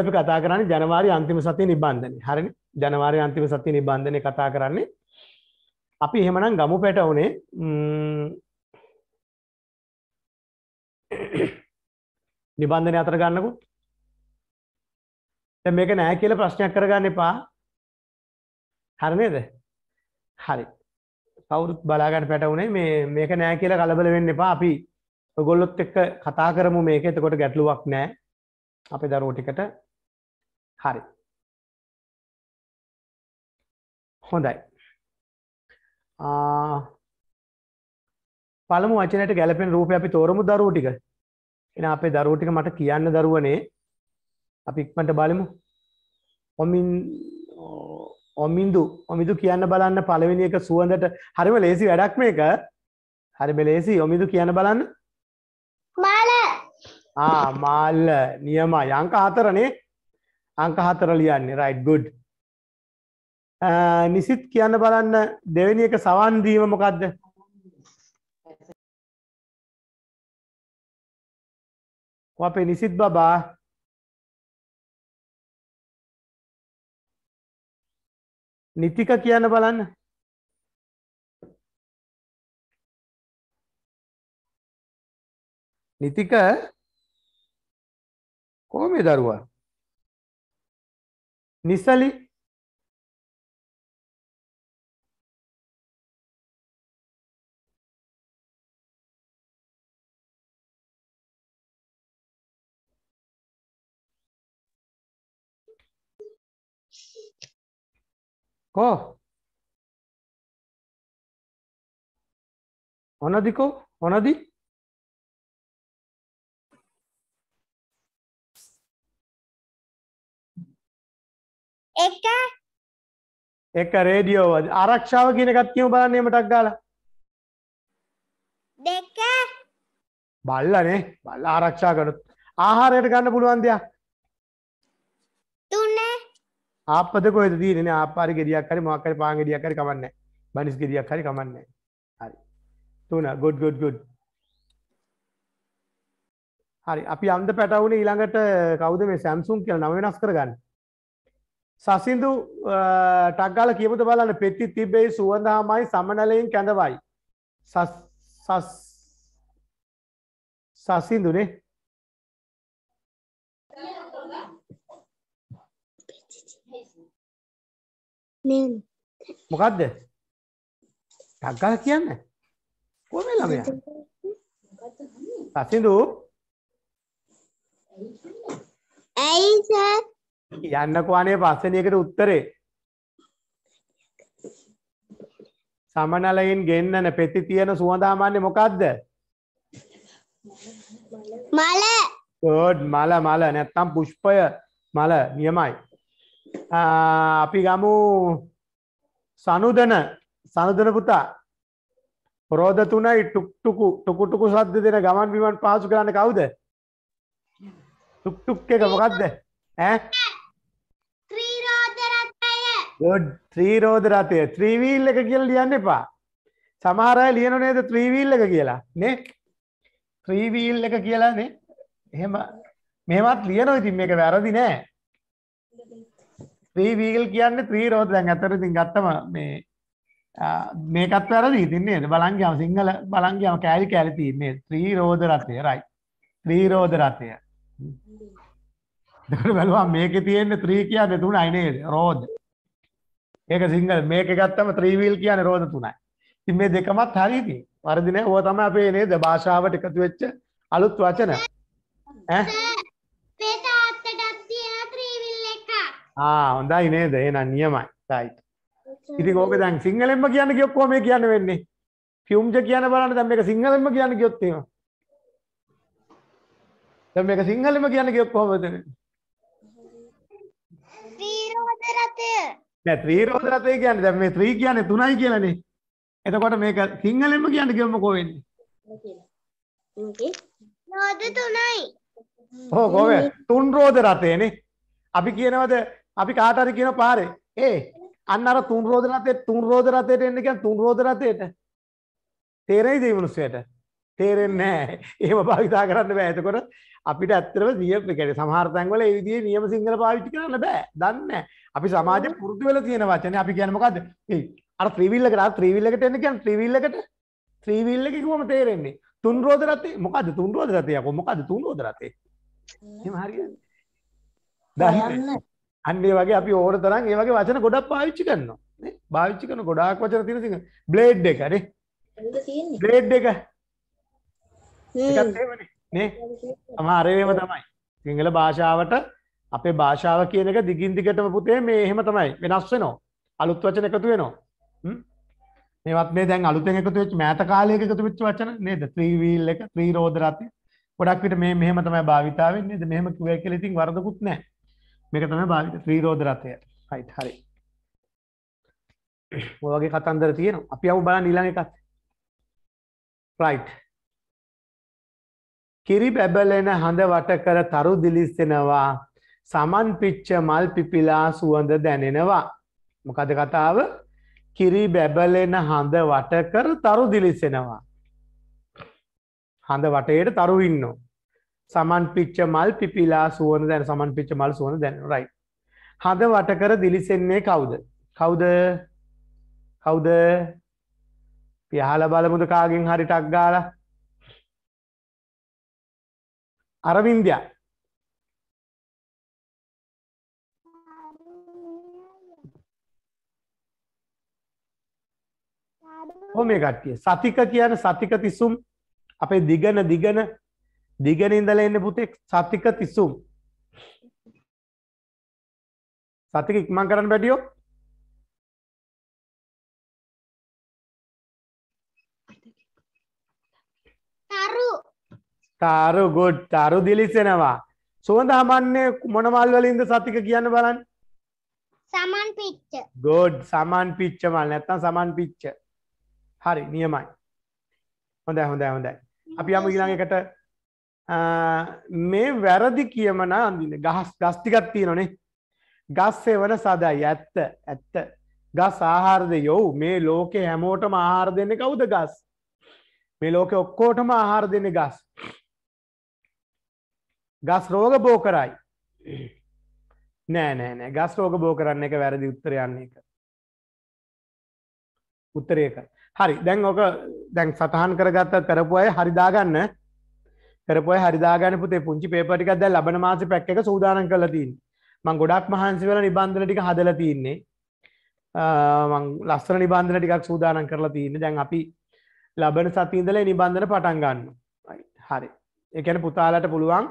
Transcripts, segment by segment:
අපි කතා කරන්නේ ජනවාරි අන්තිම සතිය නිබන්ධනය. හරිනේ. ජනවාරි අන්තිම සතිය නිබන්ධනය කතා කරන්නේ. අපි එහෙමනම් ගමු පැට උනේ නිබන්ධනය අතර ගන්නකෝ. දැන් මේක නෑ කියලා ප්‍රශ්නයක් කරගන්න එපා. හරි නේද? හරි. කවුරුත් බලා ගන්න පැට උනේ මේ මේක නෑ කියලා කලබල වෙන්න එපා. අපි ඔයගොල්ලොත් එක්ක කතා කරමු මේක. එතකොට ගැටලුවක් නෑ. අපේ දරුවෝ ටිකට හරි හොඳයි පළමු වචනයට ගැලපෙන රූපය අපි තෝරමු දරුවෝ ටික. එහෙනම් අපේ දරුවෝ ටික මට කියන්න දරුවනේ. අපි ඉක්මනට බලමු. ඔමින් ඔමින්දු ඔමිදු කියන්න බලන්න පළවෙනි එක සුවඳට හරිම ලේසි වැඩක් මේක. හරිම ලේසි ඔමිදු කියන්න බලන්න. මාල. ආ මාල නියමයි. අංක 4 නේ. අංක හතර ලියන්නේ රයිට් ගුඩ් නිසිත් කියන්න බලන්න දෙවෙනි එක සවන් දීම මොකද්ද අපේ නිසිත් බබා නිතික කියන්න බලන්න නිතික කොහොමේ දරුවා ನಿಸಲಿ ಕೋ অনাদি එක එක රේඩියෝ ආරක්ෂාව කියන එකත් කියමු බලන්න එමටක් ගාලා දෙක බල්ලනේ බල්ලා ආරක්ෂා කරනොත් ආහාරයට ගන්න පුළුවන් දෙයක් තුන ආප්පද කොහෙද තියෙන්නේ නේ ආපාර ගෙඩියක් හරි මොකක් හරි පාන් ගෙඩියක් හරි කමන්නේ බනිස් ගෙඩියක් හරි කමන්නේ හරි තුන good good good හරි අපි අන්ද පැටවුනේ ඊළඟට කවුද මේ Samsung කියලා නම වෙනස් කරගන්නේ සසිදු ටක්ගාල කියපුත බලන්න පෙත්ති තිබෙයි සුවඳහාමයි සමනලයෙන් කැඳවයි. සසිදුනේ මොකක්ද ටක්ගල කියන්න කොම ළමය සසිදු ඇයි යන්නකෝ අනේ පස්වෙනි එකට උත්තරේ. සමනලයෙන් ගෙන්නන පෙති තියෙන සුවඳ ආමන්නේ මොකද්ද? මල. good මල මල නැත්තම් පුෂ්පය මල නියමයි. අපි ගමු සනුදන සනුදන පුතා රෝධ තුනයි ටුක් ටුකු ටුකු ටුකු සද්ද දෙන ගමන් බිමන් පාසු කරන්න කවුද? ටුක් ටුක් එක මොකද්ද? ඈ ගොඩ් ත්‍රීරෝධ රථය ත්‍රීවීල් එක කියල ලියන්න එපා සමහරය ලියනු නේද ත්‍රීවීල් එක කියලා නෙ ත්‍රීවීල් එක කියලානේ එහෙම මෙමත් ලියනො ඉතින් මේක වැරදි නෑ ත්‍රීවීල් කියන්න ත්‍රීරෝධ දැන් අතර ඉතින් ගත්තම මේ මේකත් වැරදි ඉතින්නේ බලංගයාම සිංහල බලංගයාම කෑලි කෑලිති මේ ත්‍රීරෝධ රථය රයි ත්‍රීරෝධ රථය දකට බැලවා මේක තියෙන්නේ ත්‍රී කියන්න තුන අයිනේද රෝධ ඒක සිංහල මේක ගත්තම ත්‍රීවීල් කියන්නේ රෝද තුනයි. ඉතින් මේ දෙකමත් හරියදී. වරදි නෑ. ඕවා තමයි අපේ නේද භාෂාවට එකතු වෙච්ච අලුත් වචන. ඈ මේ තාත්තටත් තියෙන ත්‍රීවීල් එකක්. ආ හොඳයි නේද? එහෙනම් නියමයි. right. ඉතින් ඕක දැන් සිංහලෙන්ම කියන්න කිව්ව කොහොම මේ කියන්න වෙන්නේ? ෆියුම්ජ කියන බලන්න දැන් මේක සිංහලෙන්ම කියන්න කිව්වොත් එහෙම. දැන් මේක සිංහලෙන්ම කියන්න කිව්ව කොහොමද? ත්‍රිරෝද රතය නෑ ත්‍රිරෝද රතේ කියන්නේ දැන් මේ ත්‍රි කියන්නේ තුනයි කියලානේ. එතකොට මේක සිංහලෙන්ම කියන්න කිව්වම මොකෝ වෙන්නේ? රෝද තුනයි. ඔව් කොහේ තුන් රෝද රතේනේ. අපි කියනවද අපි කාට හරි කියන පාරේ ඒ අන්න අර තුන් රෝද රතේ තුන් රෝද රතේට එන්න කියන්නේ තුන් රෝද රතේට තේරෙයිද මේ මිනිස්සයාට? තේරෙන්නේ නැහැ. එහෙම භාවිතා කරන්න බෑ. එතකොට අපිට ඇත්තටම සිය ඒ කියන්නේ සමහර තැන්වල ඒ විදිහේ නියම සිංහල පාවිච්චි කරන්න බෑ. දන්නේ නැහැ. අපි සමාජ පුරුදු වෙල තියෙන වචන අපි කියනමකක්ද අර ත්‍රීවිල්ලකට ත්‍රීවිල්ලකට එන්න කියන් ත්‍රීවිල්ලකට ත්‍රීවිල්ලක කිවම තේරෙන්නේ තුන් රෝද රතේ මොකද තුන් රෝද රතයකො මොකද තුන් රෝද රතේ හරියන්න අන්නේ වගේ අපි ඕන තරම් ඒ වගේ වචන ගොඩක් පාවිච්චි කරනවා භාවිච්චි කරන ගොඩාක් වචන තියෙන සිංහ බ්ලේඩ් එක නේ බ්ලේඩ් එක නේ සමහර ඒවා තමයි සිංහල භාෂාවට අපේ භාෂාව කියන එක දිගින් දිගටම පුතේ මේ එහෙම තමයි වෙනස් වෙනවා. අලුත් වචන එකතු වෙනවා. මේවත් මේ දැන් අලුතෙන් එකතු වෙච්ච මෑත කාලයක එකතු වෙච්ච වචන නේද? ත්‍රී වීල් එක, ත්‍රී රෝද රති. ගොඩක් විට මේ මෙහෙම තමයි භාවිතා වෙන්නේ. නේද? මෙහෙම කිව්වයි කියලා ඉතින් වරදකුත් නැහැ. මේක තමයි භාවිත ත්‍රී රෝද රතය. right හරි. ඔය වගේ කතන්දර තියෙනවා. අපි ආව බලන්න ඊළඟ එකත්. right. කිරි බැබලෙන හඳ වට කර තරු දිලිස්සෙනවා සමන් පිච්ච මල් පිපිලා සුවඳ දැනෙනවා. මොකද කතාව කිරි බැබලෙන හඳ වටකර තරු දිලිසෙනවා. හඳ වටේට තරු ඉන්නෝ. සමන් පිච්ච මල් පිපිලා සුවන දැන සමන් පිච්ච මල් සුවන දැන රයි. හඳ වටකර දිලිසෙන්නේ කවුද. කවුද කවුද පියහල බලමුද කාගෙන් හරි ටක් ගාලා අරවින්දයා කොහොමේ කට්ටිය සතික කියන සතික තිසුම් අපේ දිගන දිගන දිගන ඉඳලා එන්නේ පුතේ සතික තිසුම් සතික ඉක්මන් කරන්න බැටියෝ තරු තරු ගුඩ් තරු දිලිසෙනවා සුවඳ හමන්නේ මොනවල් වලින්ද සතික කියන්න බලන්න සමන් පිච්ච ගොඩ් සමන් පිච්ච මල් නැත්තම් සමන් පිච්ච හරි නියමයි හොඳ හොඳ හොඳයි අපි යම ඉලාඟකට මේ වැරදි කියමන අඳන්න ගහස් ගස්ටිකත්ති නොනේ ගස්සේ වන සදයි ඇත්ත ඇත්ත ගස් ආහාරද යොව් මේ ලෝකෙ හැමෝටම ආහාර දෙන්න කවුද ගස් මේ ලෝකෙ ඔක්කෝටම ආහාර දෙන්න ගස් ගස් රෝග බෝ කරයි නෑ නෑ නෑ ගස් රෝග බෝ කරන්න එක වැරදි උත්තරයන්නේ එක උත්තරයක හරි දැන් ඕක දැන් සටහන් කරගත්ත කරපු අය හරිදාගන්න කරපුය හරිදාගන්න පුතේ පුංචි පේපටිකක් දැ ලබන මාස පැක් එක සූදානන් කලතින් මං ගොඩක් මහන්සි වල නිබන්ධන ටික හදල තින්නේ ලස්සන නිබන්ධන ටිකක් සූදානන් කරලා තියන්න දැන් අපි ලබන සතිීදල නිබන්ධන පටන් ගන්න හරි එකන පුතාලට පුළුවන්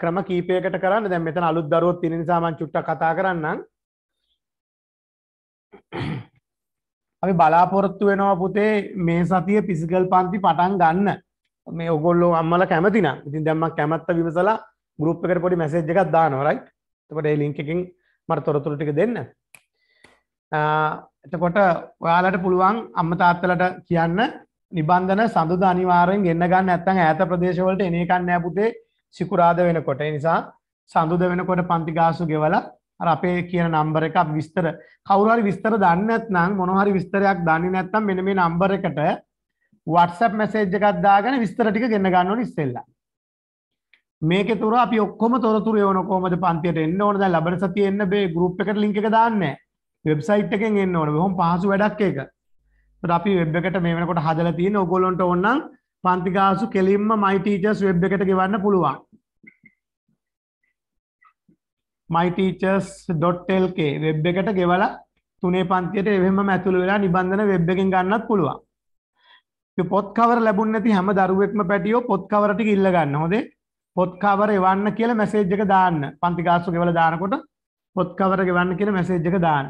ක්‍රම කීපයකට කරන්න දැ මෙතන අලුත් දරුවත් තිනිසාමන් චුට්ට කතා කරන්න අපි බලාපොරොත්තු වෙනවා පුතේ මේ සතිය පිසිකල් පන්ති පටන් ගන්න මේ ඔගොල්ලෝ අම්මල කැමතින ඉතින් දැම්ම කැමත්ත විමසලා ගරුප් එකට පොඩි මැසේජ් එකක් දානවරයි තකට ඒ ලිංක එකින් මට තොරතුරු ටික දෙන්න එතකොට ඔයාලට පුළුවන් අම්ම තාත්තලට කියන්න නිබන්ධන සඳුද අනිවාරයෙන් ගෙන්න්න ගන්න ඇත්තන් ඇත ප්‍රදේශවලට එනකන්න ඇපුතේ සිකුරාද වෙනකොට නිසා සඳුද වෙනකොට පන්තිගාසු ගෙවලා අර අපේ කියන නම්බර එක අපි විස්තර කවුරු හරි විස්තර දන්නේ නැත්නම් මොන හරි විස්තරයක් දන්නේ නැත්නම් මෙන්න මේ නම්බර එකට WhatsApp message එකක් දාගෙන විස්තර ටික ගෙන්න ගන්න ඕනේ ඉස්සෙල්ලා. මේකේ තුර අපි ඔක්කොම තොරතුරු එවන කොහමද පන්තියට එන්න ඕන දැන් ලබන සතියේ එන්න මේ group එකට link එක දාන්නේ website එකෙන් එන්න ඕන බොහොම පහසු වැඩක් ඒක. ඒත් අපි web එකට මේ වෙනකොට හදලා තියෙන ඕගොල්ලන්ට ඕන නම් පන්ති ගාසු කෙලින්ම my teachers web එකට ගෙවන්න පුළුවන්. myteachers.lk වෙබ් එකට ගෙවලා තුනේ පන්තියට එහෙමම ඇතුළු වෙලා නිබන්ධන වෙබ් එකෙන් ගන්නත් පුළුවන්. ඉතින් පොත් කවර ලැබුණ නැති හැම දරුවෙක්ම පැටියෝ පොත් කවර ටික ඉල්ල ගන්න. හොඳේ. පොත් කවර එවන්න කියලා මැසේජ් එක දාන්න. පන්ති ගාස්තු ගෙවලා දානකොට පොත් කවර ගෙවන්න කියලා මැසේජ් එක දාන්න.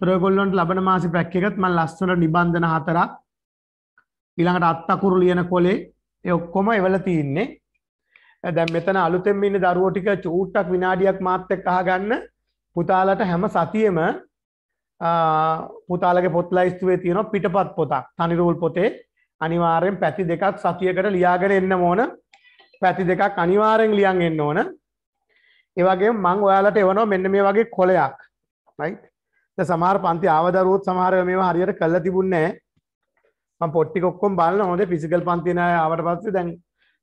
ඒතර ඔයගොල්ලන්ට ලබන මාසෙ පැක් එකත් මම ලස්සන නිබන්ධන හතරක් ඊළඟට අත් අකුරු ලියන කොලේ ඒ ඔක්කොම එවලා තින්නේ. දැන් මෙතන අලුතෙන්ම ඉන්න දරුවෝ ටික චූට්ටක් විනාඩියක් මාත් එක්ක අහගන්න පුතාලට හැම සතියෙම පුතාලගේ පොත් ලයිස්තුවේ තියෙන පිටපත් පොතක් තනි රූල් පොතේ අනිවාර්යෙන් පැති දෙකක් සතියකට ලියාගෙන එන්න ඕන පැති දෙකක් අනිවාර්යෙන් ලියන් එන්න ඕන ඒ වගේම මම ඔයාලට එවනවා මෙන්න මේ වගේ කොලයක් රයිට් දැන් සමහර පන්ති ආව දරුවෝත් සමහර මේවා හරියට කරලා තිබුණේ නැහැ මම පොට්ටික ඔක්කොම බලන හොඳ ෆිසිකල් පන්තින ආවට පස්සේ දැන්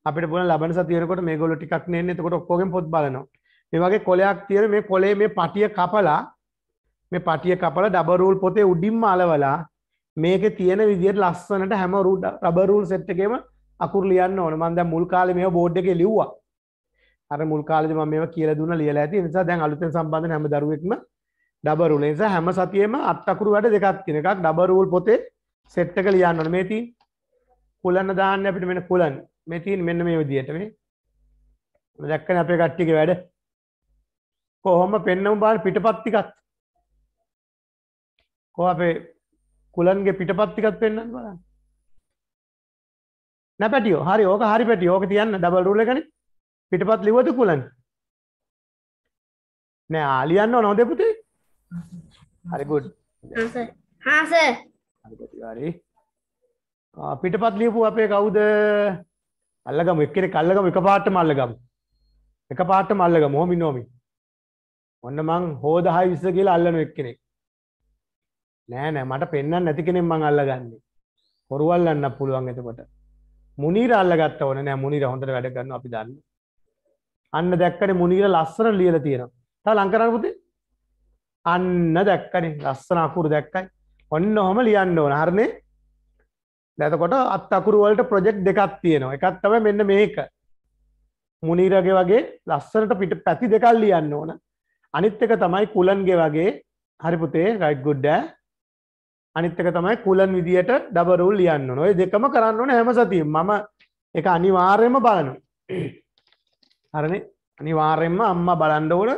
අපිට බුණ ලබන සතියනකොට මේ ගොල්ලෝ ටිකක් නෙන්නේ එතකොට ඔක්කොගෙන් පොත් බලනවා. මේ වගේ කොලයක් තියෙන මේ කොලේ මේ පටිය කපලා මේ පටිය කපලා ඩබල් රූල් පොතේ උඩින්ම අලවලා මේකේ තියෙන විදියට ලස්සනට හැම රබර් රූල් සෙට් එකේම අකුරු ලියන්න ඕන. මම දැන් මුල් කාලේ මේව බෝඩ් එකේ ලිව්වා. අර මුල් කාලේදී මම මේව කියලා දුන්නා ලියලා ඇති. ඒ නිසා දැන් අලුතෙන් සම්බන්ධ හැම දරුවෙක්ම ඩබල් රූල්. ඒ නිසා හැම සතියෙම අට අකුරු වැඩ දෙකක් තියෙන එකක් ඩබල් රූල් පොතේ සෙට් එක ලියන්න ඕන. මේ තියෙන කුලන්න දාන්න අපිට මෙන්න කුලන්නේ. මේ තියෙන මෙන්න මේ විදිහට මේ දැක්කනේ අපේ කට්ටියගේ වැඩ කොහොම පෙන්නමු බාන පිටපත් ටිකත් කොහ අපේ කුලන්ගේ පිටපත් ටිකත් පෙන්නන්න බලන්න නැපැටියෝ හරි ඕක හරි පැටියෝ ඕක තියන්න ඩබල් රූල් එකනේ පිටපත් ලිව්වද කුලන් නෑ ආලියන්න ඕනවද පුතේ හරි ගුඩ් හා සර් හා සර් හරි පැටියෝ හරි පිටපත් ලියපු අපේ කවුද අල්ලගම එක්කෙනෙක් අල්ලගම එකපාරටම අල්ලගම එකපාරටම අල්ලගම හොමි නොමි ඔන්න මං හෝ 10 20 කියලා අල්ලන එක්කෙනෙක් නෑ නෑ මට පෙන්වන්න නැති කෙනෙක් මං අල්ලගන්නේ හොරු අල්ලන්න පුළුවන් එතකොට මුනීර අල්ලගත්ත ඕනේ නෑ මුනීර හොඳට වැඩ කරනවා අපි දන්නේ අන්න දැක්කනේ මුනීර ලස්සන ලියලා තියෙනවා තව ලංකරන පුතේ අන්න දැක්කනේ ලස්සන අකුරු දැක්කයි ඔන්න ඔහම ලියන්න ඕන හරිනේ දැතකොට අත් අකුරුවලට ප්‍රජෙක්් දෙකක් තියෙනවා එකත් තම මෙන්න මේක මුනිරගේ වගේ ලස්සනට පිට පැති දෙකල් ලියන්න ඕන අනිත් එක තමයි කුලන්ගේ වගේ හරිපුතේ රයිට් ගුඩ්ඩෑ අනිත්තක තමයි කුලන් විදියට ඩබරුල් ලියන්න නොය දෙකම කරන්න ඕන හැම සතිය මම එක අනිවාර්යම බලනු හරණ අනිවාර්යෙන්ම අම්ම බලන්ඩ ඕන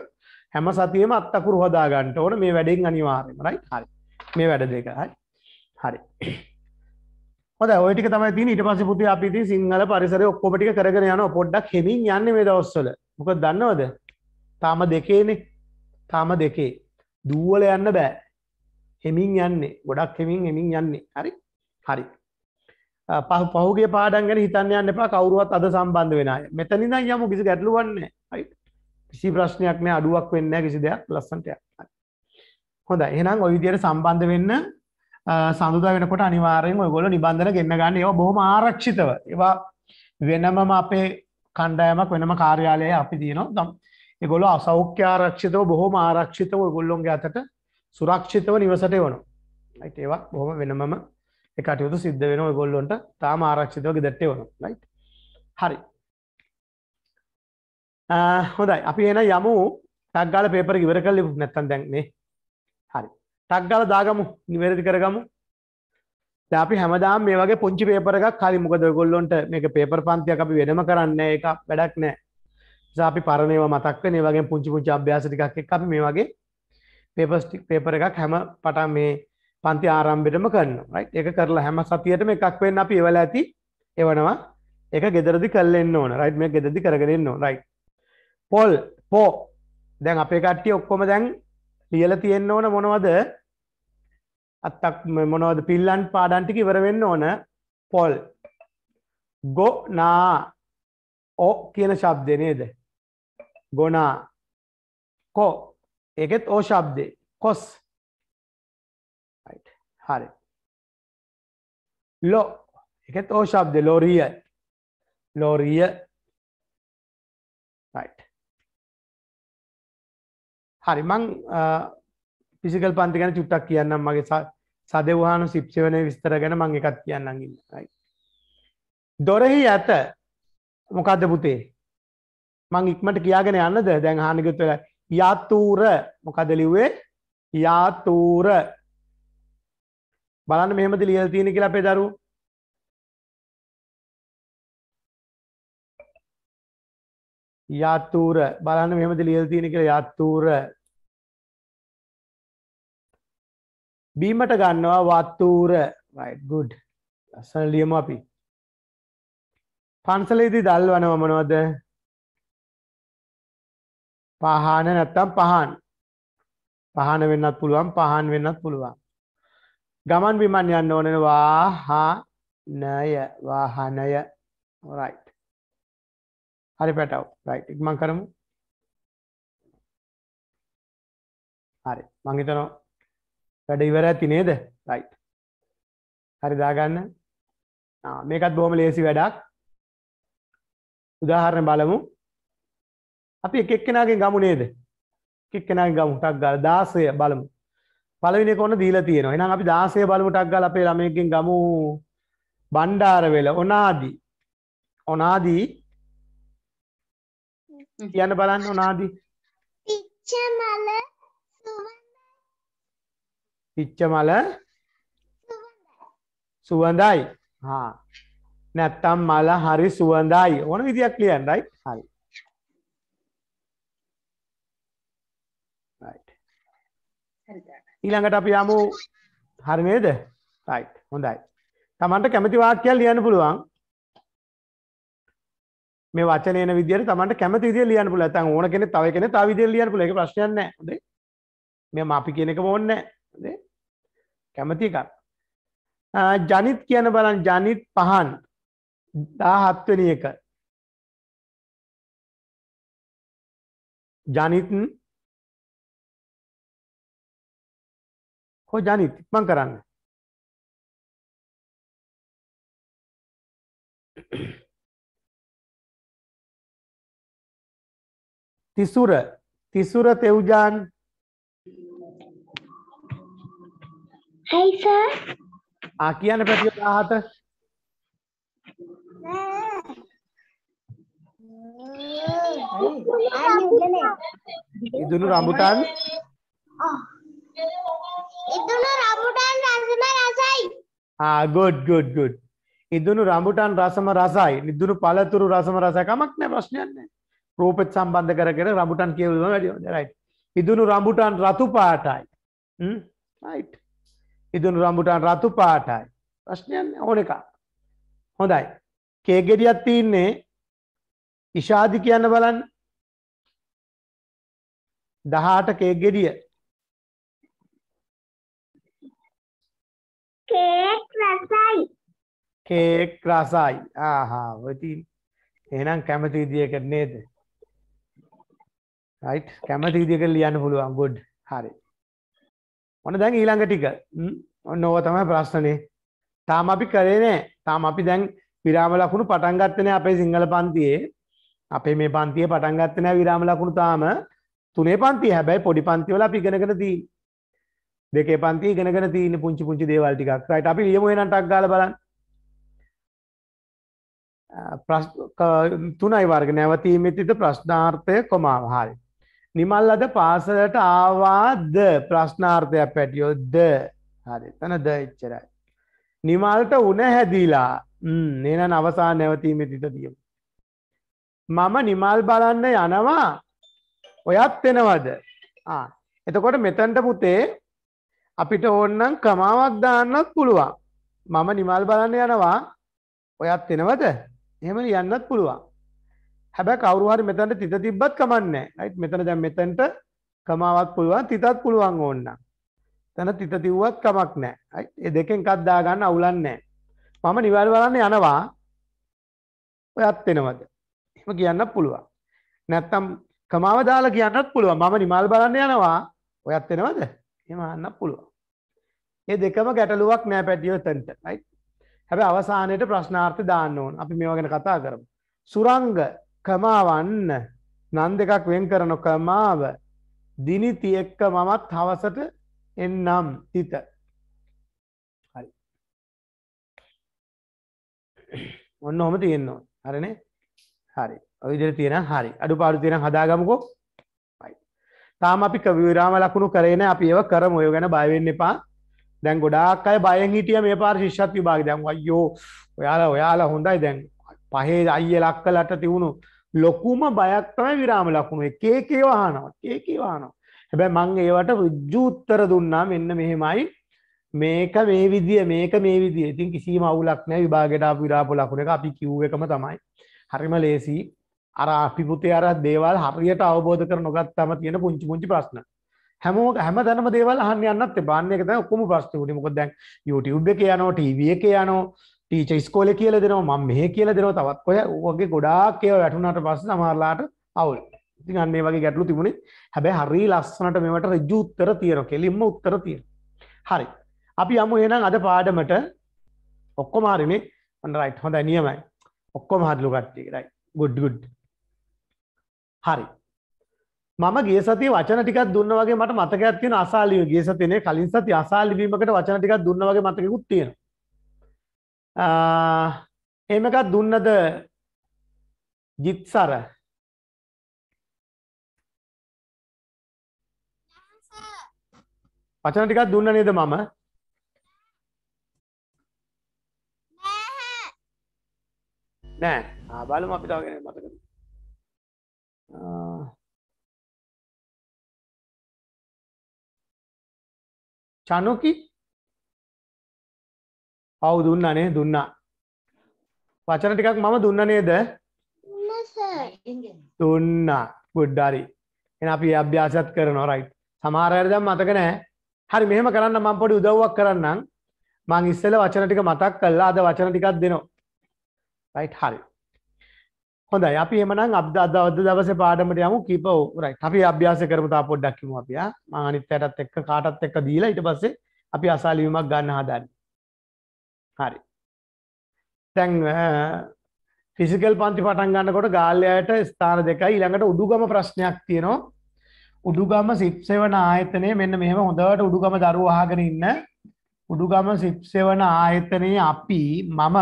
හැම සතියම අත්තකුරු හොදාගන්නට ඕන මේ වැඩෙන් අනිවාර්යම රයි හරි මේ වැඩ දෙක හරි හරි හොඳ ඔයටික තමයි තියෙන ඊට පස්සේ පුතේ අපි ඉතින් සිංහල පරිසරය ඔක්කොම ටික කරගෙන යනවා පොඩ්ඩක් හෙමින් යන්නේ මේ දවස්වල මොකද දන්නවද තාම දෙකේනේ තාම දෙකේ දුවල යන්න බෑ හෙමින් යන්නේ ගොඩක් හෙමින් හෙමින් යන්නේ හරි හරි පහුගේ පාඩන් ගැන හිතන්න යන්න එපා කවුරුවත් අද සම්බන්ධ වෙන අය මෙතනින් නම් යමු කිසි ගැටලුවක් නැහැ හරි කිසි ප්‍රශ්නයක් නැහැ අඩුවක් වෙන්නේ නැහැ කිසි දෙයක් ලස්සන්ට යන්න හොඳයි එහෙනම් ওই විදියට සම්බන්ධ වෙන්න සඳුද වෙනකොට අනිවාරයෙන් ඔයගොල නිබන්ධන ගෙන්න්න ගන්න ඒ බොහොම ආරක්ෂිතව ඒවා වෙනමම අපේ කණ්ඩායමක් වෙනම කාර්යාලය අපි තියනවා දම් එගොල අසෞඛ්‍යාරක්ෂිතව බොහොම ආරක්ෂිතව ගොල්ලොන්ගේ අතට සුරක්ෂිතව නිවසට වනු යි ඒවා බොහොම වෙනමම එකටයුතු සිද්ධ වෙන ගොල්ලොන්ට තාම ආරක්ෂිතව ගෙදට්ටේ වනු ලයි් හරි හොඳයි අපි එන යමු ටක්ගාල පේපර ඉවර කල්ලි නැත්තන් දැන්නේ හරි ටක්ගල දාගමු නිවැරදි කරගමු අපි හැමදාම් මේ වගේ පුංචි පේපර එකක් හරි මොකද ගොල්ලොන්ට මේක පේපර් පන්තියක් අපි වෙනම කරන්න එක වැඩක් නෑ සාපි පරණයව මතක්ව මේ වගේ පුංචි පුංචි අභ්‍යාසටිකක් එක් අපි මේ වගේ පේපස්ටික් පේපර එකක් හැම පටා මේ පන්ති ආරම්භිටම කරන්න එක කරලා හැම සතියටම එකක් වෙන්න අපි එවල ඇති එවනවා එක ගෙදරදි කල්ලෙන්න්න ඕන රයිට් මේ ගෙදදි කරගෙනන්න රයි පොල් පෝ දැන් අපේ කට්ටිය ඔක්කොම දැන් ලියල තියෙන්න්න ඕන මොනවද අත්තක් මොනවද පිල්ලන් පාඩන්ටික ඉවරවෙන්න ඕන පොල් ගො නා ඕ කියන ශබ්දය නේද ගොනා කෝ ඒකෙත් ඕ ශබ්දය කොස් හරි ලෝ එකත් ඕ ශබ්ද ලෝරිය ලෝරිය හරි මං පිසිකල් පන්ති ගැන චුට්ටක් කියන්නම් මගේ සදවහානු ශිප්ෂවනය විස්තර ගැන මං එකත් කියන්නගන්න දොරෙහි ඇත මොකක්ද පුතේ මං ඉක්මට කියාගෙන යන්නද දැන් හානිකතුර යාතූර මොකදලිවේ යාතූර බලන්න මෙහමද ලියල් තියෙන කියලා අපේ දරු යාතූර බලන්න මෙහමද ලියල් තියෙන කියලා යාතූර බීමට ගන්නවා වත්තුූර ගුඩ් ලස්සන ලියමු අපි පන්සලේදී දල් වනව මොනවද පහන නැත්තම් පහන් පහන වෙන්නත් පුළුවන් පහන් වෙන්නත් පුළුවන් ගමන් බිමන් යන්න ඕනෙන වාහනය වාහනය රයි් හරි පැටව් රයි් ඉක්මං කරමු හරි මංහිතනවා වැඩ ඉවර ඇති නේද රයි් හරි දාගන්න මේකත් බොහොම ලේසි වැඩක් උදාහරණ බලමු අපි එකක්කෙනගෙන් ගමු නේද එකක්කෙනගෙන් ගමු ටක් ගාල දාසය බලමු පළවෙනි කොන්න දීලා තියෙනවා එහෙනම් අපි දාසය බලමු ටක් ගාලා අපේ ළමයෙක්ගෙන් ගමු බණ්ඩාරවෙල ඔනාදි ඔනාදි කියන්න බලන්න ඔනාදි පිච්ච මල පිච්ච මල සුවඳයි හා නැත්තම් මල හරි සුවඳයි ඕන විදියක් ලියන්නයි හරි ඊළඟට අපි යමු හරි නේද රයිට් හොඳයි තමන්ට කැමති වාක්‍යයක් ලියන්න පුළුවන් මේ වචනේ එන විදියට තමන්ට කැමති විදියට ලියන්න පුළුවන් නැත්නම් ඕන කෙනෙක් තව කෙනෙක් තව විදියට ලියන්න පුළුවන් ඒක ප්‍රශ්නයක් නැහැ හොඳයි මෙයා අපි කියන එක ඕනේ නැහැ කැමති එකක් ජනිත් කියන බලන් ජනිත් පහන් දාහත්වනි එක ජනිත් හෝ ජනිත් ඉක්මන් කරන්න තිසුර තිසුර තෙව්ජාන් ඇයි සර්? ආ කියන්න පැතිය 17. ඉදුණු රඹුටන් ඉදුණු රඹුටන් රසම රසයි. ආ good good good. ඉදුණු රඹුටන් රසම රසයි. ඉදුණු පළතුරු රසම රසයි. කමක් නැහැ ප්‍රශ්නයක් නැහැ. රූපෙත් සම්බන්ධ කර කර රඹුටන් කියවුවා වැඩි හොඳයි. right. ඉදුණු රඹුටන් රතු පාටයි. හ්ම් right. ඉදුණු රම්බුටන් රතු පාටයි ප්‍රශ්නයන් ඕන එක හොඳයි කේගෙඩියක් තියන්නේ ඉෂාදි කියන්න බලන්න දහට කේගෙඩිය කේක් රසයි කේක් රසයි ආහා ඔතින් එහෙනම් කැමති විදියකට නේද රයිට් කැමති විදියකට ලියන්න පුළුවන් ගුඩ් හරි ඔන්න දැන් ඊළඟ ටික ඔන්න ඕව තමයි ප්‍රශ්නේ තාම අපි කරේ නෑ තාම අපි දැන් විරාම ලකුණු පටන් ගත්තේ නෑ අපේ සිංහල පන්තියේ අපේ මේ පන්තියේ පටන් ගත්තේ නෑ විරාම ලකුණු තාම තුනේ පන්තිය හැබැයි පොඩි පන්තිවල අපි ඉගෙනගෙන තියෙන්නේ දෙකේ පන්ති ඉගෙනගෙන තියෙන්නේ පුංචි පුංචි දේවල් ටිකක් රයිට් අපි ලියමු එහෙනම් ටක් ගාලා බලන්න තුනයි වර්ග නැවතීමෙතිද ප්‍රශ්නාර්ථය කොමාව හරි නිමල් අද පාසලට ආවාද ප්‍රශ්නාර්ථයක් පැටියොත්ද හරි තන ද එච්චරයි. නිමල්ට උන හැදීලා නන අවසා නැවතීම තිත දියමු. මම නිමල් බලන්න යනවා ඔයත් වෙනවද එතකොට මෙතැන්ට පුතේ අපිට ඕන්නම් කමාවක් දාන්නත් පුළුවන් මම නිමල් බලන්න යනවා ඔයත් වෙනවද එහෙම යන්නත් පුළුවන් හැබැයි කවුරු හරි මෙතනට තිත තිබ්බත් කමන්නේ රයිට් මෙතන දැන් මෙතනට කමාවක් පුළුවන් තිතත් පුළුවන් ඕන්න තන තිත තිව්වත් කමක් නැහැ ඒ දෙකෙන් එකක් දාගන්න අවුලක් නැහැ මම නිවැරදි බලන්න යනවා ඔයත් එනවද එහෙම කියන්න පුළුවන් නැත්තම් කමාව දාලා කියන්නත් පුළුවන් මම නිමල් බලන්න යනවා ඔයත් එනවද එහෙම අහන්න පුළුවන් ඒ දෙකම ගැටලුවක් නෑ පැටියෝ තැන්ට රයිට් හැබැයි අවසානයේට ප්‍රශ්නාර්ථ දාන්න ඕන අපි මේවා ගැන කතා කරමු සුරංග කමාවන්න නන් දෙකක් වෙන් කරන කමාව දිනිති එක්ක මමත් හවසට එන්නම් තිත හරි ඔන්න හොම තියෙන්නවා හරන හරි ඔවිදිර තියෙන හරි අඩු පාඩු තියෙන හදාගමකෝ තාම අපි කවිරාම ලකුණු කරන අපි ඒව කරම ඔය ගැන බයවෙන්න එපා දැන් ගොඩාක් අය බයෙන් හිටිය මේ පාර ශිෂ්‍යත් විභාග දැන් අයෝ ඔයාලා ඔයාලා හොඳයි දැන් පහේ අයිය ලක්කලට තිවුණු ලොකුම බයක් තමයි විරාම ලකුණු එක එකේ වහනවා එක එකේ වහනවා හැබැයි මං ඒවට ඍජු උත්තර දුන්නා මෙන්න මෙහෙමයි මේක මේ විදිය මේක මේ විදිය ඉතින් කිසිම අවුලක් නැහැ විභාගයට ආපු විරාප ලකුණ එක අපි කිව් එකම තමයි හරිම ලේසි අර අපි පුතේ අර දේවල් හරියට අවබෝධ කර නොගත්තම තියෙන පුංචි පුංචි ප්‍රශ්න හැමෝම හැමදැනම දේවල් අහන්න යන්නත් එපා අන්න ඒක තමයි ඔක්කොම ප්‍රශ්න උනේ මොකද දැන් YouTube එකේ යනවා TV එකේ යනවා ටීච ස්කෝල කියල දෙනවා ම මේ කියල දෙනවා තවත් ඔය වගේ ගොඩාක් කියව වැටුනට පස්ස සමරලාට අවුල් ඉතින් අන්නේ වගේ ගැටලු තිබුණේ හැබැ හරි ලස්සනට මෙවට රජ්ජු උත්තර තියෙන කෙලින්ම උත්තර තිය හරි අපි අමු එනම් අද පාඩමට ඔක්කො මාරනේ ඔන්න රයිට් හොඳ නියමයි ඔක්කොම හදලු ගට්ටේ රයි ගොඩ්ගුඩ් හරි මම ගේ සති වචන ටිකක් දුන්න වගේ මට මතකයක් තියෙන අසාලිය ගේ සතිනේ කලින් සති අසාලිවීමකට වචන ටිකක් දුන්න වගේ මතකකුත් තියෙනවා එහෙම එකක් දුන්නද ජිත්සර වචන ටිකක් දුන්න නේද මම නෑ ආ බලමු අපි තව කෙනෙක් මතකද චනුකි ඔව් දුන්නා නේ දුන්නා. වචන ටිකක් මම දුන්න නේද? දුන්නා. good හරි. එහෙනම් අපි අභ්‍යාසයත් කරනවා right. සමහර අය දැන් මතක නැහැ. හරි මෙහෙම කරන්න මම පොඩි උදව්වක් කරන්නම්. මං ඉස්සෙල්ලා වචන ටික මතක් කළා. අද වචන ටිකක් දෙනවා. right හරි. හොඳයි අපි එමනම් අද අද දවසේ පාඩමට යමු කීපෝ රයිට් අපි අභ්‍යාස කරමු තා පොඩ්ඩක් කිමු අපි ආ මම අනිත් පැයටත් එක්ක කාටත් එක්ක දීලා ඊට පස්සේ අපි අසාලියුමක් ගන්න හදන්නේ හරි තැන් ෆිසිකල් පන්ති පටන් ගන්නකොට ගාල්ලයට ස්ථාන දෙකයි ඊළඟට උඩුගම ප්‍රශ්නයක් තියෙනවා උඩුගම සිප්සෙවන ආයතනය මෙන්න මෙහෙම හොඳට උඩුගම දරුවාගෙන ඉන්න උඩුගම සිප්සෙවන ආයතනයේ අපි මම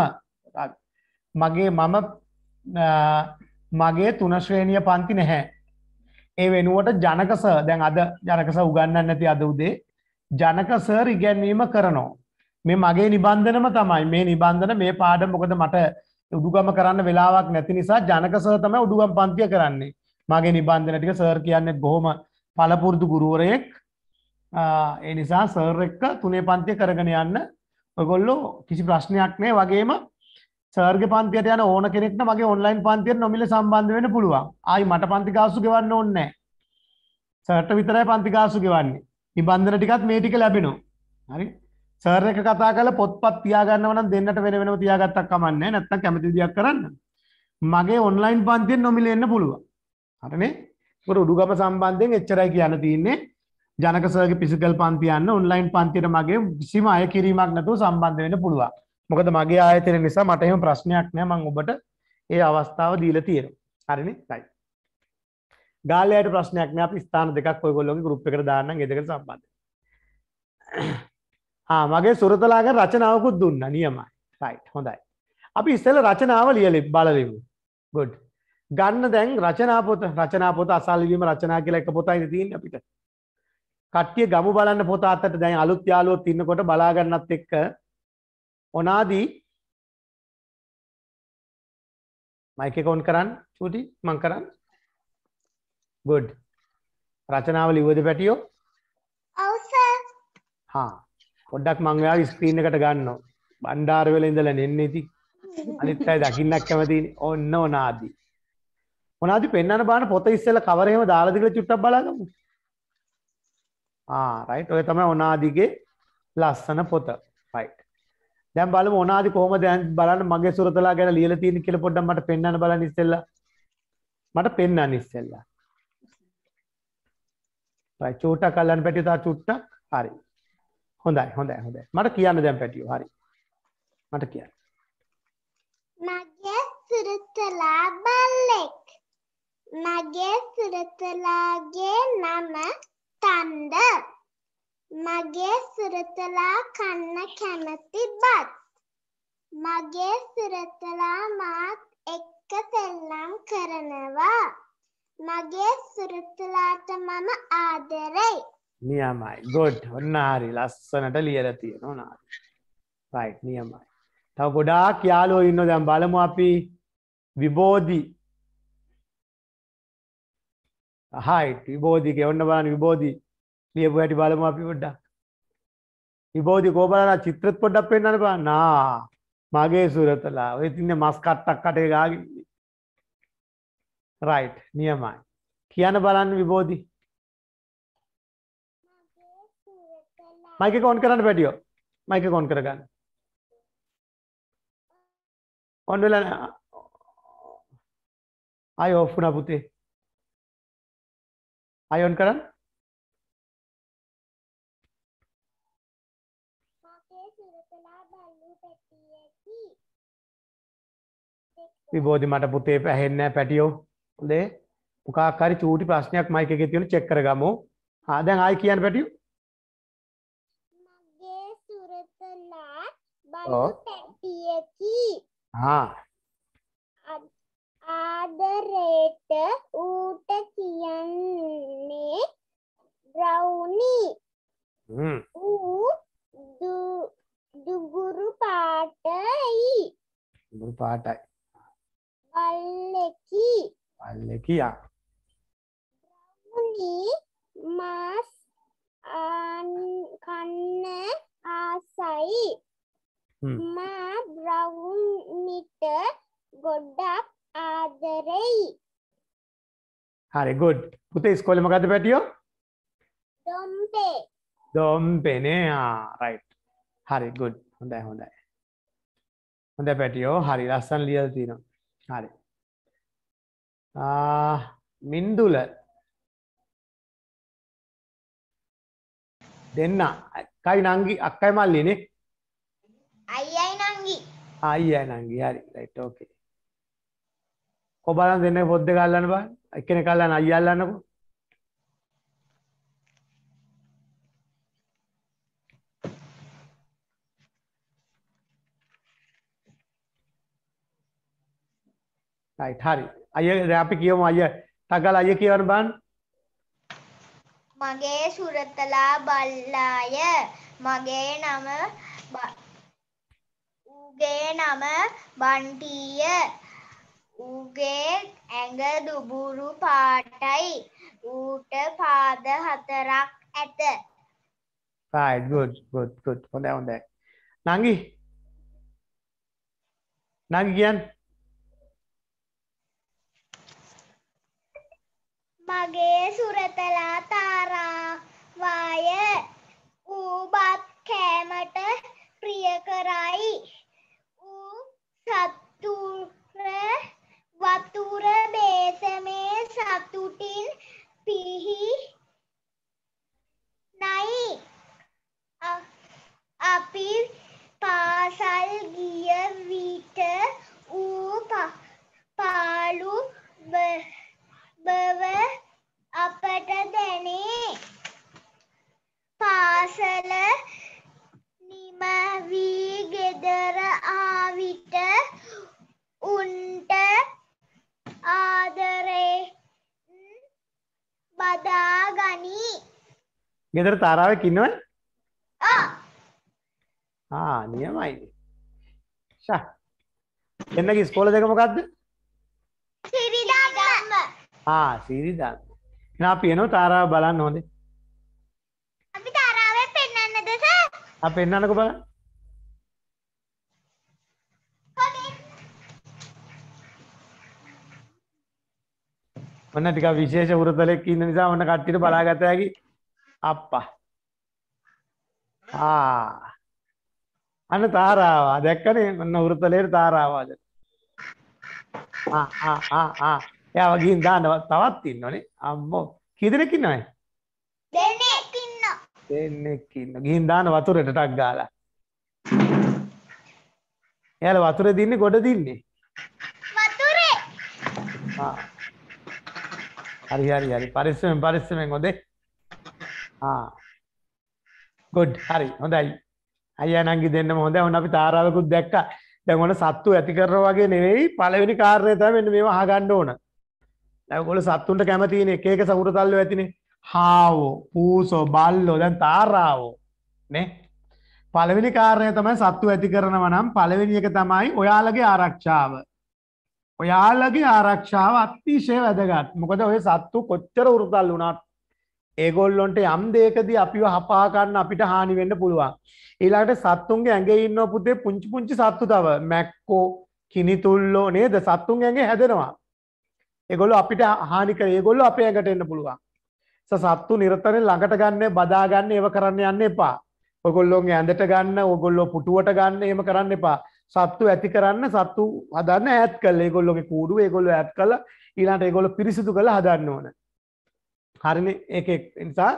මගේ මම මගේ තුනශ්‍රේණිය පන්ති නැහැ ඒ වෙනුවට ජනකස දැන් අද ජනකස උගන්න නැති අද උදේ ජනකසර් ඉගැන්වීම කරනවා මේ මගේ නිබන්ධනම තමයි මේ නිබන්ධන මේ පාඩ මොකද මට උඩුගම කරන්න වෙලාවක් නැති නිසා ජනක සහ තමයි උඩුගම් පන්තිය කරන්නේ මගේ නිබන්ධන ටික සර් කියන්නෙත් බොහොම පලපුරුදු ගුරුවරයෙක් ඒ නිසා සර් එක්ක තුනේ පන්තිය කරගෙන යන්න ඔයගොල්ලෝ කිසි ප්‍රශ්නයක් නෑ වගේම සර්ග පන්තියට යන ඕන කෙනෙක්ට මගේ ඔන්ලයින් පන්තියට නොමිල සම්බන්ධ වෙන්න පුළුවන් ආයි මට පන්ති කාසු ගෙවන්න ඕනේ නෑ සර්ට විතරයි පන්ති කාසු ගෙවන්නේ නිබන්ධන ටිකත් මේ ටික ලැබෙනවා හරි සර් එක කතා කරලා පොත්පත් තියාගන්නව නම් දෙන්නට වෙන වෙනම තියාගත්තක් කමන්නේ නැත්නම් කැමති විදියක් කරන්න. මගේ ඔන්ලයින් පන්තියෙන් නොමිලේ එන්න පුළුවන්. හරිනේ? ඒකට උඩුගම සම්බන්ධයෙන් එච්චරයි කියන්න තියෙන්නේ. ජනක සර්ගේ ෆිසිකල් පන්ති යන්න ඔන්ලයින් පන්තියට මගේ කිසිම අය කිරීමක් නැතුව සම්බන්ධ වෙන්න පුළුවන්. මොකද මගේ ආයතන නිසා මට එහෙම ප්‍රශ්නයක් නෑ මම ඔබට ඒ අවස්ථාව දීලා තියෙනවා. හරිනේ? right. ගාලයට ප්‍රශ්නයක් නෑ අපි ස්ථාන දෙකක් ඔයගොල්ලෝගේ ගෲප් එකට දාන්නම් ඒ දෙකට සම්බන්ධ. මගේ සුරතලාගේ රචනාවකුත් දුන්න නියමයි රයිට් හොඳයි. අපි ඉස්සෙල රචනාව ලියලි බලලිමු ගොඩ් ගන්න දැන් රචනාපොත රචනාපොත අසල්ලවීම රචනා කියලා එක පොතයි තියන් අපිට කට්ටිය ගමු බලන්න පොත අතට දැන් අලුත් යාලුවොත් ඉන්නකොට බලාගන්නත් එක්ක ඔනාදී මයික කවුන් කරන්න චූටි මං කරන්න ගොඩ් රචනාව ලිවද පැටියෝ හා පොඩ්ඩක් මංයාගේ ස්ක්‍රීන එකට ගන්න බණ්ඩාර්වෙල ඉඳල නෙන්නේති අනිත් අයි දකින්නක් කැමති ඔන්න ඕනාදී මොනාති පෙන්න්න බාන පොත ඉස්සල කවරහෙම දාලදික චුට්ටක් බලාගමු රයිට් ඔය තමයි ඔනාදිගේ ලස්සන පොත පයිට් දැම් බල මොනාදි කොහම දැන් බලන්න මගේ සුරතලා ගැන ලියල තියෙන කියල පොඩ්ඩ මට පෙන්න්න බල නිස්සෙල්ල මට පෙන්න්න නිස්සෙල්ලා චෝට කල්ලන් පැටිතා චුට්ටක් හරි හොඳයි හොඳයි හොඳයි මට කියන්න දැන් පැටියෝ හරි මට කියන්න මගේ සුරතලා බල්ලෙක් මගේ සුරතලාගේ නම තන්ද මගේ සුරතලා කන්න කැමති බත් මගේ සුරතලා මාත් එක්ක සෙල්ලම් කරනවා මගේ සුරතලාට මම ආදරෙයි නියමයි ගොඩ් ඔන්න හරි ලස්සනට ලියල තියෙනවා නාරි රයි් නියමයි තව ගොඩාක් යාලෝ ඉන්න දැම් බලමු අපි විබෝධි හයිට් විබෝධික ඔන්න බලන විබෝධි ලියපු හැටි බලමු අපි ගොඩ්ඩක් විබෝධි කෝබලන චිත්‍රත් පොඩ්ඩක් පෙන්න්න බා නා මගේ සුරතලා ඔය තින්න මස් කට්ටක් කටේ ගාග රයිට් නියමයි කියන බලන්න විබෝධී මයික එක ඔන් කරන්න පැඩියෝ මයික කොන් කරගන්න ඔන් වෙලා අය ඔෆ් වුණා පුතේ අය ඔන් කරන්න විබෝධි මට පුතේ පැහෙන්න පැටියෝ දේ පුකාකාරි චූටි ප්‍රශ්නයක් මයික එක තියෙන චෙක් කරගමු ආ දැන් ආයි කියන්න පැටියෝ පැටියකි ආදරයට ඌට කියන්නේ බ්‍රවුනි ඌ දුගුරු පාටයි දුගුරු පාටයි බල්ලෙකි බල්ලෙකි යා බ්‍රවුනි මාස් කන්න ආසයි මා බ්‍රවුන්නිට ගොඩ්ඩක් ආදරෙයි. හරි ගොඩ් පුතේ ස්කොල මකද පැටියෝ දොම්පේ දොම්පෙනේ රයි් හරි ගොඩ් හොඳයි හොඳයි හොඳ පැටියෝ හරි ලස්සන් ලියල් තින හරි මින්දුල දෙන්න අක්කයි නංගි අක්කයි මල්ලිනේ අයියයි නංගි අයියයි නංගි හරි රයිට් ඕකේ කොබලන් දෙන්නේ පොද්ද ගල්ලන්න බලන්න එක්කෙනෙක් අල්ලන්න අයියා අල්ලන්නකෝ රයිට් හරි අයිය අපි කියමු අයියා තගල් අයියා කියවන්න බලන්න මගේ සුරතලා බල්ලාය මගේ නම ඌගේ නම බන්ටීය. ඌගේ ඇඟ දුබුරු පාටයි. ඌට පාද හතරක් ඇත. right good good good හොඳයි හොඳයි. නංගි නංගි කියන්න. මගේ සුරතලා තාරා වාය ඌ බත් කෑමට ප්‍රිය කරයි ගෙදර තාරාවක් ඉන්නවද? ආ නියමයි. ෂා. එන්නගේ ඉස්කෝල දෙක මොකද්ද? සිරිධම්ම. ආ සිරිධම්ම. එහෙනම් අපි එනවා තාරාව බලන්න හොඳේ. අපි තාරාවේ පෙන්වන්නද සර්? ආ පෙන්වන්නකෝ බලන්න. ඔන්න ටිකක් විශේෂ වෘතලෙක් ඉන්න නිසා ඔන්න කට්ටියට බලාගත හැකි අප්පා ආ අන්න තාරාවා දැක්කනේ ඔන්න වෘතලේට තාරාවාද ආ ආ ආ ආ එයා වගේින් දාන්න තවත් ඉන්නෝනේ අම්මෝ කී දෙනෙක් ඉන්නවද දෙන්නෙක් ඉන්නවා දෙන්නෙක් ඉන්නවා ගිහින් දාන්න වතුරට ටක් ගාලා එයාලා වතුරේ දින්නේ ගොඩ දින්නේ වතුරේ ආ හරි හරි හරි පරිස්සමෙන් පරිස්සමෙන් හොදේ ආ ගොඩ් හරි හොඳයි අයියා නංගි දෙන්නම හොඳයි ඔන්න අපි තාරාවකුත් දැක්කා දැන් ඔන්න සත්තු ඇති කරනවා වගේ නෙවෙයි පළවෙනි කාරණය තමයි මෙන්න මේව අහගන්න ඕන දැන් ඔයගොල්ලෝ සත්තුන්ට කැමති ඉන්නේ එක එක සවුරු තල්ලෝ ඇතිනේ හාවෝ පූසෝ බල්ලෝ දැන් තාරාවෝ නේ පළවෙනි කාරණය තමයි සත්තු ඇති කරනවා නම් පළවෙනි එක තමයි ඔයාලගේ ආරක්ෂාව ඔයාලගේ ආරක්ෂාව අතිශය වැදගත් මොකද ඔය සත්තු කොච්චර උරුතල් වුණත් ඒගොල්ලොන්ට යම් දෙයකදී අපිව හපා ගන්න අපිට හානි වෙන්න පුළුවන්. ඊළඟට සත්තුන්ගේ ඇඟේ ඉන්න පුතේ පුංචි පුංචි සත්තු තව මැක්කෝ, කිනිතුල්ලෝ නේද? සත්තුන් ඇඟේ හැදෙනවා. ඒගොල්ලෝ අපිට හානි කර ඒගොල්ලෝ අපේ ඇඟට එන්න පුළුවන්. සත්තු නිරතරයෙන් ළඟට ගන්න, බදා ගන්න, ඒව කරන්න යන්න එපා. ඔයගොල්ලෝගේ ඇඳට ගන්න, ඔයගොල්ලෝ පුටුවට ගන්න, එහෙම කරන්න එපා. සත්තු ඇති කරන්න සත්තු හදන්න ඈත් කළා. ඒගොල්ලෝගේ කූඩුව ඒගොල්ලෝ ඈත් කළා. ඊළඟට ඒගොල්ලෝ පිරිසිදු කරලා හදන්න ඕනේ. හරින එක නිසා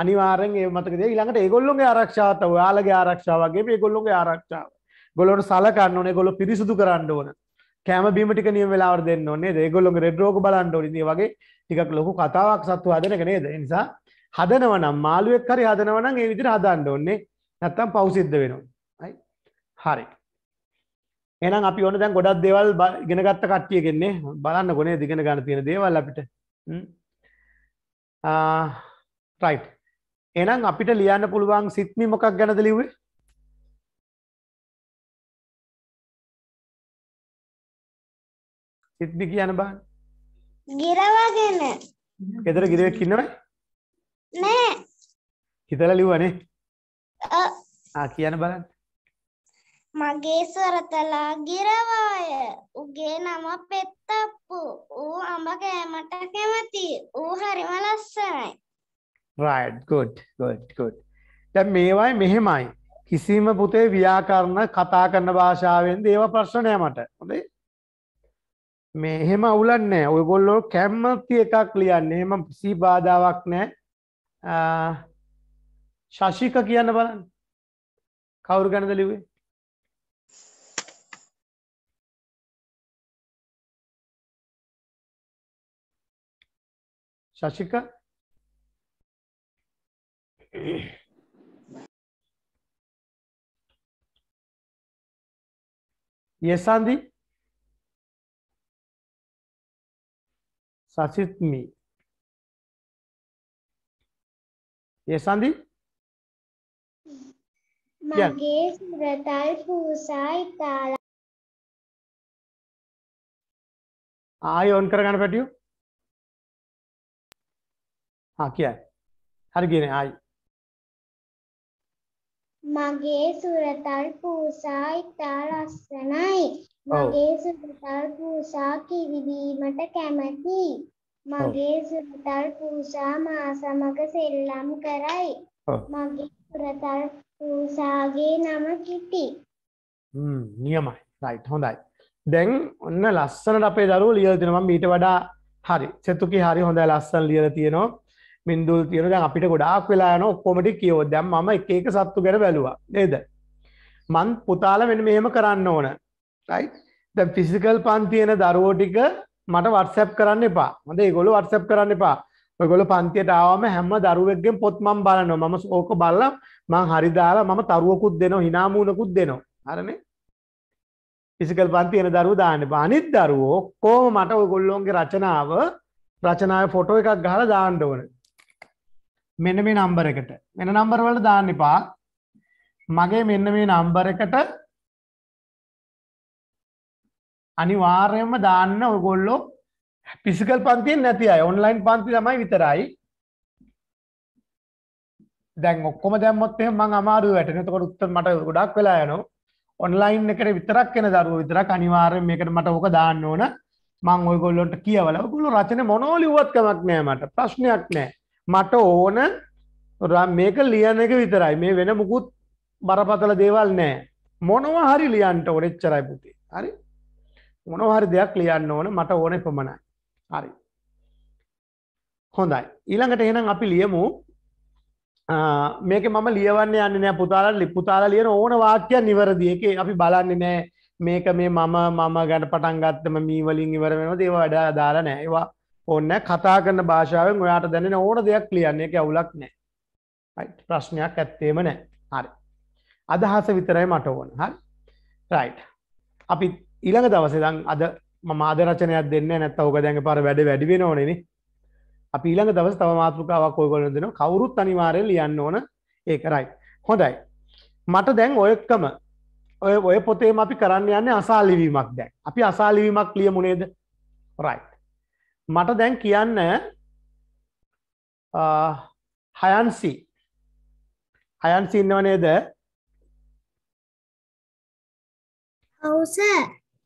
අනිවාරෙන් ඒ මතකද ඊළඟට ඒගොල්ලොන්ගේ ආරක්ෂාත ඔයාලගේ ආරක්ෂාවගේ මේ ගොල්ලොන්ගේ ආරක්ෂාව ගොලොට සලකන්න ඕනේ ගොලො පිරිසුදු කරන්න ඕන කෑම බීමටික නියම වෙලාවට දෙන්න ඕනේ ඒගොල්ලොන්ගේ රෙඩ් රෝග බලන්න ඕනේ වගේ ටිකක් ලොකු කතාවක් සත්තු හදනක නේද ඒ නිසා හදනවනම් මාළුවෙක් හරි හදනවනම් ඒ විදිහට හදන්න ඕනේ නැත්තම් පව් සිද්ධ වෙනවා හරි හරි එනම් අපි ඕන දැන් ගොඩක් දේවල් ඉගෙන ගත්ත කට්ටියගෙන්නේ බලන්න ගොනේ දිගෙන ගන්න තියෙන දේවල් අපිට හ්ම් රයි් uh, එනම් අපිට ලියන්න පුළුවන් සිත්මි මොකක් ගැනද ලිවේ සිත්මි කියන බා ගිරවාගෙන එතර ගිරවෙක් ඉන්නව නෑ හිතල ලිව්වනේ ආ කියන බලන්න මගේ සොරතලා ගිරවාය උගේ නම පෙත්තප්පු ඌ අඹ කෑමට කැමති ඌ හරිම ලස්සනයි right good good good දැන් මේවයි මෙහෙමයි කිසිම පුතේ ව්‍යාකරණ කතා කරන භාෂාවෙන් දේව ප්‍රශ්නය මට හොඳේ මේ එහෙම අවුලක් නැහැ ඔයගොල්ලෝ කැමති එකක් ලියන්න එහෙම කිසි බාධාවක් නැහැ ශශික කියන්න බලන්න කවුරු ගැනද ලිව්වේ शाशिका ये सांदी सासितमी ये सांदी मंगेश मृतल पूसा හා කියයි. හරි කියන්නේ ආයි. මගේ සුරතල් පූසා ඉතා ලස්සනයි. මගේ සුරතල් පූසා කිවිදීමට කැමැතියි. මගේ සුරතල් පූසා මා සමග සෙල්ලම් කරයි. මගේ සුරතල් පූසාගේ නම කිටි. නියමයි. රයිට් හොඳයි. දැන් ඔන්න ලස්සනට අපේ දරුවෝ ලියලා දෙනවා මීට වඩා හරි. සෙතුකේ හරි හොඳයි ලස්සන ලියලා තියෙනවා. මින්දුල් තියෙන දැන් අපිට ගොඩාක් වෙලා යන ඔක්කොමටි කියෝ දැන් මම එක එක සත්තු ගැන බැලුවා නේද මං පුතාල මෙන්න මෙහෙම කරන්න ඕන රයිට් දැන් ෆිසිකල් පන්තියන දරුවෝ ටික මට WhatsApp කරන්න එපා මට ඒගොල්ලෝ WhatsApp කරන්න එපා ඔයගොල්ලෝ පන්තියට ආවම හැම දරුවෙක්ගෙන් පොත් මම බලනවා මම ඕක බලලා මං හරි දාලා මම තරුවකුත් දෙනවා hinaමුණකුත් දෙනවා හරනේ ෆිසිකල් පන්තියන දරුවෝ දාන්න එපා අනිත් දරුවෝ කොහොම මට ඔයගොල්ලෝන්ගේ රචනාව රචනාවේ ෆොටෝ එකක් ගහලා දාන්න ඕනේ මෙන්න මේ නම්බර එකට වෙන නම්බර වලට දාන්න එපා මගේ මෙන්න මේ නම්බර එකට අනිවාර්යයෙන්ම දාන්න ඔයගොල්ලෝ ෆිසිකල් පන්තියෙන් නැති අය ඔන්ලයින් පන්ති ළමයි විතරයි දැන් ඔක්කොම දැම්මොත් එහෙම මම අමාරුව වැටෙනවා එතකොට උත්තර මට ගොඩක් වෙලා යනවා ඔන්ලයින් එකට විතරක් එන දරුවෝ විතරක් අනිවාර්යෙන් මේකට මට ඕක දාන්න ඕන මං ඔයගොල්ලොන්ට කියවල ඔයගොල්ලෝ රචන මොනෝ ලිව්වත් කමක් නෑ මට ප්‍රශ්නයක් නෑ මට ඕන මේක ලියන එක විතරයි මේ වෙන මුකුත් බරපතල දේවල් නෑ මොනවා හරි ලියන්ට ඕන එච්චරයි පුතේ හරි මොනවා හරි දෙයක් ලියන්න ඕන මට ඕන පමණයි හරි හොඳයි ඊළඟට එහෙනම් අපි ලියමු මේක මම ලියවන්න යන්න නෑ පුතාලා ලිපුතාලා ලියන ඕන වාක්‍යයක් නිවැරදි එකේ අපි බලන්නේ නෑ මේක මේ මම මම ගැන පටන් ගත්තම මීවලින් ඉවර වෙනවා ඒවා වැඩ දාලා නෑ ඒවා ඕන්න කතා කරන භාෂාවෙන් ඔයාට දැනෙන ඕන දෙයක් ලියන්නේ එක අවුලක් නෑ ප්‍රශ්නයක් ඇත්තේම නෑ හරි අදහස විතරයි මට ඕන හරි රයි් අපි ඊළඟ දවසෙදං අද මම ආදරචනයක් දෙන්න නැත්ත ඕක දැඟ පර වැඩ වැඩිවෙන ඕනෙන අපි ඊළඟ දවස් තව මාතෘකාවක් කොයිගොලන දෙන කවුරුත් අනිවාරය ලියන්න ඕන ඒකරයි හොඳයි මට දැන් ඔයක්කම ඔය ඔය පොතේම අපි කරන්න යන්නේ අසාලිවීමක් දැන් අපි අසාලිවීමක් ලියමුණේද රයිට් මට දැන් කියන්න හයන්සි හයන්සි ඉන්නවනේද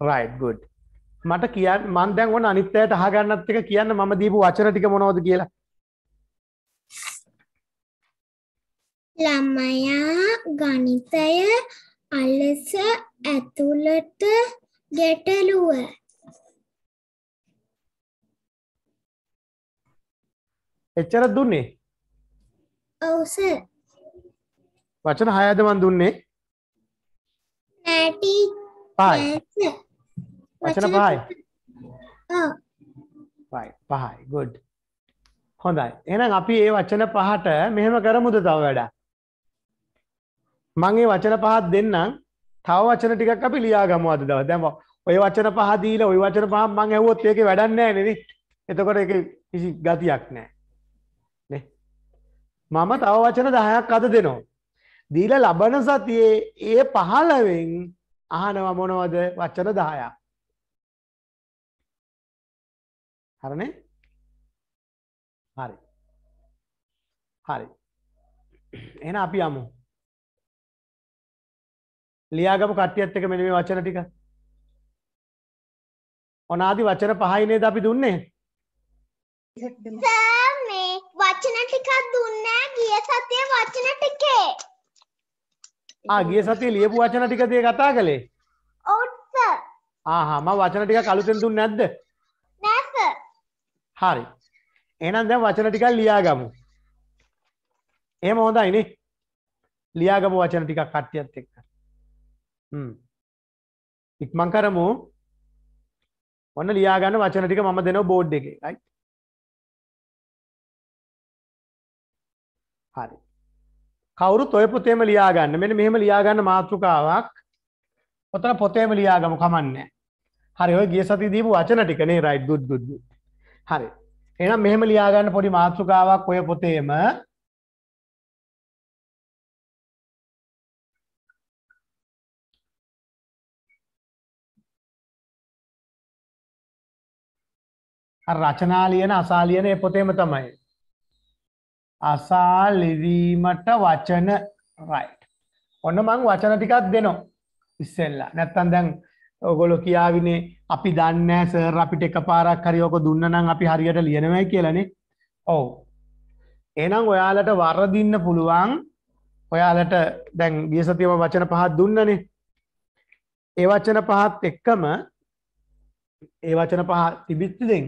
රයිගුඩ් මට කියන්න මන් දැන් ඕන අනිත්තයට හගන්නත් එක කියන්න මම දීපු වචන ටික මොනෝද කියලා ළමයා ගනිතය අලෙස ඇතුළට ගැටලුව එච්චර දුන්නේ ඔව් සර් වචන හයද මන් දුන්නේ නෑ ටී වචන පහයි ඔව් පහයි පහයි good හොඳයි එහෙනම් අපි මේ වචන පහට මෙහෙම කරමුද තව වැඩක් මම මේ වචන පහක් දෙන්නම් තව වචන ටිකක් අපි ලියාගමු අද දවස් දැන් ඔය වචන පහ දීලා ඔය වචන පහ මම ඇහුවොත් ඒකේ වැඩක් නැහැ නේද එතකොට ඒක කිසි ගතියක් නැහැ මම තව වචන 10ක් අද දෙනවා. දීලා ලබන සතියේ ඒ 15න් අහනවා මොනවද වචන 10ක්. හරිනේ? හරි. හරි. එහෙනම් අපි යමු. ලියාගමු කට්ටියත් එක්ක මෙන්න මේ වචන ටික. ඔනාදි වචන පහයි නේද අපි දුන්නේ? සර් වචන ටිකක් දුන්නා ගිය සතියේ වචන ටිකේ. ආ ගිය සතියේ ලියපු වචන ටිකද ඒ කතා කළේ? ඔව් සර්. ආහා මම වචන ටිකක් අලුතෙන් දුන්නේ නැද්ද? නෑ සර්. හරි. එහෙනම් දැන් වචන ටිකක් ලියාගමු. එහෙම හොඳයි නේ. ලියාගමු වචන ටිකක් කට්ටියත් එක්ක. හ්ම්. ඉක්මන් කරමු. ඔන්න ලියාගන්න වචන ටික මම දෙනවා බෝඩ් එකේ. right? හරි. කවුරු තොය පොතේම ලියාගන්න මෙන මෙහෙම ලියාගන්න මාතෘකාවක් ඔතන පොතේම ලියාගම කමන්නේ. හරි ඔය ගිය සති දීපු වචන ටිකනේ රයිට් ගුඩ් ගුඩ් ගුඩ්. හරි. එහෙනම් මෙහෙම ලියාගන්න පොඩි මාතෘකාවක් ඔය පොතේම රචනා ලියන අසා ලියන ඒ පොතේම තමයි. අසා ලිවීමට වචන රයිට් ඔන්න මං වචන ටිකක් දෙනවා ඉස්සෙල්ලා නැත්තන් දැන් ඔගොලො කියාවිනේ අපි දන්න සර් අපිට එක පාරක් හරිෝක දුන්න නම් අපි හරියට ලියනවයි කියලනේ ඔවු එනම් ඔයාලට වරදින්න පුළුවන් ඔයාලට දැන් ගියසතියම වචන පහත් දුන්නනේ ඒ වචන පහත් එක්කම ඒ වචන පහ තිබිත්ති දෙෙන්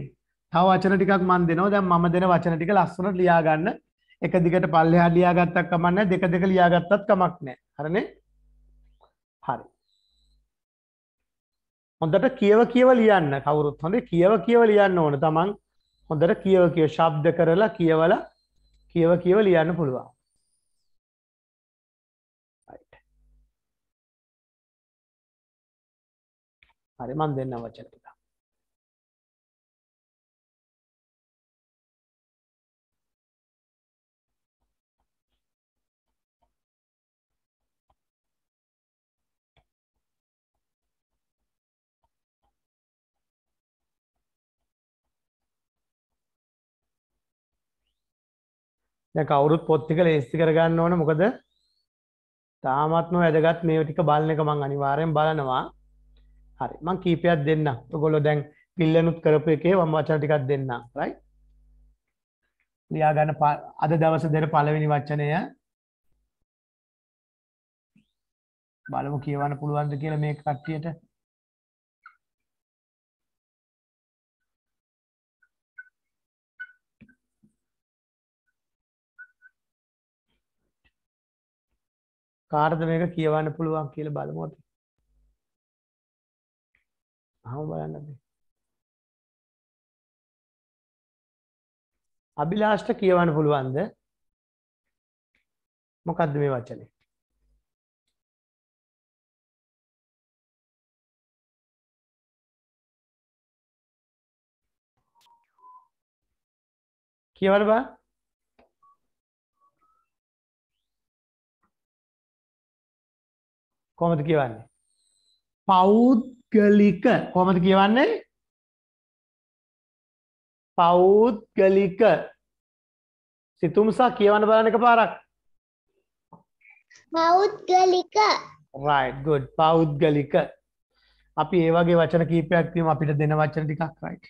තව වචන ටිකක් මන් දෙනවා දැන් මම දෙන වචන ටික ලස්සනට ලියාගන්න එක දිගට පල්ලෙහා ලියාගත්තක් කමක් නැහැ දෙක දෙක ලියාගත්තත් කමක් නැහැ හරිනේ හරි හොඳට කියව කියව ලියන්න කවුරුත් හොඳේ කියව කියව ලියන්න ඕන තමන් හොඳට කියව කියව ශබ්ද කරලා කියවලා කියව කියව ලියන්න පුළුවන් හරි මන් දෙන්න වචන ටික දැන් කවුරුත් පොත් ටික ලේස්ති කරගන්න ඕන මොකද තාමත්ම වැදගත් මේ ටික බලන එක මම අනිවාර්යෙන් බලනවා හරි මම කීපයක් දෙන්න ඔයගොල්ලෝ දැන් පිල්ලනුත් කරපු එකේ වම් වචන ටිකක් දෙන්න රයිට් ලියා ගන්න අද දවසේ දෙන පළවෙනි වචනය බලමු කියවන්න පුළුවන්ද කියලා මේ කට්ටියට කාටද මේක කියවන්න පුළුවන් කියල බලමොත හම බලන්න අභිලාෂ්ට කියවන්න පුළුවන්ද මොකක්ද මේ වචනේ කියවල බා කොමද කියවන්නේ. පෞද්ගලික කොමද කියවන්නේ පෞද්ගලික සිතුම්සා කියවන්න බලන්න එක පාරක් පෞද්ගලික right good පෞද්ගලික අපි ඒ වගේ වචන කීපයක් තියෙනවා අපිට දෙන වචන ටිකක් right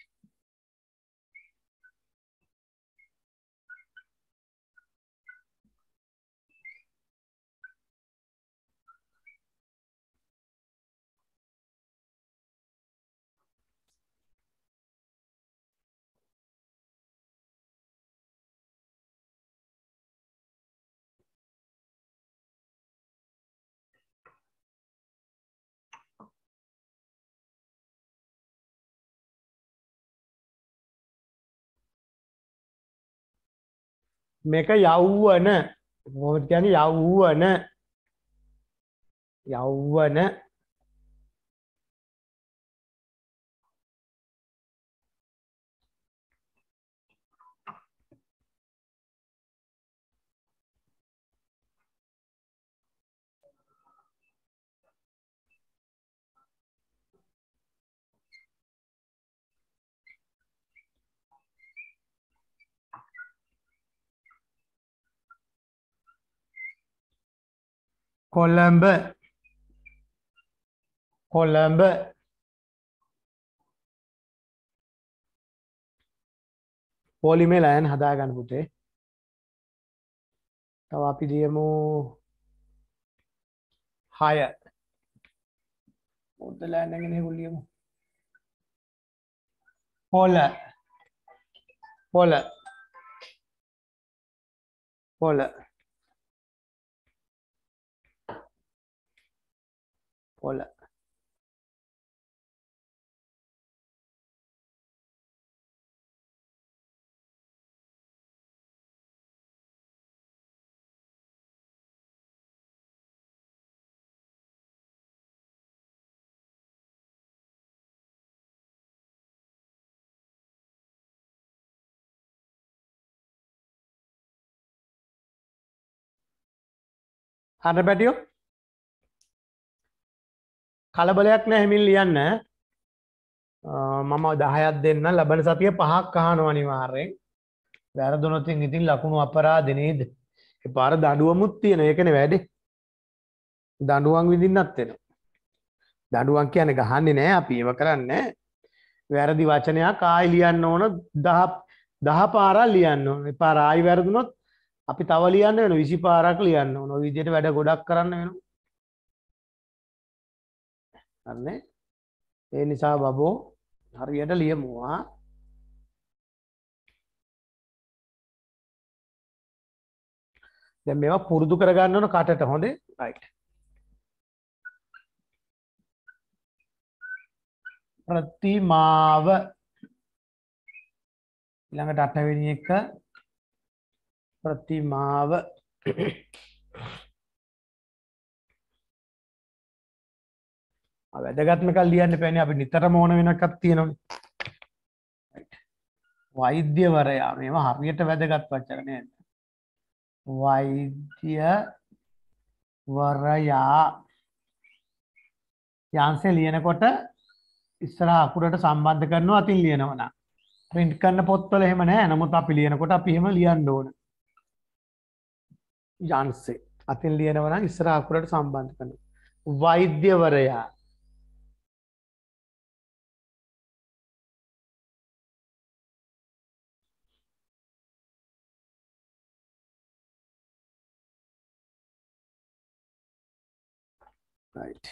මේක යව්වන කොහොමද කියන්නේ යව්වන යව්වන කොළඹ කොළඹ පොලිමේ ලයන් හදාගන්න පුතේ තව අපි දියමු හය මුද්ද ලෑන් එකගෙන හුල්ලියමු පොළ පොළ පොළ කොළ අර බැඩියෝ කලබලයක් නෑ හිමින් ලියන්න මම දහයත් දෙන්න ලබන සතිය පහක් අහනවා අනිවාර්යෙන් වැරදුනොතින් ඉතින් ලකුණු අපරාධ නේද පාර දඩුවමුත් තියෙන ඒකන වැඩේ දඩුවන් විඳින්නත් වෙන දඩුවන් කියන ගහන්නේ නෑ අපි ඒව කරන්න වැරදි වචනයක් ආයි ලියන්න ඕන දහ දහ පාරා ලියන්න ඕන එපා රායි වැරදුනොත් අපි තව ලියන්න වෙන විසි පාරක් ලියන්න ඕන විදියට වැඩ ගොඩක් කරන්න වෙනවා හරිනේ ඒ නිසා බබෝ හරියට ලියමුවා දැන් මේවා පුරුදු කරගන්න ඕන කටට හොඳේ රයිට් ප්‍රතිමාව ඊළඟට 8 වෙනි එක ප්‍රතිමාව වැදගත්මකල් ලියන්න පැන අපි නිතර මෝන වෙනකක් තියෙනව වෛද්‍යවරයා මෙම හරියට වැදගත් පච්චරණය වෛද්‍යවරයා යන්සේ ලියනකොට ඉස්සර අකුරට සම්බන්ධ කරනවා අතින් ලියනවන ප්‍රින්ට් කරන්න පොත්වල එහෙම නෑ නමුත් අපි ලියනකොට අපි එහෙම ලියන්න ඕන යන්සේ අතින් ලියනවනම් ඉස්සර අකුරට සම්බන්ධ කරනවා වෛද්‍යවරයා Right.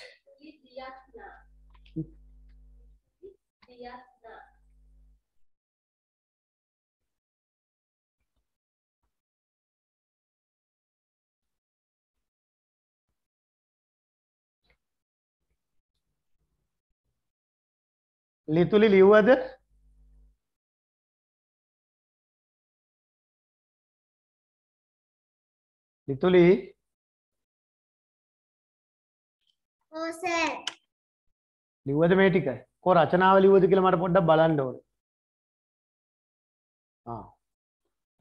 ලිතුලි ලිව්වද ලිතුලි ඔව් සර්. ලිව්වද මේ ටික? කො රචනාව ලිව්වද කියලා මට පොඩ්ඩක් බලන්න ඕන. ආ.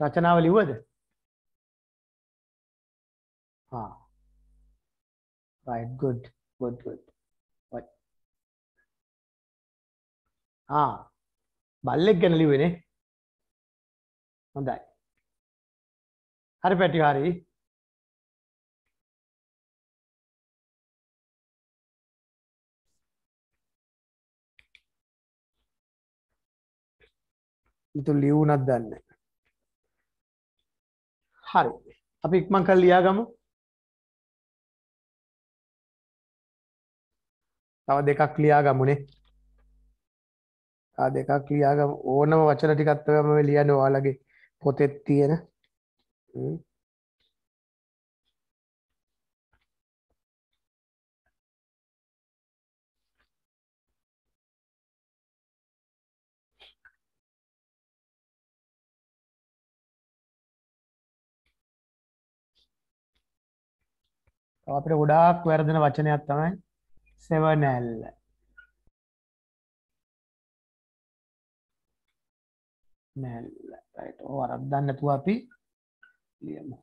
රචනාව ලිව්වද? ආ. right good good good what ආ බල්ලෙක් ගැන ලිව්වේ නේ හොඳයි හරි පැටි හරි තු ලියවුනත් දන්න හරි අපි ඉක්මං කල් ලියාගම තව දෙකක් ලියා ගමුණේ දෙකක් ලියාගම ඕනම වචන ටිකත්වම ලියන ඔයාලගේ පොතෙත් තියෙන අපිට ගොඩාක් වැරදෙන වචනයක් තමයි සෙවනැල්ල නැල්ල වරද්දන්න නැතුව අපි ලියමු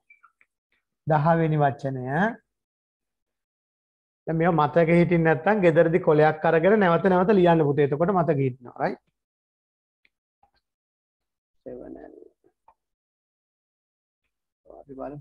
දහවෙනි වචනය මේ මතක හිටින් නැත්තම් ගෙදරදි කොලයක් අරගෙන නැවත නැවත ලියන්න පුතේ එතකොට මතක හිටිනවා right සෙවනැල්ල අපි බලමු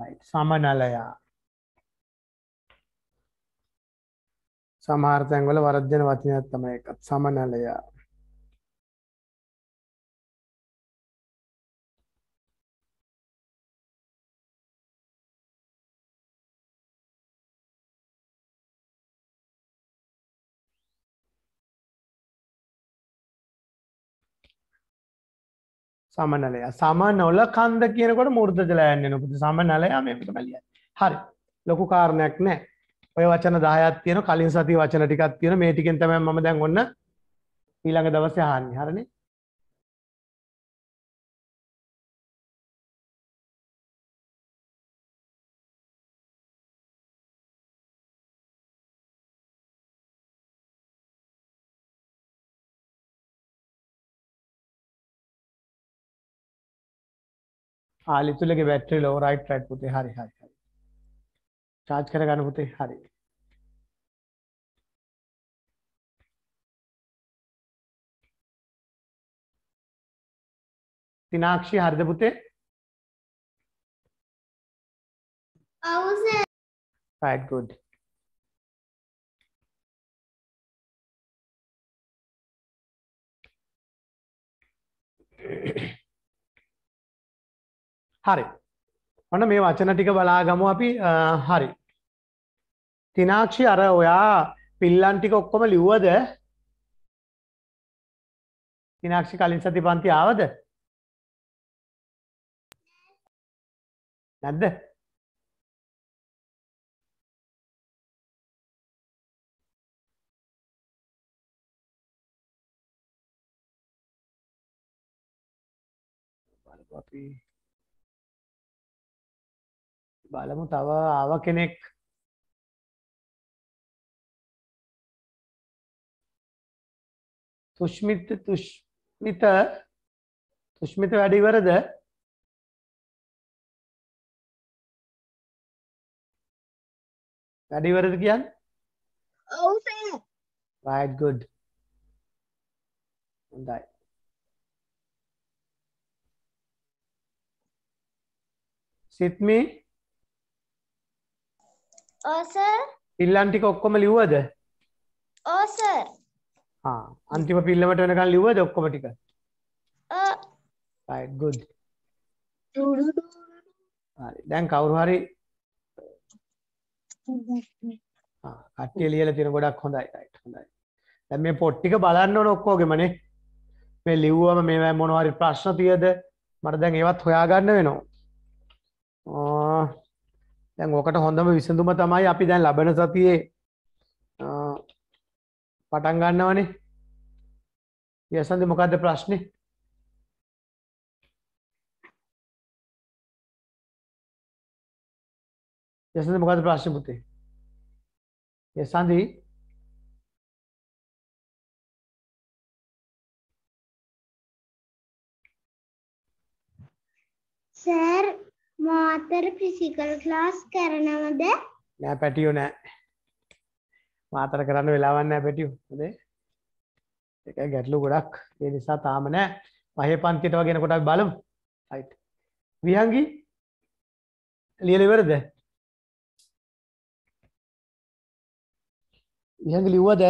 right සමනලයා සමහර තැන්වල වරද්දන වචනයක් තමයි එකත් සමනලයා සමනලය සම නොල කන්ද කියනකොට මුෘර්ධජලයන්න නොපති සම නලය මේකට මැලිය හරි ලොකු කාරණයක් නෑ ඔය වචන දායත් තියෙන කලින් සති වචන ටිකක් තියෙන මේ ටිකෙන් තමයි මම දැන් ඔන්න ඊළඟ දවසේ හාන්නේ හරනේ आलि तुले बैटरी रईट ट्रैक होते हारे हारे हारे चार्ज कर गान होते हारे तिनाक्षी हार देते राइट गुड Okay. හරි. ඔන්න මේ වචන ටික බලාගමු අපි හරි. තිනාක්ෂි අර ඔයා පිල්ලන් ටික ඔක්කොම ලිව්වද? තිනාක්ෂි කලින් සති පන්ති ආවද? නැද්ද? අපි බලමු තව ආව කෙනෙක් තුෂ්මිත තුෂ්මිත තුෂ්මිත වැඩ ඉවරද වැඩ ඉවරද කියන්නේ ඔව් සර් right good හොඳයි සිත්මි Oh, පිල්ලන් ටික ඔක්කොම ලිව්වද oh, අන්තිම පිල්ලමට වෙනකල් ලිව්වද ඔක්කොම ටික ගුඩ් oh. දැන් කවුරු හරි කට්ටිය ලියලා තියෙන ගොඩක් හොඳයි රයිට් හොඳයි දැන් මේ පොට් ටික බලන්න ඕන ඔක්කොගෙමනේ මේ ලිව්වම මේවා මොනවා හරි ප්‍රශ්න තියද මට දැන් ඒවත් හොයාගන්න වෙනවා ඔකට හොඳම විසඳුම තමයි අපි දැන් ලබන සතියේ පටන් ගන්නවනේ. යසන්ද මොකද්ද ප්‍රශ්නේ? යසන්ද මොකද්ද ප්‍රශ්නේ පුතේ? Yasandi sir Matara physical class කරනවද? නෑ පැටියෝ නෑ. මාතර කරන්න වෙලාවක් නෑ පැටියෝ. හොඳේ. ඒක ගැටලු ගොඩක්. ඒ නිසා තාම නෑ. පහේ පන්තියට වගේ එනකොට අපි බලමු. right. විහංගි ලියලා ඉවරද? විහංගි ලිව්වද?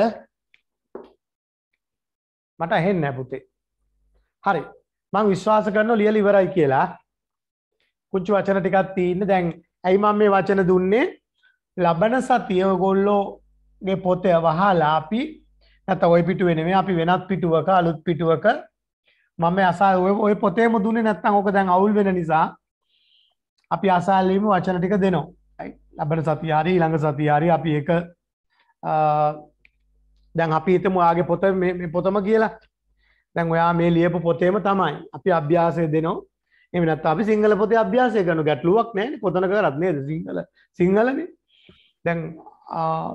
මට ඇහෙන්නේ නෑ පුතේ. හරි. මම විශ්වාස කරනවා ලියලා ඉවරයි කියලා. පුංචි වචන ටිකත් තියන්න දැන් ඇයි මම මේ වචන දුන්නේ ලබන සතිය ගොල්ලෝගේ පොතය වහලා අපි නැත ඔය පිටුවේ නෙමෙයි අපි වෙනත් පිටුවක අලුත් පිටුවක මම අසා ඔය පොතේම දුන්නේ නැත්නම් ඕක දැන් අවුල් වෙන නිසා අපි අසාල්ලීම වචන ටික දෙනවා ලබන සතිය හරි ඊළඟ සතිය හරි අපි ඒක දැන් අපි හිතමු ආගේ පොත මේ පොතම කියලා දැන් ඔයා මේ ලියපු පොතේම තමයි අපි අභ්‍යාසය දෙනවා එමනත් අපි සිංහල පොත අභ්‍යාසය කරනු ගැටලුවක් නෑ කොතනක රත්නයද සිංහල සිංහලන දැන්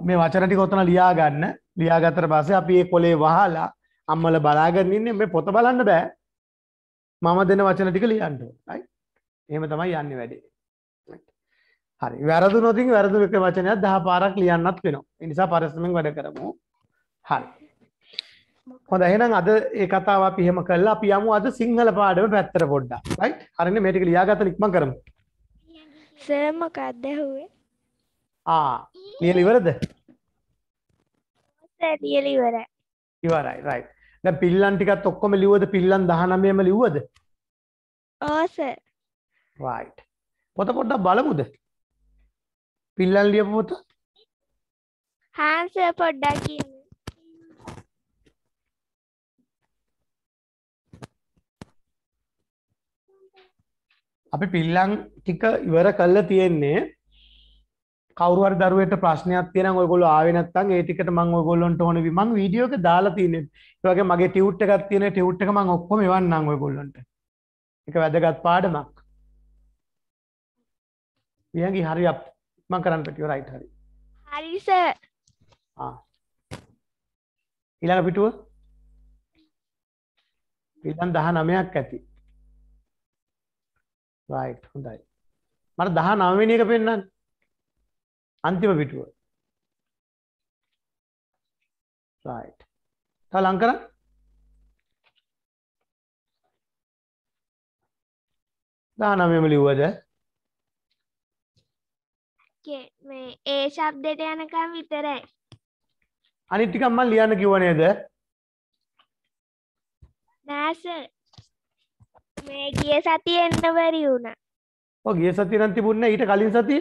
මේ වචනටි කොතන ලියාගන්න ලියාගතර පස අපි ඒ කොලේ වහලා අම්මල බලාගරන්නන්න මේ පොත බලන්න බෑ මම දෙන වචන ටික ලියන්ට යි එහෙම තමයි යන්න වැඩේ හරි වැරදු නොතින් වැරදු එක වචනයක් දහ පාරක් ලියන්නත් වෙනවා එනිසා පරස්සමෙන් වැඩ කරමු හරි හොඳ එහෙනම් අද ඒ කතාව අපි එහෙම කළා අපි යමු අද සිංහල පාඩම පැත්තට පොඩ්ඩක් රයිට් හරිනේ මේ ටික ලියාගත්තම ඉක්මන් කරමු සර් මොකක්ද ඇහුවේ ආ ලියලා ඉවරද සර් ලියලා ඉවරයි ඉවරයි රයිට් දැන් පිල්ලන් ටිකත් ඔක්කොම ලිව්වද පිල්ලන් 19ම ලිව්වද ඔව් සර් රයිට් පොත පොඩ්ඩක් බලමුද පිල්ලන් ලියපු පොත හාන්සර් පොඩ්ඩක් අපි පිල්ලං ටික ඉවර කල්ල තියෙන්නේ කවරුවර දරුවට ප්‍රශ්නයක් තියෙන ඔයගොල්ලෝ ආවේ නැත්නම් ඒ ටිකට මම ඔයගොල්ලන්ට ඕන වි මම වීඩියෝ එක දාලා තියෙන්නේ ඒ වගේ මගේ ටියුට් එකක් තියෙන ටියුට් එක මම ඔක්කොම එවන්නම් ඔයගොල්ලන්ට ඒක වැදගත් පාඩමක් වියන්ගේ හරි අප් මම කරන්න පිටිය රයිට් හරි හරි සර් ආ ඊළඟ පිටුව පිළිදන් දහ නමයක් ඇති රයිට් හොඳයි මට දහ නවවෙනි එක පෙන්වන්න අන්තිම පිටුව රයිට් තව ලං කරන්න දානමම ලිව්වද මේ ඒ ශබ්දයට යනකම් විතරයි අනිත්තිකම්ම ලියන්න කිව නේද නෑස මේ ගිය සතිය එන්න බැරි වුණා. ඔව් ගිය සතිය නම් තිබුණේ ඊට කලින් සතිය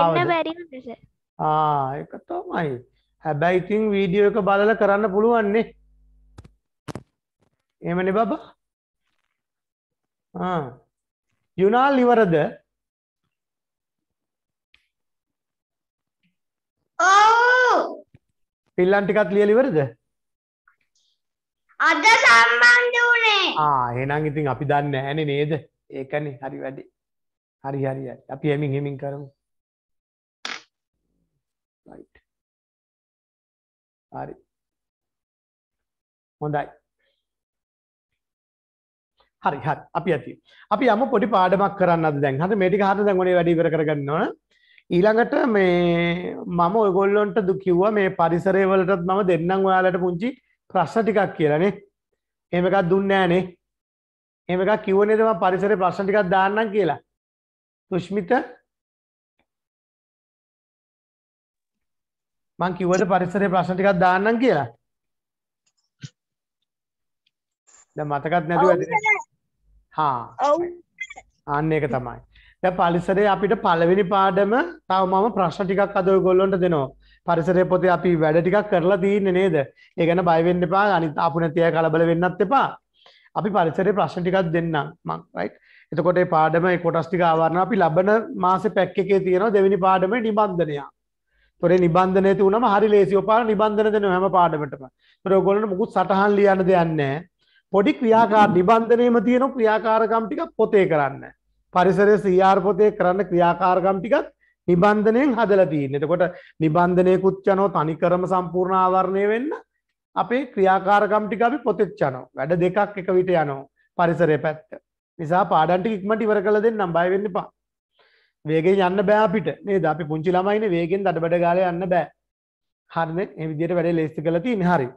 එන්න බැරි වුණා සර්. ආ ඒක තමයි. හැබැයි ඉතින් වීඩියෝ එක බලලා කරන්න පුළුවන් නේ. එහෙමනේ බබා. ආ. යුනාල් ඉවරද? ඔව්. පිල්ලන් ටිකක් ලියලා ඉවරද? ඔව්. අද සම්බන්ධ වුණේ. ආ එහෙනම් ඉතින් අපි දන්නේ නැහැනේ නේද? ඒකනේ හරි වැඩේ. හරි හරි හරි. අපි හැමින් හැමින් කරමු. right. හරි. හොඳයි. හරි හරි අපි ඇති. අපි යමු පොඩි පාඩමක් කරන්න අද දැන්. හරි මේ ටික හරියට දැන් ඔනේ වැඩ ඉවර කරගන්න ඕන. ඊළඟට මේ මම ඔයගොල්ලොන්ට දු කිව්වා මේ පරිසරය වලටත් මම දෙන්නම් ඔයාලට පුංචි ප්‍රශ්න ටිකක් කියලානේ එහෙම එකක් දුන්නේ නැහනේ එහෙම එකක් කිව්වනේ මම පරිසරේ ප්‍රශ්න ටිකක් දාන්නම් කියලා තුෂ්මිත මං කිව්වද පරිසරේ ප්‍රශ්න ටිකක් දාන්නම් කියලා දැන් මතකත් නැතුව ඇති හා අන්න ඒක තමයි දැන් පරිසරේ අපිට පළවෙනි පාඩම තව මම ප්‍රශ්න ටිකක් අද ඔයගොල්ලන්ට දෙනවා පරිසරය පොතේ අපි වැඩ ටිකක් කරලා තියෙන්නේ නේද? ඒ ගැන බය වෙන්න එපා. අනිත් ආපු නැති අය කලබල වෙන්නත් එපා. අපි පරිසරයේ ප්‍රශ්න ටිකක් දෙන්නම් මං රයිට්. එතකොට මේ පාඩම ඒ කොටස් ටික ආවරණ අපි ලබන මාසේ පැක් එකේ තියෙනවා දෙවෙනි පාඩමේ නිබන්ධනය. තොරේ නිබන්ධනය තුනම හරි ලේසි ඔපාර නිබන්ධන දෙනවා හැම පාඩමටම. ඒතර ඔයගොල්ලන්ට මොකුත් සටහන් ලියන්න දෙයක් නැහැ. පොඩි ක්‍රියාකාර නිබන්ධනයේම තියෙන ක්‍රියාකාරකම් ටිකක් පොතේ කරන්න. පරිසරයේ CR පොතේ කරන්න ක්‍රියාකාරකම් ටිකක් නිබන්ධනයෙන් හදලා තියෙන්නේ. එතකොට නිබන්ධනයකුත් යනවා තනිකරම සම්පූර්ණ ආවරණය වෙන්න අපේ ක්‍රියාකාරකම් ටික අපි පොතෙත් යනවා. වැඩ දෙකක් එක විට යනවා පරිසරය පැත්ත. නිසා පාඩම් ටික ඉක්මනට ඉවර කරලා දෙන්නම් බය වෙන්න එපා. වේගෙන් යන්න බෑ අපිට නේද අපි පුංචි ළමයිනේ වේගෙන් දඩබඩ ගාලා යන්න බෑ හරිනේ මේ විදිහට වැඩේ ලේස්ති කරලා තියෙන්නේ හරි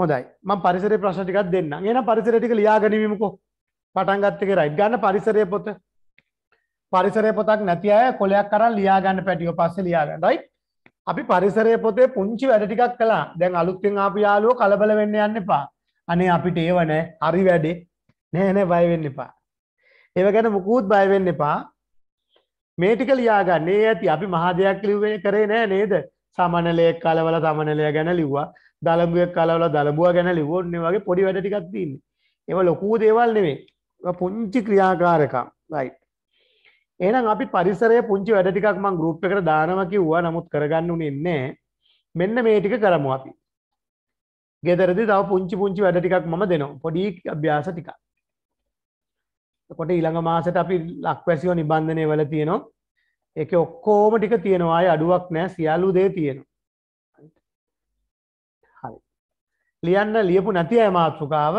හොඳයි මම පරිසරයේ ප්‍රශ්න ටිකක් දෙන්නම් එහෙනම් පරිසරය ටික ලියා ගැනීමකෝ පටන් ගත්ත එකේ රයිට් ගන්න පරිසරයේ පොත පරිසරය පොතක් නැති අය කොලයක් කරන් ලියාගන්න පැටියෝ පස්සේ ලියාගන්න රයිට් අපි පරිසරය පොතේ පුංචි වැඩ ටිකක් කළා දැන් අලුත්ෙන් ආපු යාළුවෝ කලබල වෙන්න යන්න එපා අනේ අපිට ඒව නෑ හරි වැඩේ නෑ නෑ බය වෙන්න එපා ඒව ගැන මුකුත් බය වෙන්න එපා මේ ටික ලියාගන්නේ ඇති අපි මහා දෙයක් ලිව්වේ කරේ නෑ නේද සමනලයක් කලවල සමනලය ගැන ලිව්වා දලඹුවෙක් කලවල දලඹුවා ගැන ලිව්වොන්නේ වගේ පොඩි වැඩ ටිකක් තියෙන්නේ ඒව ලොකු දේවල් නෙමෙයි පුංචි ක්‍රියාකාරකම් රයිට් එහෙනම් අපි පරිසරයේ පුංචි වැඩ ටිකක් මම group එකට දානවා කිව්වා නමුත් කරගන්න උනේ නැහැ. මෙන්න මේ ටික කරමු අපි. ගෙදරදි තව පුංචි පුංචි වැඩ ටිකක් මම දෙනවා. පොඩි අභ්‍යාස ටිකක්. එතකොට ඊළඟ මාසෙට අපි ලක්වැසියෝ නිබන්ධනය වල තියෙනවා. ඒකේ ඔක්කොම ටික තියෙනවා. ආයේ අඩුවක් නැහැ. සියලු දේ තියෙනවා. හරි. ලියන්න ලියපු නැති අය මාතෘකාව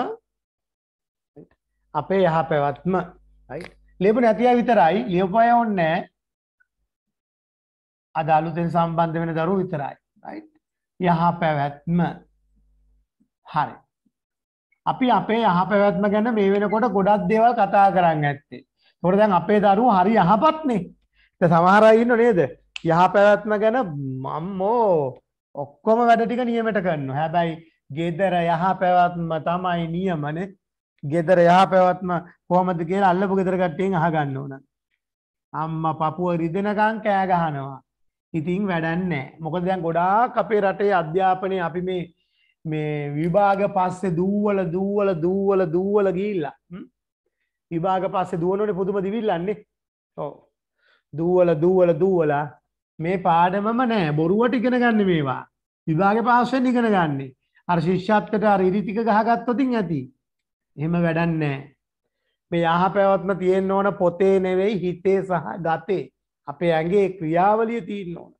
අපේ යහපැවැත්ම right ලියපු නැති අය විතරයි ලියපු අය ඕනේ නැහැ. අද අලුතෙන් සම්බන්ධ වෙන දරුවෝ විතරයි. right? යහ පැවැත්ම. හරි. අපි අපේ යහ පැවැත්ම ගැන මේ වෙනකොට ගොඩක් දේවල් කතා කරන් ඇත්තේ. ඒකට දැන් අපේ දරුවෝ හරි යහපත්නේ. දැන් සමහර අය ඉන්නෝ නේද? යහ පැවැත්ම ගැන මම්මෝ ඔක්කොම වැඩ ටික නියමයට කරනවා. හැබැයි ගෙදර යහ පැවැත්ම තමයි නියමනේ. ගෙදර යහ පැවැත්ම කොහොමද කියලා අල්ලපු ගෙදර කට්ටියෙන් අහගන්න ඕන. අම්මා පපුව රිදෙනකන් කෑ ගහනවා. ඉතින් වැඩක් නැහැ. මොකද දැන් ගොඩාක් අපේ රටේ අධ්‍යාපනයේ අපි මේ මේ විභාග පස්සේ දූවල දූවල දූවල දූවල ගිහිල්ලා විභාග පස්සේ දුවනෝනේ පුදුම දිවිල්ලන්නේ. ඔව්. දූවල දූවල දූවලා මේ පාඩමම නෑ බොරුවට ඉගෙන ගන්න මේවා. විභාග පාස් වෙන්න ඉගෙන ගන්නේ. අර ශිෂ්‍යත්වයට අර ඉරිතික ගහගත්තොතින් ඇති. එහෙම වැඩක් නැහැ. මේ යහ පැවත්ම තියෙන් ඕන පොතේ නෙවෙයි හිතේ සහ ගතේ අපේ ඇගේ ක්‍රියාවලිය තියන්න ඕන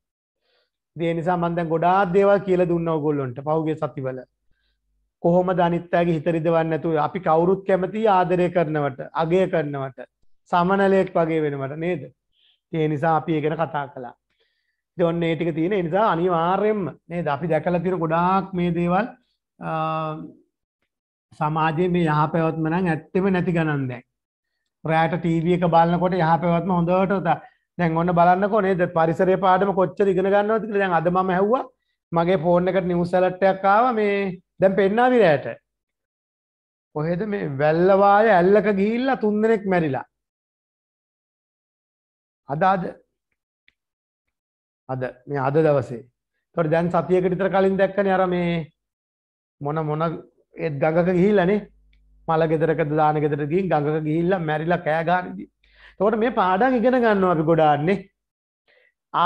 දේ නිසා මන්ද ගොඩා දේවල් කියල දුන්න ගොල්ලොන්ට පහුගේ සතිවල කොහොම දනිත්තෑගේ හිතරිදවන්න ඇතු අපි කවුරුත් කැමති ආදරය කරනවට අගේ කරනවට සමනලයෙක් වගේ වෙනවට නේද තිය නිසා අපි ඒගෙන කතා කලා දෙොන්න ඒටික තියෙන නිසා අනිවාර්යෙන්ම නේද අපි දැකල තිර ගොඩාක් මේ දේවල් සමාජයේ මේ යහ පැවත්ම නම් ඇත්තෙම නැති ගණන් දැන්. රෑට ටීවී එක බලනකොට යහ පැවත්ම හොඳට උදා. දැන් ඔන්න බලන්නකෝ නේද පරිසරයේ පාඩම කොච්චර ඉගෙන ගන්නවද කියලා දැන් අද මම ඇහුවා මගේ ෆෝන් එකට නිවුස් ඇලර්ට් එකක් ආවා මේ දැන් පෙන්නාවි රෑට. කොහෙද මේ වැල්ලවාය ඇල්ලක ගිහිල්ලා තුන්දෙනෙක් මැරිලා. අද අද අද මේ අද දවසේ. තොට දැන් සතියකට විතර කලින් දැක්කනේ අර මේ මොන මොන ඒත් ගඟක ගිහිල්ලනේ මල ගෙදරක දාන ගෙදර ගින් ගඟක ගිහිල්ලා මැරිලා කෑගානදී තොට මේ පාඩම් ඉගෙන ගන්නවා අපි ගොඩාන්නේ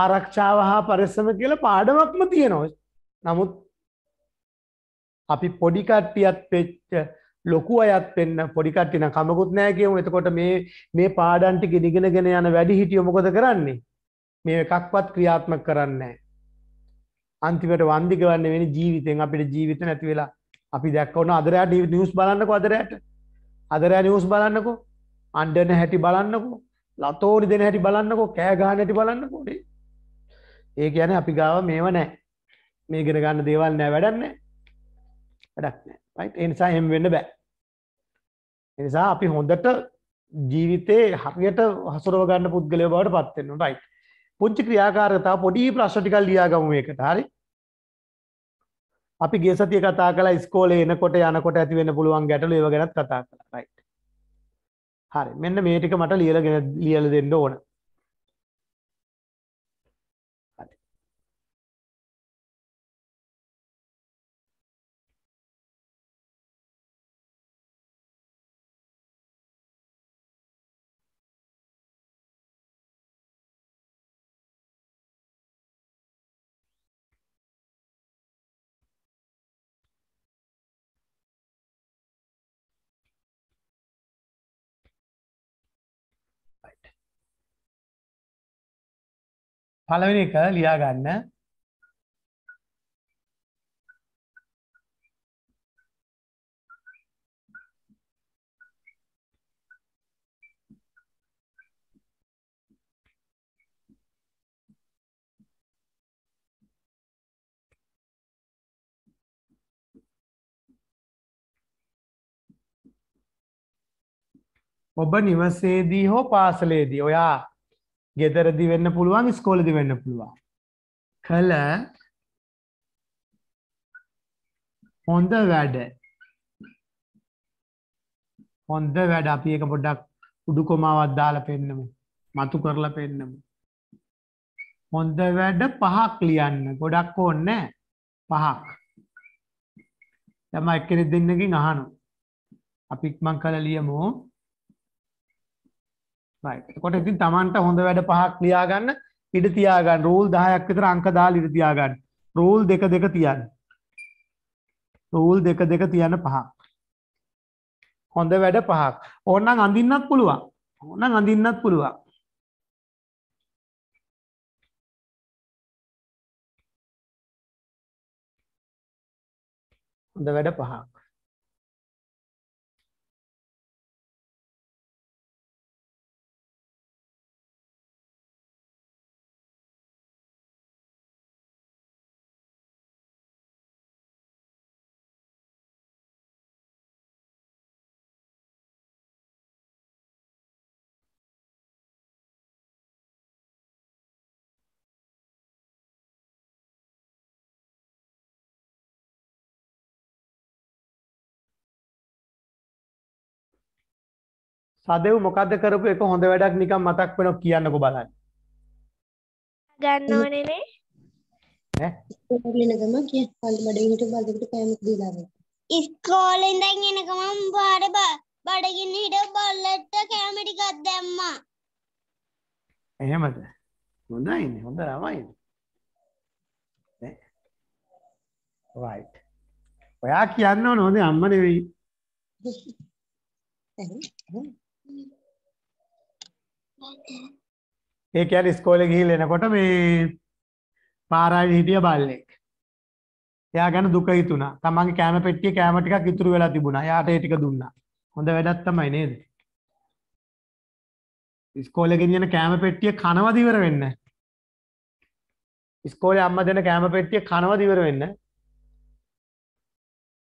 ආරක්ෂාව හා පරිස්සම කියල පාඩමක්ම තියෙනවා නමුත් අපි පොඩිකට්ටියත් පෙච්ච ලොකු අයත් පෙන්න්න පොඩිකට්ටින කමකුත් නෑ කියමු එතකොට මේ මේ පාඩන්ටි ගෙනගෙනගෙන යන වැඩි හිටියොමකොද කරන්නේ මේ එකක්වත් ක්‍රියාත්මක කරන්නේ අන්තිමට වන්දිගවන්න වෙන ජීවිතෙන් අපිට ජීවිත නැති වෙලා අපි දැක්කවන අදරෑ නිියස් බලන්නක අදරයට අදරෑ නිියස් බලන්නකෝ අන්ඩන හැටි බලන්නකෝ ලතෝනි දෙන හැටි බලන්නකෝ කෑගා නැටි බලන්න කොඩේ ඒ ගැන අපි ගාව මේව නෑ මේ ගෙන ගන්න දේවල් නෑ වැඩන්නේ වැඩක් නෑ එනිසා හෙම වෙන්න බෑ එනිසා අපි හොඳට ජීවිතේ හරියට හසුරව ගන්න පුද්ගලය බවට පත්වෙන්න යි පුංචි ක්‍රියාකාරතා පොඩි ප්‍රශ්ටිකල් ලියාගම එකට හරි අපි ගේ සතිය කතා කලා ස්කෝලේ එනකොට යනකොට ඇතිවෙන්න පුළුවන් ගැටලු ඒව ගැනත් කතා කලා රයිට් හරි මෙන්න මේටික මට ලියල ගෙන ලියල දෙන්න ඕන පළවෙනි එක ලියා ගන්න ඔබ නිවසේදී හෝ පාසලේදී ඔයා ගෙදරදි වෙන්න පුළුවන් ස්කෝලදි වෙන්න පුළුවන් කළ හොඳ වැඩ හොඳ වැඩ අපි එක පොඩ්ඩක් උඩු කොමාවක් දාලා පෙන්නමු මතු කරලා පෙන්නමු හොඳ වැඩ පහක් ලියන්න ගොඩක් ඕන්නේ පහක් තමයි එක්කෙනෙක් දෙන්නකින් අහනවා අපි ඉක්මන් කළා ලියමු කොට ඉතින් තමන්ට හොඳ වැඩ පහක් ලියාගන්න ඉඩ තියාගන්න රූල් දහයක් විතර අංක දාලා ඉඩ තියාගන්න රූල් දෙක දෙක තියන්න රූල් දෙක දෙක තියන්න පහක් හොඳ වැඩ පහක් ඕනනම් අඳින්නත් පුළුවන් ඕනනම් අඳින්නත් පුළුවන් හොඳ වැඩ පහක් සදව් මොකක්ද කරපු එක හොඳ වැඩක් නිකම් මතක් වෙනො කියන්නක බලන්න ගන්නවනනේ ඉස්කෝලෙනකම කිය පල්ලි බඩගිනිට බල්ලෙකුට කෑමක් දීලා වෙයි ඉස්කෝලෙන් ඉඳන් එනකම මම පාර බඩගින්න හිට බල්ලට කෑම ටිකක් දැම්මා එහෙමද හොඳයිනේ හොඳ ළමයිනේ නේ රයිට් ඔයා කියන්න ඕන හොඳේ අම්ම නෙවෙයි ඒ කියන්නේ ඉස්කෝලේ ගිහින් එනකොට මේ පාරාවේ හිටිය බල්ලෙක්. එයා ගැන දුක හිතුණා. තමන්ගේ කෑම පෙට්ටියේ කෑම ටිකක් ඉතුරු වෙලා තිබුණා. එයාට ඒ ටික දුන්නා. හොඳ වැඩක් තමයි නේද? ඉස්කෝලේ ගෙනියන කෑම පෙට්ටිය කනවද ඉවර වෙන්න? ඉස්කෝලේ අම්මා දෙන කෑම පෙට්ටිය කනවද ඉවර වෙන්න?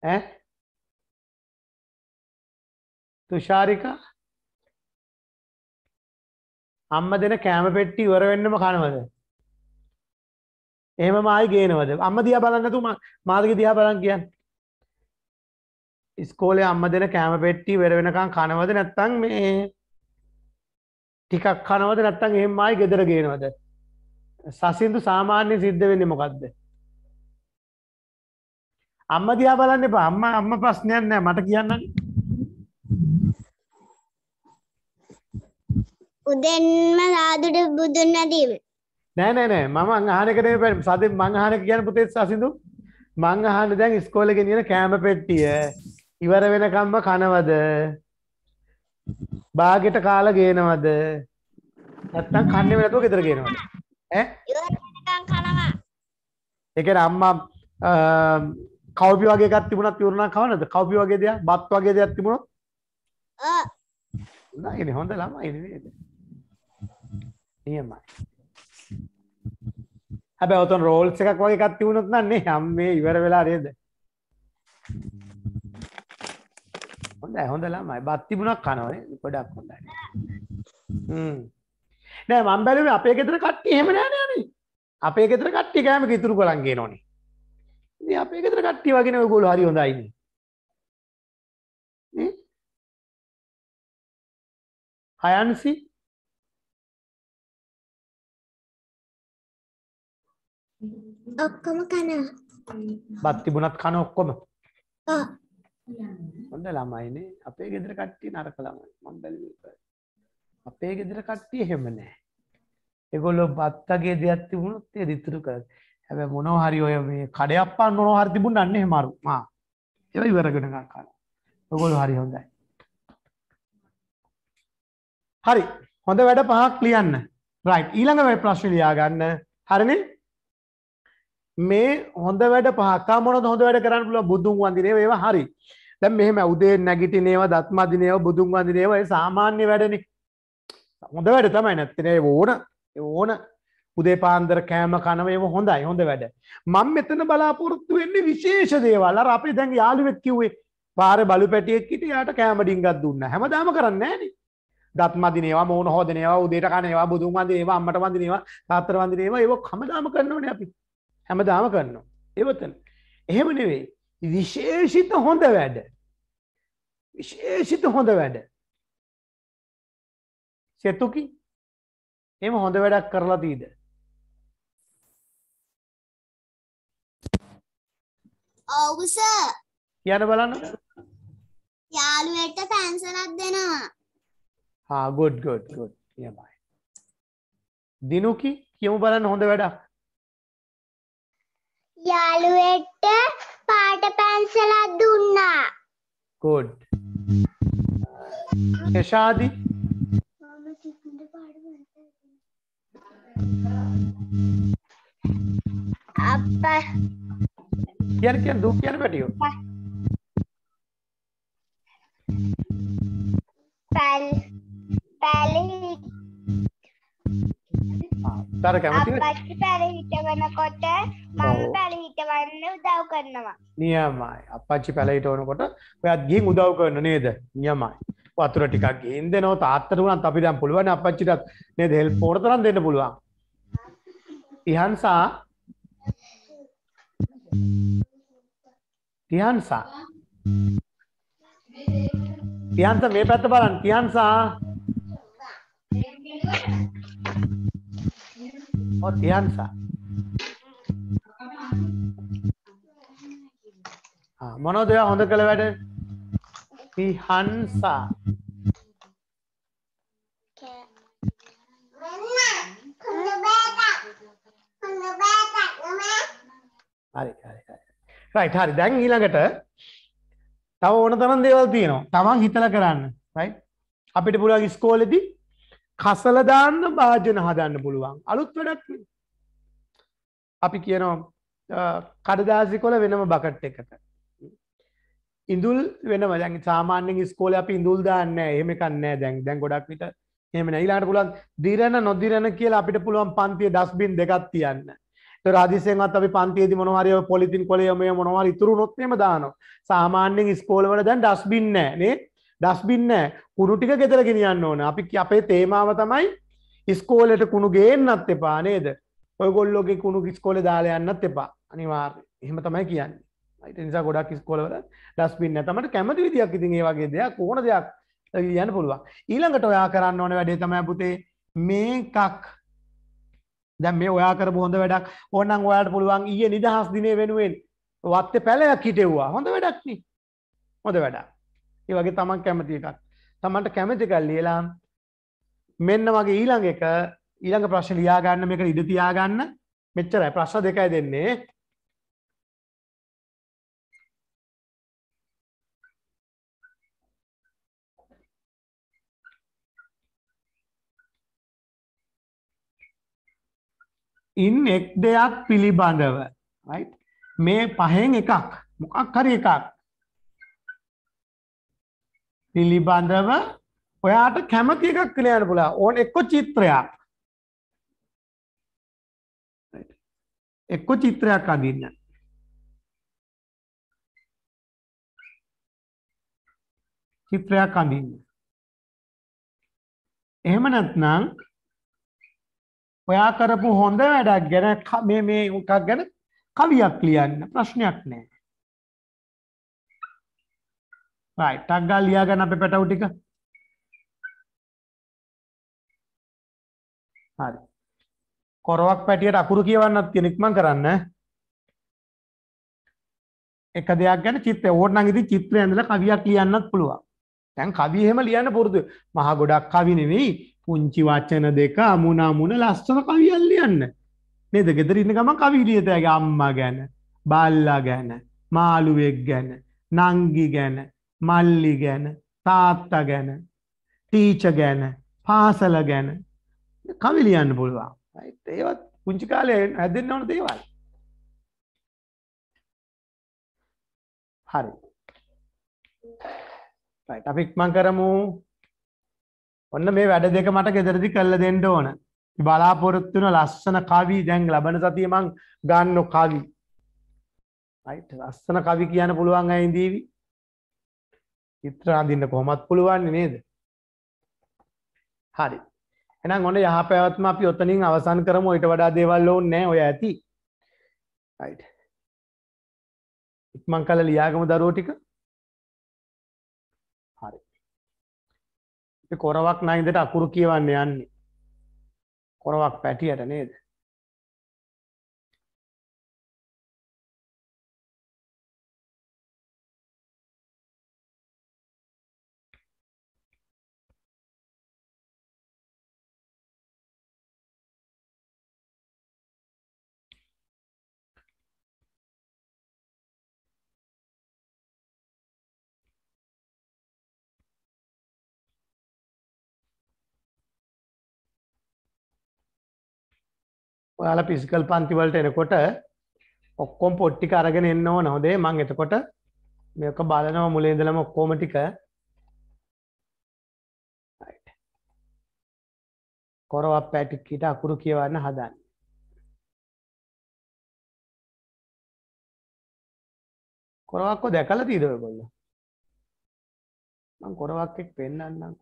ඈ? තුෂාරිකා අම්ම දෙන කෑම පෙට්ටි ඉවර වෙන්නම කනවද? එහෙමම ආයි ගේනවද? අම්ම දිහා බලන්න නැතුව මාතක දිහා බලන් කියන්නේ. ඉස්කෝලේ අම්ම දෙන කෑම පෙට්ටි ඉවර වෙනකන් කනවද නැත්නම් මේ ටිකක් කනවද නැත්නම් එහෙම ආයි ගෙදර ගේනවද? සසින්දු සාමාන්‍ය සිද්ධ වෙන්නේ මොකද්ද? අම්ම දිහා බලන්න එපා. අම්මා අම්මා ප්‍රශ්නයක් නෑ මට කියන්නනේ. උදෙන්ම සාදුට බුදුන් වැඳීම. නෑ නෑ නෑ මම අහන එක නෙමෙයි සද මං අහන එක කියන්නේ පුතේ සසිඳු මං අහන දැන් ඉස්කෝලේ ගෙනියන කැම පෙට්ටිය ඉවර වෙනකම්ම කනවද? බාගෙට කාලා ගේනවද? නැත්තම් කන්නේ නැතුව ගෙදර ගේනවද? ඈ? ඉවර වෙනකම් කනවා. ඒ කියන්නේ අම්මා කව්පි වගේ එකක් තිබුණත් ඉවරනම් කවනද? කව්පි වගේ දෙයක්, බත් වගේ දෙයක් තිබුණොත්? ආ. නෑ ඉතින් හොඳ ළමයි නේද? නියමයි හැබැ ඔතන් රෝල්ස් එකක් වගේ කත්ති වුණොත් නන්නේ හම් මේ ඉවර වෙලා රේද හොඳ හොඳලා මයි බත්තිබුණක් කනවනේ ගොඩක් හොඳයි නෑ මම් බැලුවේ අපේ ගෙදර කට්ටිය එහෙම නෑ නෑනේ අපේ ගෙදර කට්ටිය කෑම ඉතුරු කරන් ගේනෝනේ ඉතින් අපේ ගෙදර කට්ටිය වගේ ඔයගොල්ලෝ හරි හොඳයි නේ හයන්සි ඔක්කොම කනවා. බත් තිබුණත් කන ඔක්කොම. ඔව්. හොඳ ළමයිනේ. අපේ ගෙදර කට්ටිය නරක ළමයි. මම බැලුවේ. අපේ ගෙදර කට්ටිය එහෙම නැහැ. ඒගොල්ලෝ බත් වගේ දෙයක් තිබුණොත් ඒ දිතුරු කරා. හැබැයි මොනවා හරි ඔය මේ කඩයප්පා මොනවා හරි තිබුණා නම් එහෙම අරු. මා. ඒවා ඉවරගෙන කනවා. ඔයගොල්ලෝ හරි හොඳයි. හරි. හොඳ වැඩ පහක් ලියන්න. රයිට්. ඊළඟ ප්‍රශ්නේ ලියා ගන්න. හරිනේ? මේ හොඳ වැඩ පහතා මොන හොඳ වැඩ කරන්න පුල බුදුන් වන්දිනේ ඒවා හරි දැන් මෙහෙම උදේ නැගිටිනේව දත්මදිනේව බුදුන් වන්දිනේව ඒ සාමාන්‍ය වැඩනේ හොඳ වැඩ තමයි නැත්තනේ ඕන ඕන උදේ පාන්දර කෑම කනව ඒව හොඳයි හොඳ වැඩ මම මෙතන බලාපොරොත්තු වෙන්නේ විශේෂ දේවල් අර අපි දැන් යාළුවෙක් කිව්වේ පාරේ බලු පැටියෙක් හිටිය යාට කෑම ඩිංගක් දුන්නා හැමදාම කරන්නේ නැහනේ දත් මදිනේවා මෝන හොදනේවා උදේට කනේවා බුදුන් වන්දිනේවා අම්මට වන්දිනේවා තාත්තට වන්දිනේවා ඒව කමදාම කරනවනේ අපි හැමදාම කරනවා. ඒවතන. එහෙම නෙවෙයි. විශේෂිත හොඳ වැඩ. විශේෂිත හොඳ වැඩ. සෙතුකි එම හොඳ වැඩක් කරලා තීද. ඔවුස කියන බලන්න යාළුවට පැන්සලක් දෙනවා හා ගොඩ් ගොඩ් ගොඩ් යමයි දිනුකි කියමු බලන්න හොඳ වැඩක් යාළුවෙට පාට පැන්සලක් දුන්නා. good. යශාදි අප කියන කියන දුක් කියන පැටියෝ. පැල් පැලි තර කැමති අපච්චි පැල හිටවනකොට මම පැල හිටවන්න උදව් කරනවා නියමයි අපච්චි පැල හිටවනකොට ඔයත් ගිහින් උදව් කරන නේද නියමයි වතුර ටිකක් ගිහින් දෙනවා තාත්තට උනත් අපි දැන් පුළුවන් අපච්චිටත් නේද හෙල්ප් ඕන තරම් දෙන්න පුළුවන් තිහන්සා තිහන්සා තිහන්ස මේ පැත්ත බලන්න තිහන්සා or the answer. මොනවද ඔයා හොඳ කළ වැඩ? විහංසා. හරි හරි හරි. රයිට් හරි. දැන් ඊළඟට තව ඕන තරම් දේවල් තියෙනවා. තමන් හිතලා කරන්න. රයිට්. අපිට පුළුවන් ඉස්කෝලේදී කසලදාන්න භාජන හදන්න පුළුවන් අලුත් වැඩක් අපි කියනවා කඩදාසි කොල වෙනම බකට් එකට ඉඳුල් වෙන දැන් සාමාන්‍යෙන් ස්කෝල අපි ඉඳුල් දාන්න එහෙම කන්නෑ දැන් දැන් ගොඩක් විට එම ඉලාට පුළන් දිරණ නොදිරණ කියලා අපිට පුළුවන් පන්තිය ඩස්බින් දෙකත් තියන්න රාදිසයන්ත් අපි පන්තියේද මොනවාරය පොලිතින් කොලයම මොනවා ඉතුරු නොත්නම දානවා සාමාන්‍යෙන් ස්කෝලවල දැන් ඩස්බින්නෑ නේ ඩස්බින්න කුණු ටික ගෙදර ගෙනියන්න ඕන අපි අපේ තේමාව තමයි ඉස්කෝලට කුණු ගේන්නත් එපා නේද ඔයගොල්ලෝගේ කුණු කිස්කෝල දාලා යන්නත් එපා අනිවාර් එහෙම තමයි කියන්නේ අයිට නිසා ගොඩක් ස්කෝලවල ඩස්බින්න තමට කැමති විදියක් ඉතින් ඒ වගේ දෙයක් ඕන දෙයක් කියන්න පුළුවන් ඊළඟට ඔයා කරන්න ඕන වැඩේ තමයි පුතේ මේකක් දැ මේ ඔයා කර හොඳ වැඩක් ඕනම් ඔයාට පුළුවන් ඊය නිදහස් දිනය වෙනුවෙන් වත්ත පැලයක් හිටෙව්වා හොඳ වැඩක්න හොඳ වැඩක් ඒ වගේ තමන් කැමති එකක් තමන්ට කැමතිකල් ලියලා මෙන්න වගේ ඊළඟ එක ඊළඟ ප්‍රශ්න ලියාගන්න මේක ඉඩ තියාගන්න මෙච්චරයි ප්‍රශ්න දෙකයි දෙන්නේ ඉන් එක් දෙයක් පිළිබඳව මේ පහෙන් එකක් මොකක් හරි එකක් පිළිබඳව ඔයාට කැමති එකක් කියලා යන්න පුළුවන්. ඕන එක්ක චිත්‍රයක්. එක්ක චිත්‍රයක් අඳින්න. චිත්‍රයක් අඳින්න. එහෙම නැත්නම් ඔයා කරපු හොඳ වැඩක් ගැන මේ මේ මොකක් ගැන කවියක් ලියන්න ප්‍රශ්නයක් නෑ. රයිට් ටක් ගාලා ලියා ගන්න අපේ පැටවු ටික හරි කොරවක් පැටියට අකුරු කියවන්නත් කෙනෙක් මං කරන්න එක දෙයක් ගැන චිත්‍රය ඕනනම් ඉතින් චිත්‍රය ඇඳලා කවියක් ලියන්නත් පුළුවන් තැන් කවි එහෙම ලියන්න පුරුදු මහ ගොඩක් කවි නෙවෙයි පුංචි වචන දෙක අමුණ අමුණ ලස්සන කවියක් ලියන්න නේද ගෙදර ඉන්න ගමන් කවි ලියතෑගේ අම්මා ගැන බල්ලා ගැන මාළුවෙක් ගැන නංගි ගැන මල්ලි ගැන තාත්තා ගැන ටීච ගැන පාසල ගැන කවි ලියන්න පුළුවන් ඒවත් පුංචි කාලේ හැදෙන්න ඕන දේවල් හරි රයිට් අපි ඉක්මන් කරමු ඔන්න මේ වැඩ දෙක මට ගෙදරදි කරලා දෙන්න ඕන බලාපොරොත්තු වෙන ලස්සන කවි දැන් ලබන සතිය මං ගන්න කවි රයිට් ලස්සන කවි කියන්න පුළුවන් අය ඉඳීවි චිත්‍ර අඳින්න කොහොමත් පුළුවන් නේද? හරි. එහෙනම් ඔන්න යහපැවැත්ම අපි ඔතනින් අවසන් කරමු. ඊට වඩා දේවල් ඕනේ නැහැ ඔය ඇති. right. ඉක්මන් කළා ලියාගමු දරුවෝ ටික. හරි. ඉතින් කොරවක් නැන්දට අකුරු කියවන්න යන්නේ. කොරවක් පැටියට නේද? ඔයාල පිසිකල් පන්තිවලට එනකොට ඔක්කොම් පොට්ටික අරගෙන එන්න ඕන හොදේ මං එතකොට මේක බලනව මුලේදලම ඔක්කෝම ටික කොරවක් පැටික්කට අකුරු කියවන්න හදන්න කොරවක්කො දැකල තීදව කොල්ල මං කොරවක් එක් පෙන්න්නන්නකු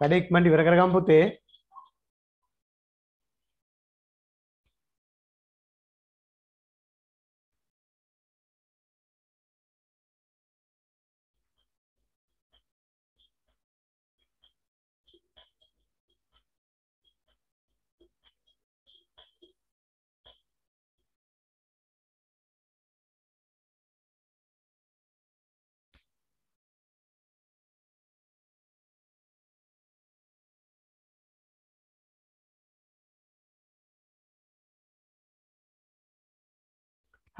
වැඩ ඉක්මනට ඉවර කරගම් පුතේ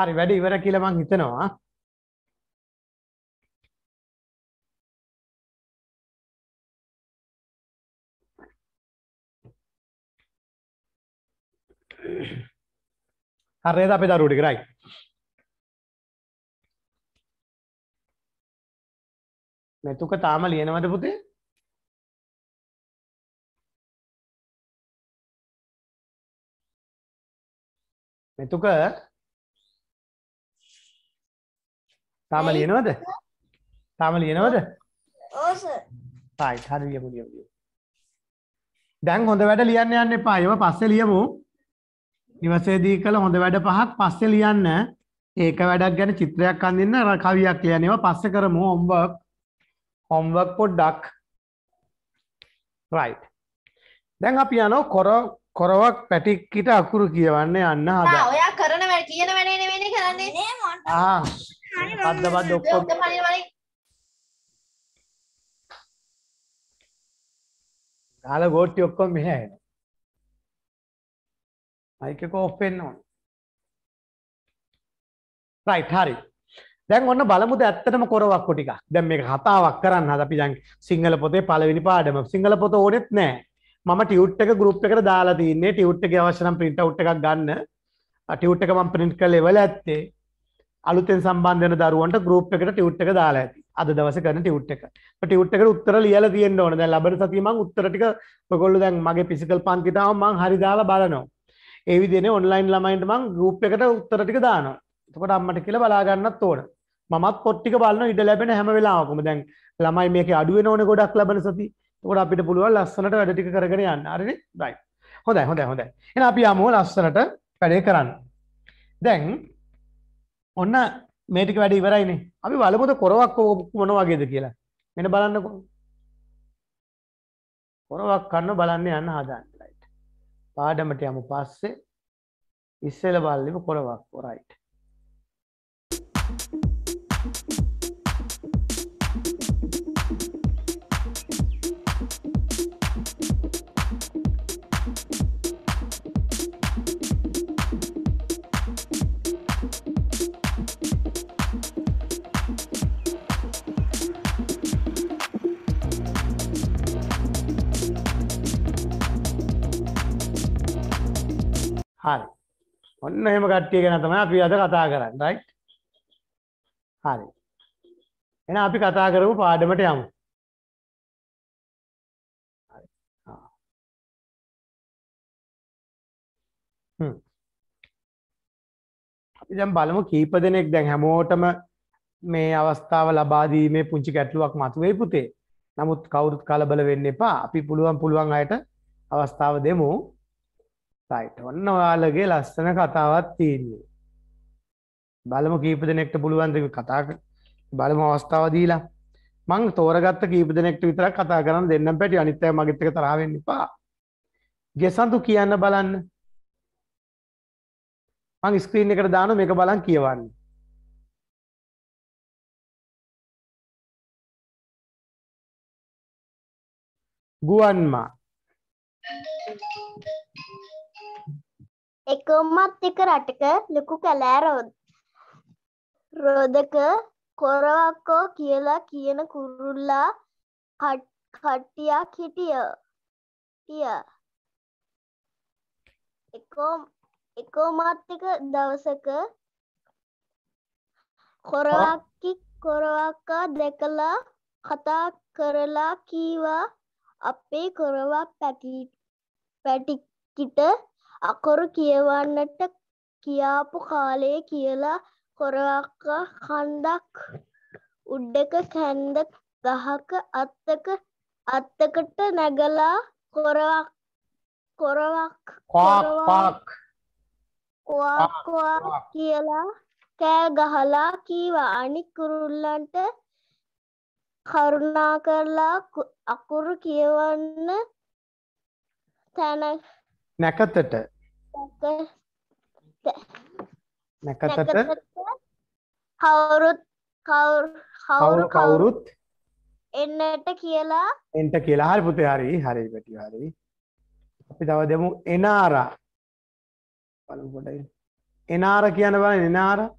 හරි වැඩ ඉවර කියලා මං හිතනවා. හරිද අපේ දරුවෝ ටික right. මෙතුක තාම ලියනවද පුතේ? මෙතුක තාම ලියනවද? තාම ලියනවද? ඔව් සර්. right හරි ලියමු ලියමු. දැන් හොඳ වැඩ ලියන්න යන්න එපා. ඒව පස්සේ ලියමු. නිවසේදී කළ හොඳ වැඩ පහක් පස්සේ ලියන්න. ඒක වැඩක් ගැන චිත්‍රයක් අඳින්න කවියක් ලියන්න. ඒව පස්සේ කරමු homework. homework පොඩ්ඩක්. right. දැන් අපි යනවා කොර කොරවක් පැටික්කිට අකුරු කියවන්න යන්න හදා. ඔයා කරන වැඩ කියන වැඩේ නෙවෙයි කරන්නේ. ආ අද්දබද්ද ඔක්කොම ගාල ගෝට්ටි ඔක්කොම මෙහා එනවා. මයික් එක ඔෆ් වෙන්න ඕන. රයිට් හරි. දැන් ඔන්න බලමුද ඇත්තටම කොරවක්කු ටික. දැන් මේක කතාවක් කරන්න හද අපි දැන් සිංහල පොතේ පළවෙනි පාඩම. සිංහල පොත ඕනෙත් නෑ. මම ටියුට් එක ගෲප් එකට දාලා තින්නේ. ටියුට් එකේ අවශ්‍ය නම් print out එකක් ගන්න. ටියුට් එක මම print කරලා ඉවල ඇත්තේ. අලුතෙන් සම්බන්ධන දරුවන්ට ගරුප් එකට ටියුට් එක දාලා ඇති අද දවස කරන ටියුට් එක ටියුට් එකට උත්තර ලියල තියෙන්න්න ඕන දැ ලබන සතිීමං උත්තරටික පොකොල්ල දැන් මගේ පිසිකල් පන්තිතාව මං හරිදාලා බලනවා ඒවි දෙන ඔන්ලයින් ළමයින්ට මං ගරුප් එකට උත්තරටික දානවා එතකොට අම්මට කියල බලාගන්නත් ඕන මත් පොට්ටික බලන්න ඉඩ ලැබෙන හැම වෙලාකොම දැන් ළමයි මේක අඩුවෙන ඕන ගොඩක් ලබන සති කොට අපිට පුළුවන් ලස්සනට වැඩටික කරගෙන යන්න අරි දයි හොඳයි හොඳ හොඳ එ අපි අමුව ලස්සනට වැඩේ කරන්න දැන් ඔන්න මේ ටික වැඩ ඉවරයිනේ. අපි බලමුද කොරවක් මොන වගේද කියලා. මෙන්න බලන්නකෝ. කොරවක් කන්න බලන්න යන්න හදාන්න ලයිට්. පාඩමට යමු පස්සේ ඉස්සෙල්ලා බලලිම කොරවක් රයිට්. Thank you. හරි. ඔන්න එහෙම කට්ටිය ගැන තමයි අපි අද කතා කරන්නේ right හරි එහෙනම් අපි කතා කරමු පාඩමට යමු හරි ආ හ්ම් අපි දැන් බලමු කීප දෙනෙක් දැන් හැමෝටම මේ අවස්ථාව ලබා දීමේ පුංචි ගැටලුවක් මතුවේ පුතේ නමුත් කවුරුත් කලබල වෙන්න එපා අපි පුළුවන් පුළුවන් අයට අවස්ථාව දෙමු රයිට් ඔන්න ඔයාලගේ ලස්සන කතාවක් තියෙන්නේ බලමු කීප දෙනෙක්ට පුළුවන්ද කතා බලම අවස්ථාව දීලා මං තෝරගත්ත කීප දෙනෙක්ට විතරක් කතා කරන්න දෙන්නම් පැටි අනිත් අය මගෙත් එක තරහ වෙන්න එපා ගෙසන්තු කියන්න බලන්න මං ස්ක්‍රීන් එකට දානවා මේක බලන් කියවන්න ගුවන්මා එකමත් එක රටක ලොකු කැලෑ රෝද රෝධක කොරවක්කෝ කියලා කියන කුරුල්ලා කට්ටියක් හිටිය ටිය එකෝ එකෝමාත්තික දවසක කොරවක්කි කොරවක්කා දැකලා කතා කරලා කීවා අපේ කොරවක් පැටිකිට අකොරු කියවන්නට කියාපු කාලය කියලා කොරවක්කා කන්දක් උඩ්ඩක කැන්ද ගහක අත්තක අත්තකට නැගලා කොරවක් කොරවක් කොරවක් කොක්වා කියලා කෑ ගහලා කීවා අනික් කුරුල්ලන්ට කරුණා කරලා අකුරු කියවන්න තැනක් නැකතට නැකතට කවුරුත් කවුරු කවුරුත් එන්නට කියලා එන්ට කියලා හරි පුතේ හරි හරි පැටි හරි අපි තව දෙමු එනාරා බලමු පොඩ්ඩක් එනාරා කියන බලන්න එනාරා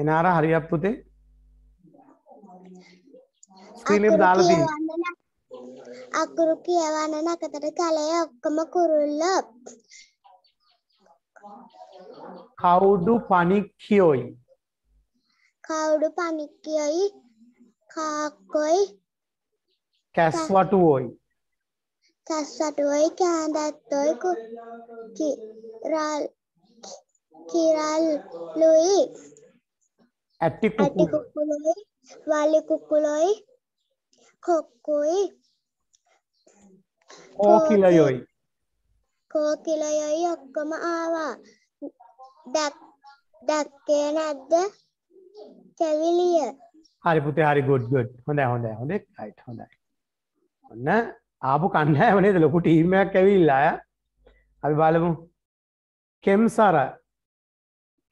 එනාර හරියක් පුතේ ස්ක්‍රීන් එක දාලා තියෙන්නේ අකුරු කියවන්න නකතර කලය ඔක්කොම කුරුල්ල කවුඩු පණික්කියොයි කවුඩු පණික්කියොයි කාක්කොයි කැස්වටුවෝයි කැස්වටුවයි කෑඳත්තොයි කිරල් කිරල් ලුයි ඇටි කුකුලොයි වලි කුකුලොයි කොක්කුයි කෝකිලයොයි කෝකිලයොයි ඔක්කොම ආවා දැක්කේ නැද්ද කැවිලිය හරි පුතේ හරි ගොඩ් ගොඩ් හොඳයි හොඳයි හොඳයි රයිට් හොඳයි ඔන්න ආපු කණ්ඩායම නේද ලොකු ටීම් එකක් ඇවිල්ලා අය අපි බලමු කෙම්සර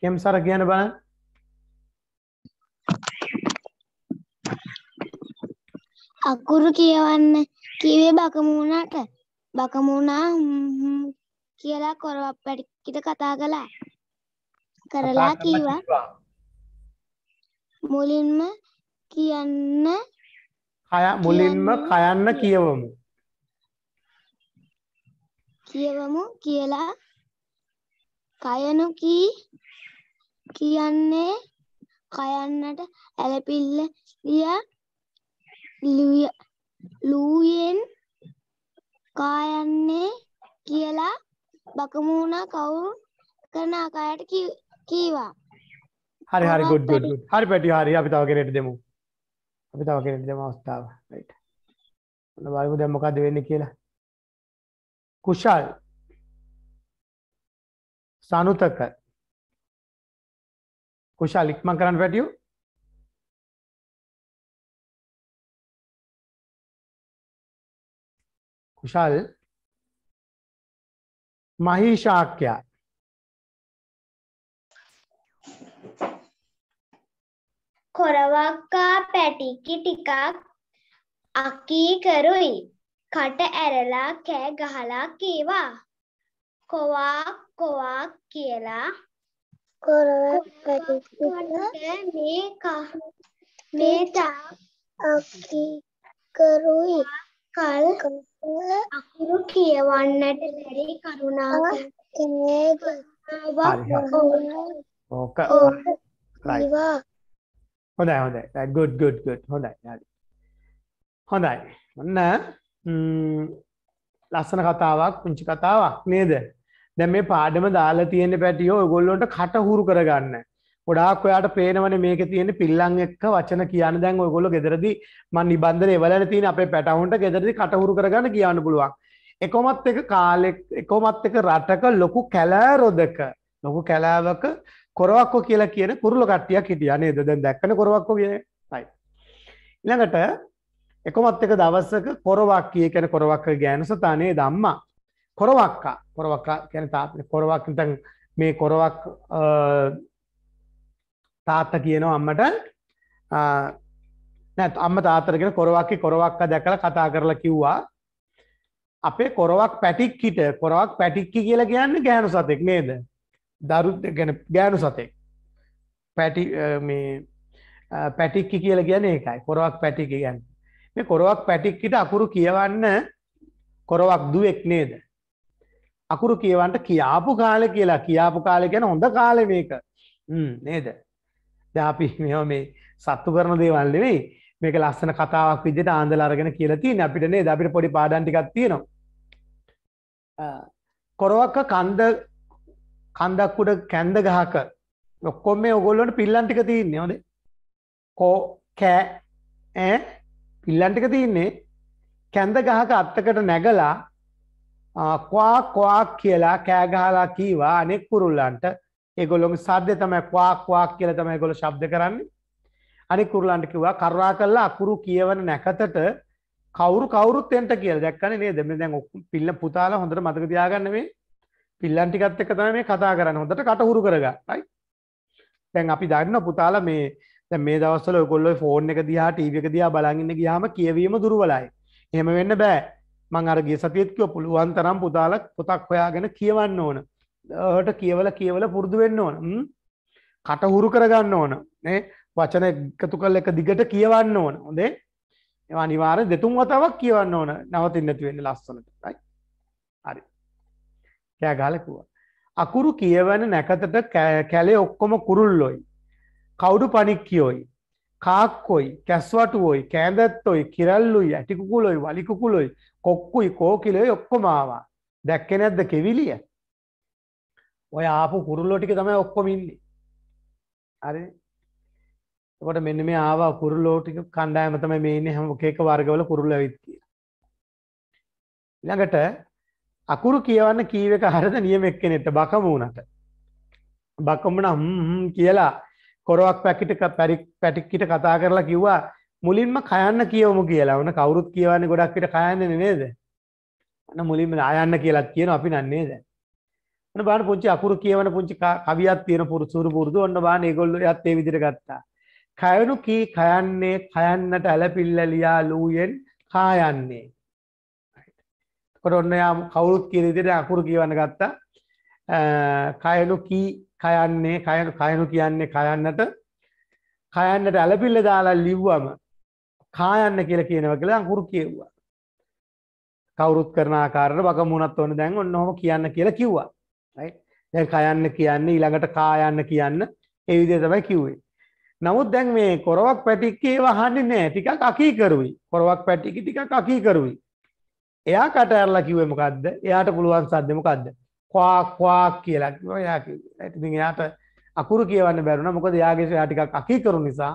කෙම්සර කියන බලන්න අකුරු කියවන්න කිවේ බකමූුණට බකමුණා කියලා කොරවක් පැටිකිට කතා කළා කරලා කීවා මුලින්ම කියන්න කය මුලින්ම කයන්න කියවමු කියවමු කියලා කයනුකී කියන්නේ කයන්නට ඇලපිල්ල දිය ලූයෙන් කායන්නේ කියලා බකමූණා කවුරු කරන ආකාරයට කීවා. හරි හරි good good good. හරි පැටි හරි අපි තව කෙනෙක්ට දෙමු. අපි තව කෙනෙක්ට දෙමු අවස්ථාව. right. ඔන්න බලමු දැන් මොකද වෙන්නේ කියලා. කුෂාල් සනුතක කුෂාල් ඉක්මන් කරන්න පැටියෝ කුෂල් මහිෂාක්‍යයා කොරවක්කා පැටිකි ටිකක් අකීකරුයි කට ඇරලා කෑ ගහලා කීවා කොවාක් කොවාක් කියලා මේ මේ තා අකීකරුයි කල් අකුරු කියවන්නට බැරි කරුණාකර හොඳයි හොඳයි ගුඩ් ගුඩ් ගුඩ් හොඳයි හරි හොඳයි ඔන්න ලස්සන කතාවක් පුංචි කතාවක් නේද දැන් මේ පාඩම දාලා තියෙන පැටියෝ ඔයගොල්ලන්ට කට හුරු කරගන්න ගොඩාක් ඔයාට පේනවනේ මේකේ තියෙන පිල්ලන් එක්ක වචන කියන දැන් ඔයගොල්ලෝ ගෙදරදී මම නිබන්ධනේ එවලලා තියෙන අපේ පැටවුන්ට ගෙදරදී කටහුරු කරගන්න කියන්න පුළුවන්. එකොමත් එක කාලෙක එකොමත් එක රටක ලොකු කැලෑරොදක ලොකු කැලෑවක කොරවක්කෝ කියලා කියන කුරුල්ල කට්ටියක් හිටියා නේද? දැන් දැක්කනේ කොරවක්කෝ කියන්නේ. හයි. ඊළඟට එකොමත් එක දවසක කොරවක්කිය කියන කොරවක්ක ගෑනසතානේ දම්මා කොරවක්කා කොරවක්කා කියන තාත්නේ කොරවක් නිතන් මේ කොරවක් තාත්ත කියනවා අම්මට නැත් අම්ම තාතරගෙන කොරවක්කි කොරවක්ක දැකළ කතා කරලා කිව්වා අපේ කොරවක් පැටික්කිට කොරවක් පැටික්කි කියලා කියන්න ගෑනු සතෙක් නේද දරු ගැන ගෑනු සතෙක් පැටි පැටික්කි කියලා ගැන එකයි කොරවක් පැටිකි ගැන්න මේ කොරවක් පැටික්කිට අකුරු කියවන්න කොරවක් දුවෙක් නේද අකුරු කියවන්ට කියාපු කාලෙ කියලා කියාපු කාලෙ ගැන හොඳ කාලෙ මේක නේද ද අපි මෙ මේ සත්තු කරන දේවල්ලවෙයි මේක ලස්සන කතාවක් විදිට ආන්දල අරගෙන කියලති අපිටනේ දපිට පොඩි පාඩන්ටිකක් තියෙනවා කොරවක්ක කන්ද කන්දක්කුඩ කැන්ද ගහක ලොක්කොම් මේ ඔගොල්ලොට පිල්ලන්ටික තියන්නේ ොද කෝ කෑ පිල්ලන්ටික තියන්නේ කැන්ද ගහක අත්තකට නැගලා කවා කවාක් කියලා කෑගහලා කීවා අනෙක් පුරුල්ලන්ට ඒගොල්ලොන් සද්‍ය තමයි ක්වාක් වාක් කියලා තමයි ඒගොල්ලෝ ශබ්ද කරන්නේ. අනික කුරුල්ලන්ට කිව්වා කරුණා කළා අකුරු කියවන නැකතට කවුරු කවුරුත් එන්ට කියලා දැක්කනේ නේද? මේ දැන් පිල්ල පුතාලා හොඳට මතක තියාගන්න මේ පිල්ලන් ටිකත් එක්ක තමයි මේ කතා කරන්නේ. හොඳට කටහුරු කරගන්න. right? දැන් අපි දන්න පුතාලා මේ දැන් මේ දවස්වල ඔයගොල්ලෝ ෆෝන් එක දිහා ටීවී එක දිහා බලන් ඉන්න ගියාම කියවීම දුර්වලයි. එහෙම වෙන්න බෑ. මං අර ගිය සතියේත් කිව්වා පුළුවන් තරම් පුතාලා පොතක් හොයාගෙන කියවන්න ඕන. හට කියවල කියවල පුරුදු වෙන්න ඕන කටහුරු කරගන්න ඕන නේ වචන එකතු කල් එක දිගට කියවන්න ඕන හොදේ එවා නිවාර දෙතුන් වතාවක් කියවන්න ඕන නවතින්නතු වෙන්න ලස්සනට හරි කෑ ගාලකුවා අකුරු කියවන නැකතට කැලේ ඔක්කොම කුරුල්ලොයි කවුඩු පනික්කියෝයි කාක්කොයි කැස්වටුවෝයි කෑදත්තොයි කිරල්ලුයි ඇටිකුකුලොයි වලිකුකුලොයි කොක්කුයි කෝකිලොයි ඔක්කොමවා දැක්ක නැද්ද කෙවිලිය ඔය ආපු කුරුල්ලෝ ටික තමයි ඔක්කොම ඉන්නේ. හරි. එතකොට මෙන්න මේ ආවා කුරුල්ලෝ ටික කණ්ඩායම තමයි මේ ඉන්නේ හැම එක එක වර්ගවල කුරුල්ලෝ ඇවිත් කියලා. ඊළඟට අකුරු කියවන්න කීව එක හරිද නියම එක්කෙනෙක්ට බකමුණට. බකමුණා හ්ම් කියලා කොරවක් පැකිට පැටික්කිට කතා කරලා කිව්වා මුලින්ම කයන්න කියවමු කියලා. ඔන්න කවුරුත් කියවන්නේ ගොඩක් විට කයන්නේ නේද? අන්න මුලින්ම ආයන්න කියලාත් කියන අපි නන්නේද? ඔන්න බලන්න පුංචි අකුරු කියවන පුංචි කවියක් තියෙන පුරුසුරු පුරුදු ඔන්න බලන්න ඒගොල්ලෝ එයත් ඒ විදිහට ගත්තා. කයනු කී කයන්නේ කයන්නට ඇලපිල්ලලියා ලූයෙන් කායන්නේ. එතකොට ඔන්න යා කවුරුත් කියන විදිහට අකුරු කියවන ගත්තා. කයනු කී කයන්නේ කයනු කයනු කියන්නේ කයන්නට කයන්නට ඇලපිල්ල දාලා ලිව්වම කායන්න කියලා කියනවා කියලා අකුරු කියුවා. කවුරුත් කරන ආකාරයට වගමුණත් ඕනේ දැන් ඔන්න ඔහොම කියන්න කියලා කිව්වා. දැන් කයන්න කියන්නේ ඊළඟට කායන්න කියන්න ඒ විදිහ තමයි කිව්වේ. නමුත් දැන් මේ කොරවක් පැටික්කේ වහන්නේ නෑ ටිකක් අකීකරුයි. කොරවක් පැටික්ක ටිකක් අකීකරුයි. එයා කට ඇරලා කිව්වේ මොකද්ද? එයාට පුළුවන් සද්ද මොකද්ද? ක්වාක් ක්වාක් කියලා කිව්වා එයා කිව්වා. ඉතින් එයාට අකුරු කියවන්න බැරුණා. මොකද එයාගේ එයා ටිකක් අකීකරු නිසා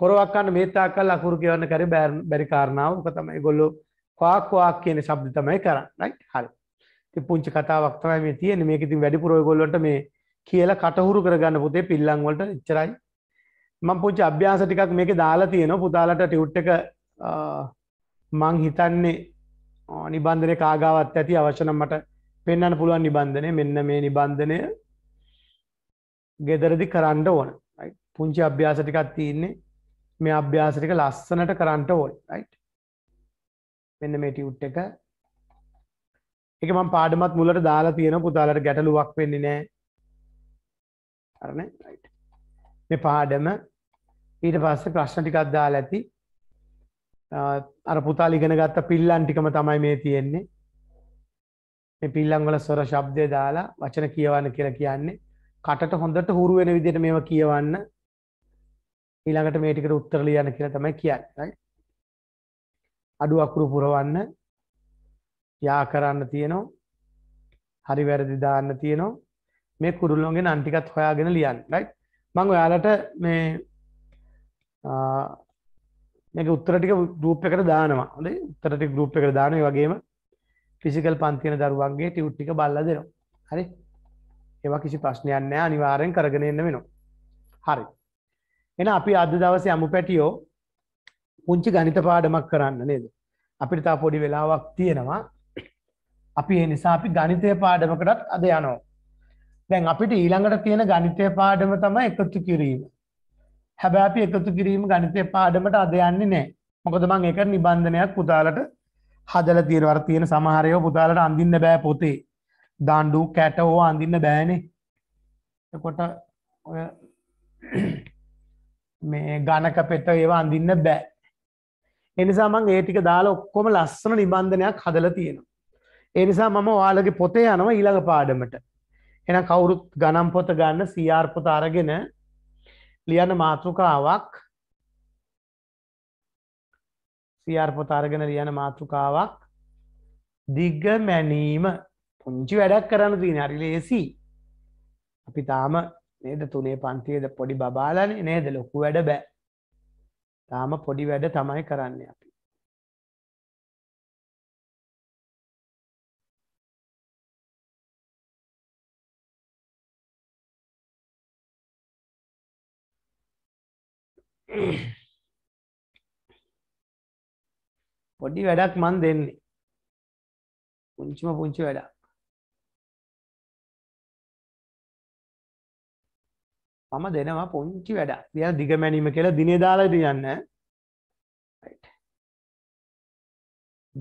කොරවක් කන්න මේ තාක්කල් අකුරු කියවන්න කරේ බැරි කාරණාව. මොක තමයි ඒගොල්ලෝ ක්වාක් ක්වාක් කියන શબ્ද තමයි කරන්නේ. හරි. ති පුංචි කතාවක් තමයි මේ තියෙන මේක ඉතින් වැඩිපුර ඔයගොල්ලන්ට මේ කියලා කටහුරු කරගන්න පුතේ පිල්ලම් වලට එච්චරයි මම පුංචි අභ්‍යාස ටිකක් මේකේ දාලා තියෙනවා පුතාලට ටියුට් එක මං හිතන්නේ නිබන්ධනය කාගාවත් ඇති අවශ්‍ය නම් මට පෙන්වන්න පුළුවන් නිබන්ධනය මෙන්න මේ නිබන්ධනය ගෙදරදි කරන්න ඕන පුංචි අභ්‍යාස ටිකක් තියෙන්නේ මේ අභ්‍යාස ටික ලස්සනට කරන්න ඕන රයිට් මෙන්න මේ ටියුට් එක එක මම පාඩමත් මුලට දාලා තියෙන පුතාලට ගැටලුවක් වෙන්නේ නෑ අරන මේ පාඩම ඊට පස්සේ ප්‍රශ්න ටිකක් දාලා ඇති අර පුතාල ඉගෙන ගත්ත පිල්ලන් ටිකම තමයි මේ තියෙන්නේ මේ පිල්ලන් වල ස්වර ශබ්දය දාලා වචන කියවන්න කියලා කියන්නේ කටට හොඳට හුරු වෙන විදිහට මේව කියවන්න ඊළඟට මේ ටිකට උත්තර ලියන්න කියලා තමයි කියන්නේ අඩු අකුරු පුරවන්න යා කරන්න තියෙනවා හරි වැරදි දාන්න තියෙනවා මේ කුරුල්ලොන්ගේ නන්ටිකත් හොයාගෙන ලියන්න රයි් මං ඔයාලට මේ මේක උත්තරටික රූප එකට දානවා හොඳේ උත්තරටික රූප එකට දානය වගේම ෆිසිකල් පන්තියන දරුවන්ගේ ටිවුට්ටික බල්ල දෙනවා හරි ඒවා කිසි ප්‍රශ්නයක් නෑ අනිවාරයෙන් කරගෙන එන්න වෙනවා හරි එන අපි අද දවසේ අමු පැටියෝ පුංචි ගනිත පාඩමක් කරන්න නේද අපිට තා පොඩි වෙලාවක් තියෙනවා අපි ඒ නිසා අපි ගණිතය පාඩමකටත් අද යනවා. දැන් අපිට ඊළඟට තියෙන ගණිතය පාඩම තමයි එකතු කිරීම. හැබැයි අපි එකතු කිරීම ගණිතය පාඩමට අද යන්නේ නැහැ. මොකද මම ඒක නිබන්ධනයක් පුතාලට හදලා තියෙනවා. අර තියෙන සමහර ඒවා පුතාලට අඳින්න බෑ පොතේ. දාණ්ඩු කැට ඕවා අඳින්න බෑනේ. එතකොට ඔය මේ ගණක පෙට ඒවා අඳින්න බෑ. එනිසා මම ඒ ටික දාලා ඔක්කොම ලස්සන නිබන්ධනයක් හදලා තියෙනවා. ඒ නිසා මම ඔයාලගේ පොතේ යනවා ඊළඟ පාඩමට. එහෙනම් කවුරුත් ගණන් පොත ගන්න CR පොත අරගෙන ලියන මාතෘකාවක් CR පොත අරගෙන ලියන මාතෘකාවක් දිග මැනීම පුංචි වැඩක් කරන්න තියෙන හරි ලේසි. අපි තාම නේද තුනේ පන්තියේද පොඩි බබාලානේ නේද ලොකු වැඩ බෑ. තාම පොඩි වැඩ තමයි කරන්නේ අපි. පොඩි වැඩක් මන් දෙන්නේ පුංචිම පුංචි වැඩක් මම දෙනවා පුංචි වැඩක් තිය දිගමැනීම කියලා දිනේ දාලා තියන්න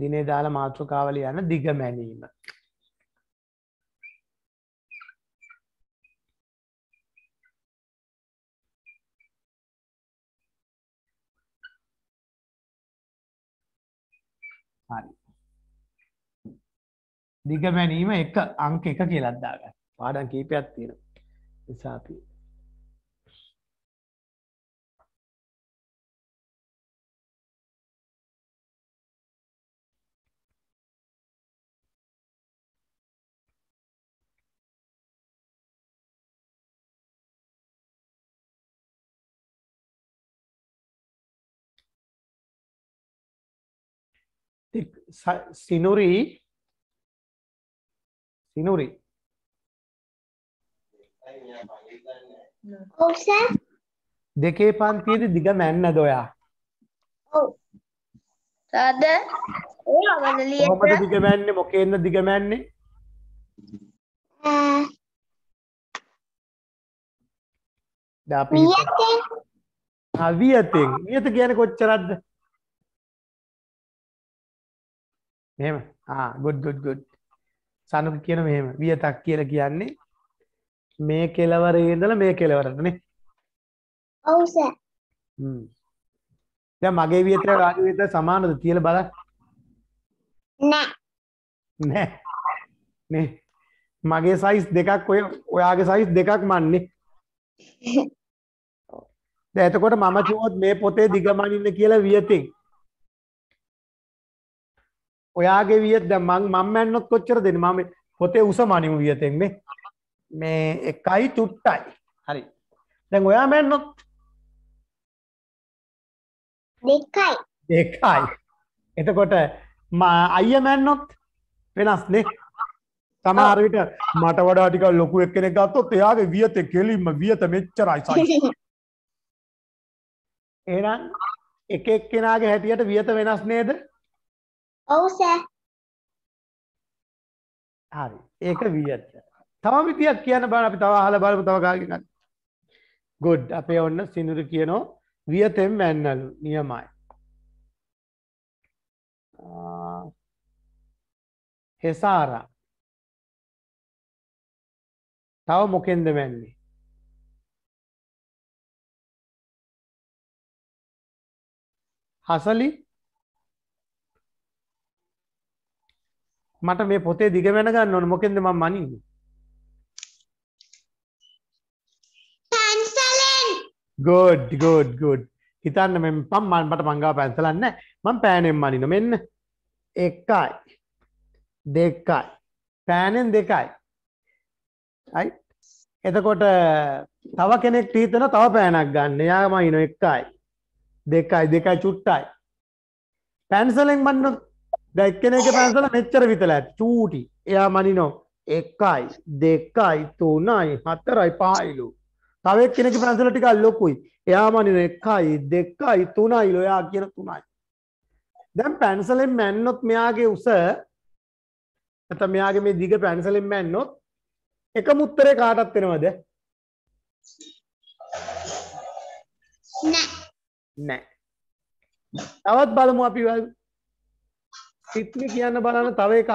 දිනේ දාලා මාතෘකාවල යන දිගමැනීම හරි. දිග මැනීම එක අංක එක කියලාත් දාගන්න. පාඩම් කීපයක් තියෙනවා. නිසා අපි සිනුරි සිනුරි දෙකේ පන්තියේද දිග මැන්නද ඔයා? ඔව්. සාද ඔයාවද ලියන්න? කොහොමද දිග මැන්නේ? මොකෙන්ද දිග මැන්නේ? දැන් අපි වියතෙන්. ආ වියතෙන්. වියත කියන්නේ කොච්චරක්ද? මෙහෙම ගොඩ් ගොඩ් ගොඩ් සනුක කියන මෙහෙම වියතක් කියල කියන්නේ මේ කෙලවරේදල මේ කෙලවරටනේ ඔවුස ය මගේ වියතර රාජවිත සමානද තියල බල නෑ මගේ සයිස් දෙකක් ඔය ඔයාගේ සයිස් දෙකක් මන්නේ දැතකොට මම චුවොත් මේ පොතේ දිගමනින්න කියලා වියතින් ඔයාගේ වියත් ද මං මම්මැන්නොත් කොච්චර දෙන මම පොතේ උස මනිමු වියතෙන්නේ මේ එකයි තුට්ටයි හරි දැන් ඔයා මැන්නොත් දෙකයි දෙකයි එතකොට අයිය මැන්නොත් වෙනස් නේ සමහරවිට මට වඩා ටික ලොකු එක්කෙනෙක් ගත්තොත් එයාගේ වියත කෙලින්ම වියත මෙච්චරයි සයි එහෙනම් එක එක්කෙනාගේ හැටියට වියත වෙනස් නේද ඔව් සර්. හරි. ඒක වියත්. තවම විදියක් කියන්න බලන්න අපි තව අහලා බලමු තව කාගෙන් අද. good අපේ ඔන්න සිනුරු කියනෝ වියතෙන් මැන්නලු නියමයි. හෙසාරා. තව මොකෙන්ද මැන්නේ? හසලි මට මේ පොතේ දිග වෙන ගන්න ඕන මොකෙන්ද මම මනින්නේ පැන්සලෙන් good good good හිතන්න මෙම් පම් මන්ට මංගා පැන්සලන්න මම පෑනෙන් මනින මෙන්න එකයි දෙකයි පෑනෙන් දෙකයි අයි එතකොට තව කෙනෙක් ටීතන තව පෑනක් ගන්න යාම ඉන එකයි දෙකයි දෙකයි චුට්ටයි පැන්සලෙන් මන්නොත් දැක්කන එක පැන්සල මෙච්චර විතල ඇත් චූටි එයා මනිනෝ එකයි දෙකයි තුනයි හතරයි පායිලු තවක් කෙනෙක පැන්සල ටිකක් ලොකුයි එයා මනින එකයි දෙකයි තුනයි ලොයා කියන තුනයි දැන් පැන්සලෙන් මැන්නොත් මෙයාගේ උස ඇත මෙයාගේ මේ දිග පැන්සලෙන් මැන්නොත් එක මුත්තරේ කාටත් වෙනවද නෑ තවත් බලමු අපි සිත්වි කියන්න බලන්න තව එකක්.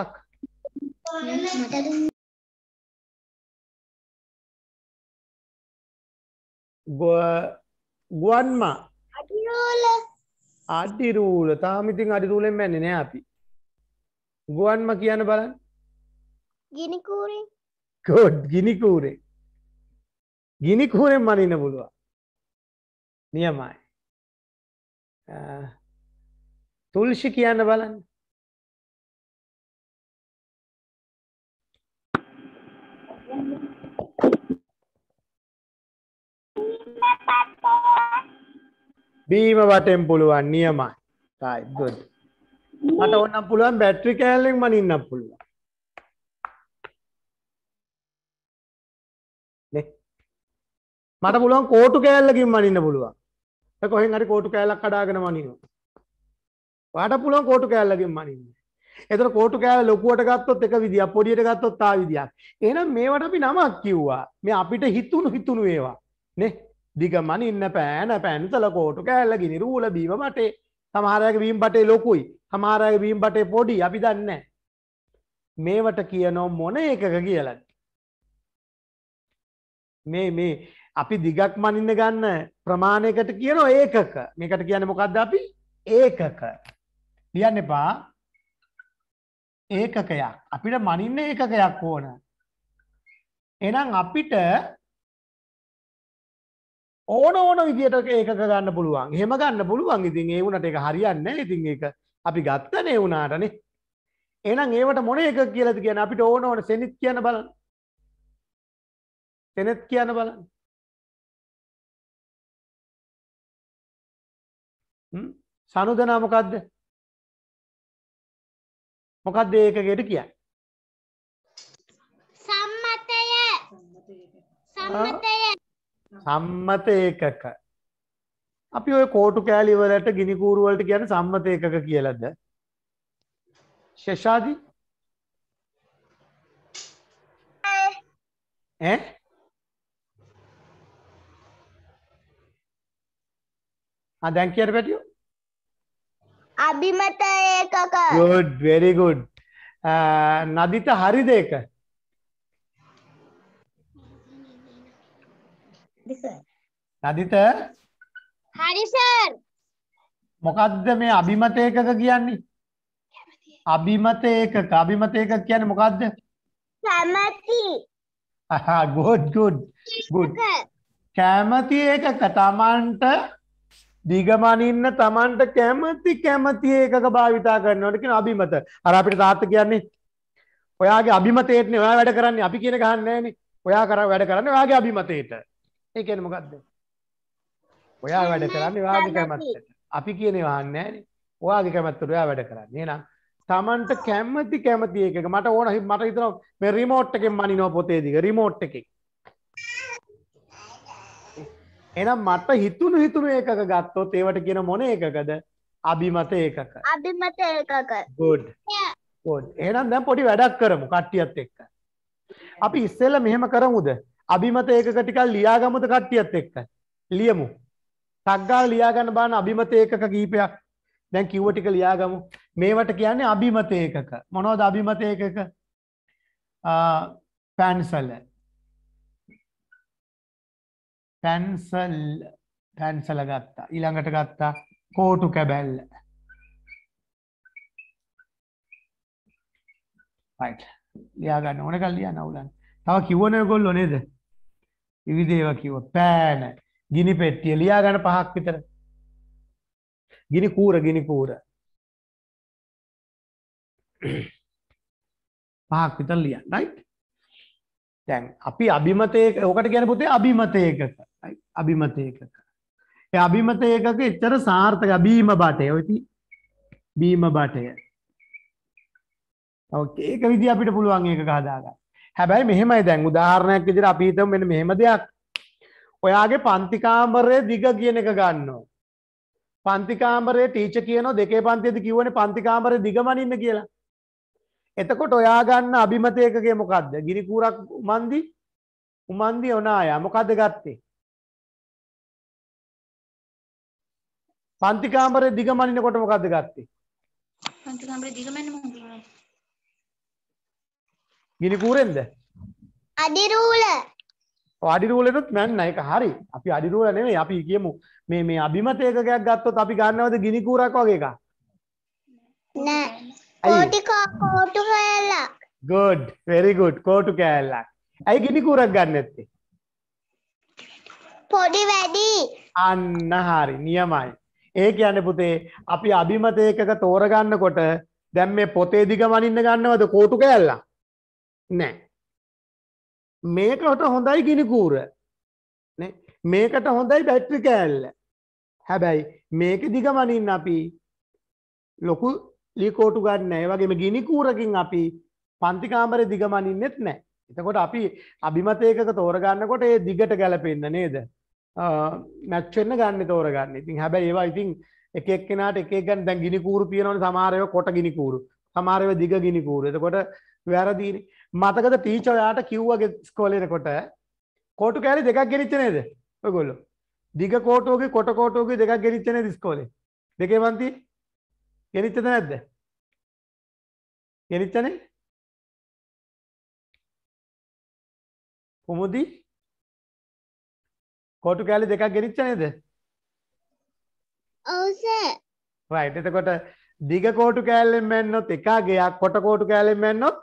ගුවන්මා අඩිරූල තාම ඉතින් අඩිරූලෙන් බැන්නේ නෑ අපි. ගුවන්ම කියන්න බලන්න. ගිනි කූරේ. ගොඩ් ගිනි කූරේ. ගිනි කූරෙන් මනින්න පුළුවන්. නියමයි. තුල්ෂි කියන්න බලන්න. බීම වටෙන් පුළුවන් නියමයි තයිගොඩ් මට ඕනම් පුළුවන් බැට්‍රි කෑල්ලෙන් මනින්න පුළුවන් මට පුළුවන් කෝටු කෑල්ලකින් මනින්න පුළුවන් කොහෙන් හරි කෝටු කෑල්ලක් කඩාගෙන මනිනවා වාට පුළුවන් කෝටු කෑල්ලකින් මනින්න එතන කෝටු කෑල්ල ලොකුවට ගත්තොත් එක විදියක් පොඩියට ගත්තොත් ආ විදියක්. එහෙනම් මේවට අපි නමක් කිව්වා. මේ අපිට හිතුණු හිතුණු ඒවා. නේ? දිග මනින්න පෑන පැන්තල කෝටු කෑල්ල ගිනි රූල බීම බටේ. සමහර අයගේ බීම් බටේ ලොකුයි. සමහර අයගේ බීම් බටේ පොඩි. අපි දන්නේ නැහැ. මේවට කියනෝ මොන එකක කියලද. මේ මේ අපි දිගක් මනින්න ගන්න ප්‍රමාණයකට කියනවා ඒකක මේකට කියන මොකක්ද අපි ඒකක ලියන්න එපා ඒකකයක් අපිට මනින්න ඒකකයක් ඕන එහෙනම් අපිට ඕන ඕන විදිහට ඒකක ගන්න පුළුවන් එහෙම ගන්න පුළුවන් ඉතින් ඒ වුණට ඒක හරියන්නේ නැහැ ඉතින් ඒක අපි ගත්තනේ වුණාටනේ එහෙනම් ඒවට මොන එක කියලාද කියන්නේ අපිට ඕන ඕන සෙනිත් කියන බලන්න සෙනෙත් කියන බලන්න සනුදනා මොකක්ද මොකක්ද ඒකකයට කියන්න සම්මතය සම්මත ඒකක අපි ඔය කෝටු කෑලිවලට ගිනිකූරුවලට කියන සම්මත ඒකක කියලද ශෙෂාදී ඇ දැන් කියට පැටියෝ අභිමත ඒකක good very good uh, නදිත හරිද ඒක නදිත හරි සර් මොකද්ද මේ අභිමත ඒකක කියන්නේ අභිමත ඒකක අභිමත ඒකක කියන්නේ මොකද්ද කැමති good good good කැමති ඒකක Tamanට දිගමනින්න තමන්ට කැමති කැමති ඒකක භාවිතා කරනවට කියන අභිමත. අර අපිට තාත්ත කියන්නේ ඔයාගේ අභිමතයටනේ ඔයා වැඩ කරන්නේ අපි කියන ගහන්නේ නැහනේ. ඔයා කර වැඩ කරන්නේ ඔයාගේ අභිමතයට. ඒ කියන්නේ මොකද්ද? ඔයා වැඩ කරන්නේ ඔයාගේ කැමැත්තට. අපි කියන්නේ වහන්නේ නැහනේ. ඔයාගේ කැමැත්තට ඔයා වැඩ කරන්නේ. එහෙනම් තමන්ට කැමති කැමති එකක මට ඕන මට හිතනවා මේ රිමෝට් එකෙන් මනිනවා පොතේ දිග රිමෝට් එකෙන්. එනම් මට හිතුණු හිතුණු ඒකක ගත්තොත් ඒවට කියන මොන ඒකකද? අභිමත ඒකක. අභිමත ඒකක. good. good. එහෙනම් දැන් පොඩි වැඩක් කරමු කට්ටියත් එක්ක. අපි ඉස්සෙල්ලා මෙහෙම කරමුද? අභිමත ඒකක ටිකක් ලියාගමුද කට්ටියත් එක්ක? ලියමු. ටග්ගාල ලියාගන්න බාන අභිමත ඒකක කීපයක්. දැන් කිව්ව ටික ලියාගමු. මේවට කියන්නේ අභිමත ඒකක. මොනවද අභිමත ඒකක? ආ පැන්සල. පැන්සල් පැන්සල ගත්තා ඊළඟට ගත්තා කෝටු කැබැල්ල ලියාගන්න ඕන කල් ලියන්න අවුලන් තව කිව්වන ගොල්ලො නේද ඉවිදේව කිව්ව පෑන ගිනි පෙට්ටිය ලියාගන්න පහක් විතර ගිනි කූර ගිනි කූර පහක් විතර ලියන්න රයිට් දැන් අපි අභිමතයක ඕකට ගැන පුතේ අභිමතයකට අභිමත ඒකක. ඒ අභිමත ඒකක එච්චර සාර්ථක බීම බටය ඔති බීම බටය. ඒක විදි අපිට පුළුවන් ඒක හදාගන්න. හැබැයි මෙහෙමයි දැන් උදාහරණයක් විදිහට අපි හිතමු මෙන්න මෙහෙම දෙයක්. ඔයාගේ පන්ති කාමරයේ දිග කියන එක ගන්නවා. පන්ති කාමරයේ ටීචර් කියනවා දෙකේ පන්තියේදී කිව්වනේ පන්ති කාමරයේ දිගමනින්න කියලා. එතකොට ඔයා ගන්න අභිමත ඒකකේ මොකද්ද? ගිනි කූරක් උමන්දි උමන්දි ඔනායා මොකද්ද ගත්තේ? පන්ති කාමරේ දිගමනිනකොට මොකද්ද ගත්තේ? පන්ති කාමරේ දිගමන්න මම කරන්නේ. ගිනි කූරෙන්ද? අඩි රූල. ඔව් අඩි රූලෙනුත් මැන්න ඒක හරි. අපි අඩි රූල නෙමෙයි අපි කියමු මේ මේ අබිමත ඒකකයක් ගත්තොත් අපි ගන්නවද ගිනි කූරක් වගේ එකක්? නෑ. කෝටි කෝටු කෑල්ලක්. good very good කෝටු කෑල්ලක්. ඇයි ගිනි කූරක් ගන්න ඇත්තේ? පොඩි වැඩි. අන්න හරි නියමයි. ඒ කියන්නේ පුතේ අපි අභිමත ඒකක තෝරගන්නකොට දැන් මේ පොතේ දිග වනින්න ගන්නවද කෝටු කෑල්ලා? නෑ. මේකට හොඳයි ගිනි කූර. නේ? මේකට හොඳයි බැටරි කෑල්ල. හැබැයි මේක දිග වනින්න අපි ලොකු ලීකෝටු ගන්න. ඒ වගේම ගිනි කූරකින් අපි පන්ති කාමරේ දිග වනින්නෙත් නෑ. එතකොට අපි අභිමත ඒකක තෝරගන්නකොට ඒ දිගට ගැලපෙන්න නේද? මැච්චෙන්න්න ගන්න තෝරගන්න ඉතින් හැබැ ඒවා ඉතින් එකක්නට එකකන් දැ ගිනිකූරු තියනවන සමාරයව කොට ගිනිකූරු සමාරයව දිග ගිනිකූරු එතකොට වැරදිී මතකද ටීචෝයාට කිව්වගේ ස්කෝලෙනකොට කෝටු කෑලි දෙකක් ගෙරිච්චනේද ඔගොල්ලො දිග කෝටෝගේ කොට කෝටෝගේ දෙකක් ගෙරිච්චන දිස්කෝලේ දෙකේ වන්ති ගෙරිච්චද නැද්ද ගෙරිච්චනේ කොමුදී කෝටු කෑලි දෙකක් ගෙනිච්ච නේද? ඔව් සර්. right එතකොට දිග කෝටු කෑල්ලෙන් මැන්නොත් එකා ගෙයක් කොට කෝටු කෑල්ලෙන් මැන්නොත්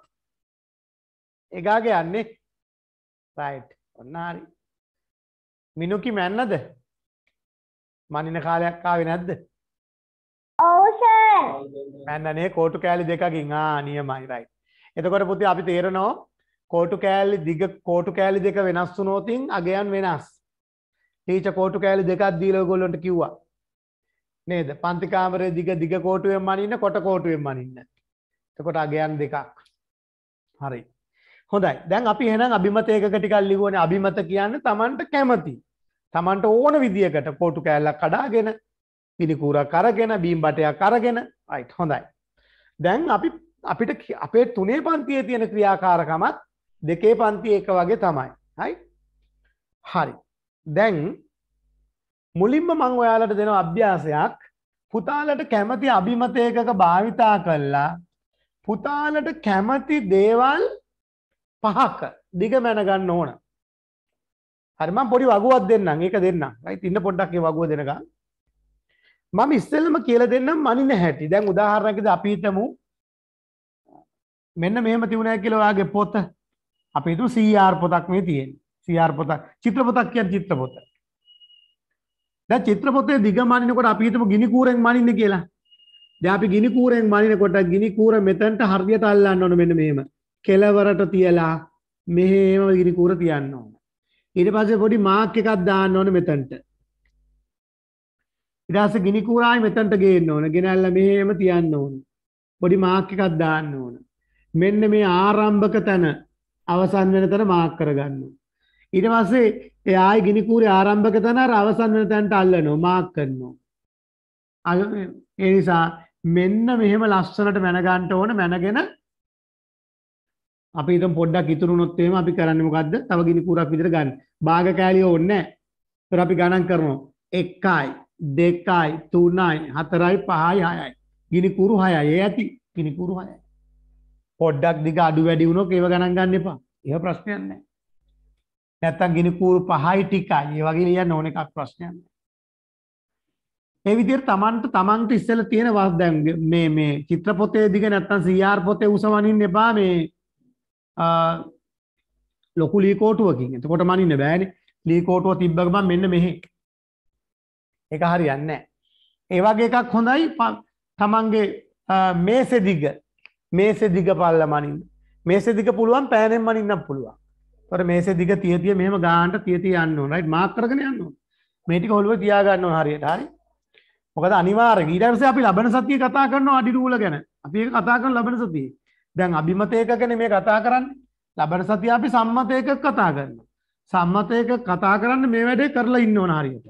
එකා ගෙයන්නේ. right ඔන්න හරි. මිනුකි මැන්නද? මනින කාලයක් ආවේ නැද්ද? ඔව් සර්. මැන්නනේ කෝටු කෑලි දෙකකින් ආ නියමයි right. එතකොට පුතේ අපි තේරෙනවා කෝටු කෑලි දිග කෝටු කෑලි දෙක වෙනස් වුණොතින් අගයන් වෙනස්. ටීච කෝටු කෑලි දෙකක් දීලා ඔයගොල්ලන්ට කිව්වා. නේද? පන්ති කාමරේ දිග දිග කෝටුවෙන් මනින්න කොට කෝටුවෙන් මනින්න. එතකොට අගයන් දෙකක්. හරි. හොඳයි. දැන් අපි එහෙනම් අභිමත ඒකක ටිකක් ලියුවනේ. අභිමත කියන්නේ Tamanට කැමති. Tamanට ඕන විදියකට කෝටු කෑල්ලක් කඩාගෙන පිනිකූරක් අරගෙන බීම් බටයක් අරගෙන රයිට් හොඳයි. දැන් අපි අපිට අපේ තුනේ පන්තියේ තියෙන ක්‍රියාකාරකමත් දෙකේ පන්ති එක වගේ තමයි. හරි. හරි. දැන් මුලින්ම මං ඔයාලට දෙන අභ්‍යාසයක් පුතාලට කැමති අභිමතයකක භාවිතා කල්ලා පුතාලට කැමති දේවල් පහක දිග මැනගන්න ඕන හරිම පොඩි වගුවත් දෙන්නම් ඒක දෙන්න යි ඉන්න පොඩ්ඩක් වගුව දෙනක මම ඉස්සෙල්ම කියල දෙන්න මනින හැටි දැන් උදාහරණකද අපිටමු මෙන්න මෙහම තිවුණෑ කියලවාගේ පොත අපි තු සීආර් පොතක් මේ තියෙන සියාර් පොතක් චිත්‍රපොතක් කියන්නේ චිත්‍රපොත. දැන් චිත්‍රපොතේ දිග මනිනකොට අපි හිතමු ගිනි කූරෙන් මනින්න කියලා. දැන් අපි ගිනි කූරෙන් මනිනකොට ගිනි කූර මෙතනට හරියට අල්ලන්න ඕන මෙන්න මෙහෙම. කෙලවරට තියලා මෙහෙම ගිනි කූර තියන්න ඕන. ඊට පස්සේ පොඩි මාක් එකක් දාන්න ඕන මෙතනට. ඊට පස්සේ ගිනි කූරායි මෙතනට ගේන්න ඕන. ගෙනල්ලා මෙහෙම තියන්න ඕන. පොඩි මාක් එකක් දාන්න ඕන. මෙන්න මේ ආරම්භක තැන අවසන් වෙන තැන මාක් කරගන්න ඕන. ඊට පස්සේ එයායි ගිනිකූරේ ආරම්භක තැන අර අවසන් වෙන තැනට අල්ලනවා මාක් කරනවා ඒ නිසා මෙන්න මෙහෙම ලස්සනට මැනගන්න ඕන මැනගෙන අපි ඉතින් පොඩ්ඩක් ඉතුරුනොත් එහෙම අපි කරන්නේ මොකද්ද? තව ගිනි කූරක් විතර ගන්න. භාග කෑලිය ඕනේ නැහැ. අපි ගණන් කරනවා 1යි 2යි 3යි 4යි 5යි 6යි. ගිනි කූරු 6යි. ඒ ඇති ගිනි කූරු 6යි. පොඩ්ඩක් දිග අඩු වැඩි වුණොත් ඒව ගණන් ගන්න එපා. ඒව ප්‍රශ්නයක් නැහැ. නැත්තම් ගිනි කූරු පහයි ටිකයි. ඒ වගේ ලියන්න ඕන එකක් ප්‍රශ්නයක් නෑ. ඒ විදිහට Tamanට Tamanට ඉස්සෙල්ලා තියෙන වස් දැන් මේ මේ චිත්‍ර පොතේ දිග නැත්තම් CR පොතේ උසවනින්න එපා මේ ලොකු ලී කෝටුවකින්. එතකොට මනින්න බෑනේ. ලී කෝටුව තිබ්බ ගමන් මෙන්න මෙහෙ. ඒක හරියන්නේ නැහැ. ඒ වගේ එකක් හොඳයි තමන්ගේ මේසෙ දිග මේසෙ දිග පල්ල මනින්න. මේසෙ දිග පුළුවන් පෑනෙන් මනින්නම් පුළුවන්. තොර මේසේ දිග තිය තිය මෙහෙම ගානට තිය තිය යන්න ඕන රයිට් මාක් කරගෙන යන්න ඕන මේ ටික ඔළුවේ තියා ගන්න ඕන හරියට හරි මොකද අනිවාර්යෙන් ඊට පස්සේ අපි ලබන සතියේ කතා කරනවා අඩි රූල ගැන අපි ඒක කතා කරන ලබන සතියේ දැන් අභිමතයක ගැන මේ කතා කරන්නේ ලබන සතිය අපි සම්මතයක කතා කරනවා සම්මතයක කතා කරන්න මේ වැඩේ කරලා ඉන්න ඕන හරියට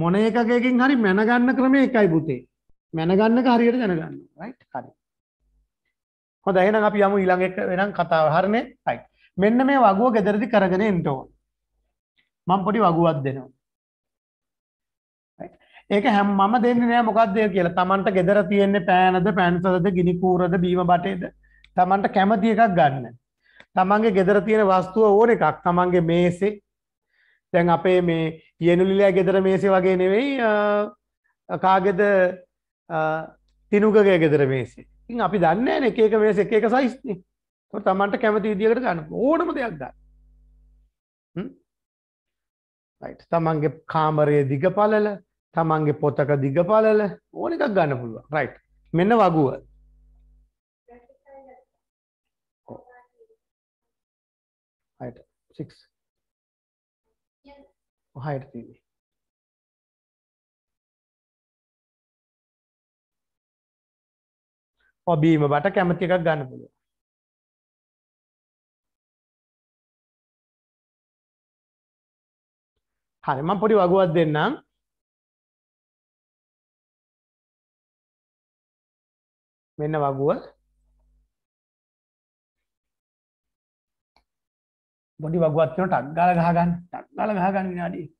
මොන එකකකින් හරි මැනගන්න ක්‍රමය එකයි පුතේ මැනගන්නක හරියට දැනගන්න රයිට් හරි හොඳ එහෙනම් අපි යමු ඊළඟ එක වෙනම් කතාව හරනේ රයිට් මෙන්න මේ වගුව ගෙදරදි කරගෙන එන්ටෝ මං පොඩි වගුවක් දෙනවා ඒක හැම් මම දෙන්න නෑ මොකක්දය කියලා තමන්ට ගෙදර තියෙන්නේ පෑනද පැන්සලද ගිනිකූරද බීම බටේද තමන්ට කැමති එකක් ගන්න තමන්ගේ ගෙදර තියෙන වස්තුව ඕන එකක් තමන්ගේ මේසේ දැන් අපේ මේ යනුලිලෑ ගෙදර මේසේ වගේ නෙවෙයි කාගෙද තිනුකගේ ගෙදර මේසේ ඉතින් අපි දන්න එක එක මේස එක එක සයිස්නේ තමන්ට කැමති විදිකට ගන්න ඕනම දෙයක් ගන්න තමන්ගේ කාමරයේ දිග පලල තමන්ගේ පොතක දිග පලල ඕන එකක් ගන්න පුළුව රයි් මෙන්න වගුව හයට තිී ඔබීම බට කැමති එකක් ගන්න පුළුව හරි මම පොඩි වගුවක් දෙන්නම් මෙන්න වගුව පොඩි වගුවක් තියෙනවා ටක් ගාලා ගහගන්න ටක් ගාලා ගහගන්න විනාඩි 1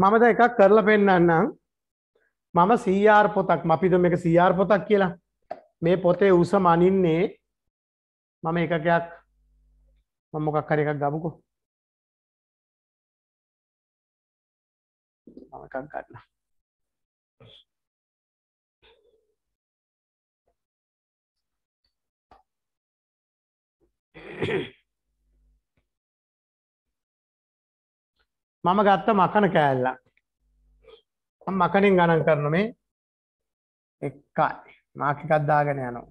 මම ද එකක් කරලා පෙන්න්නම් මම සීආර් පොතක් අපිද මේ සීආර් පොතක් කියලා මේ පොතේ උස මනින්නේ මම එකකයක් මමොකක් හරි එකක් ගබකු මමකක් ගන්න Ahem. මම ගත්ත මකන කෑල්ල මකනින් ගණන් කරන මේ එක්කායි මාකිකත්දාගෙන යනු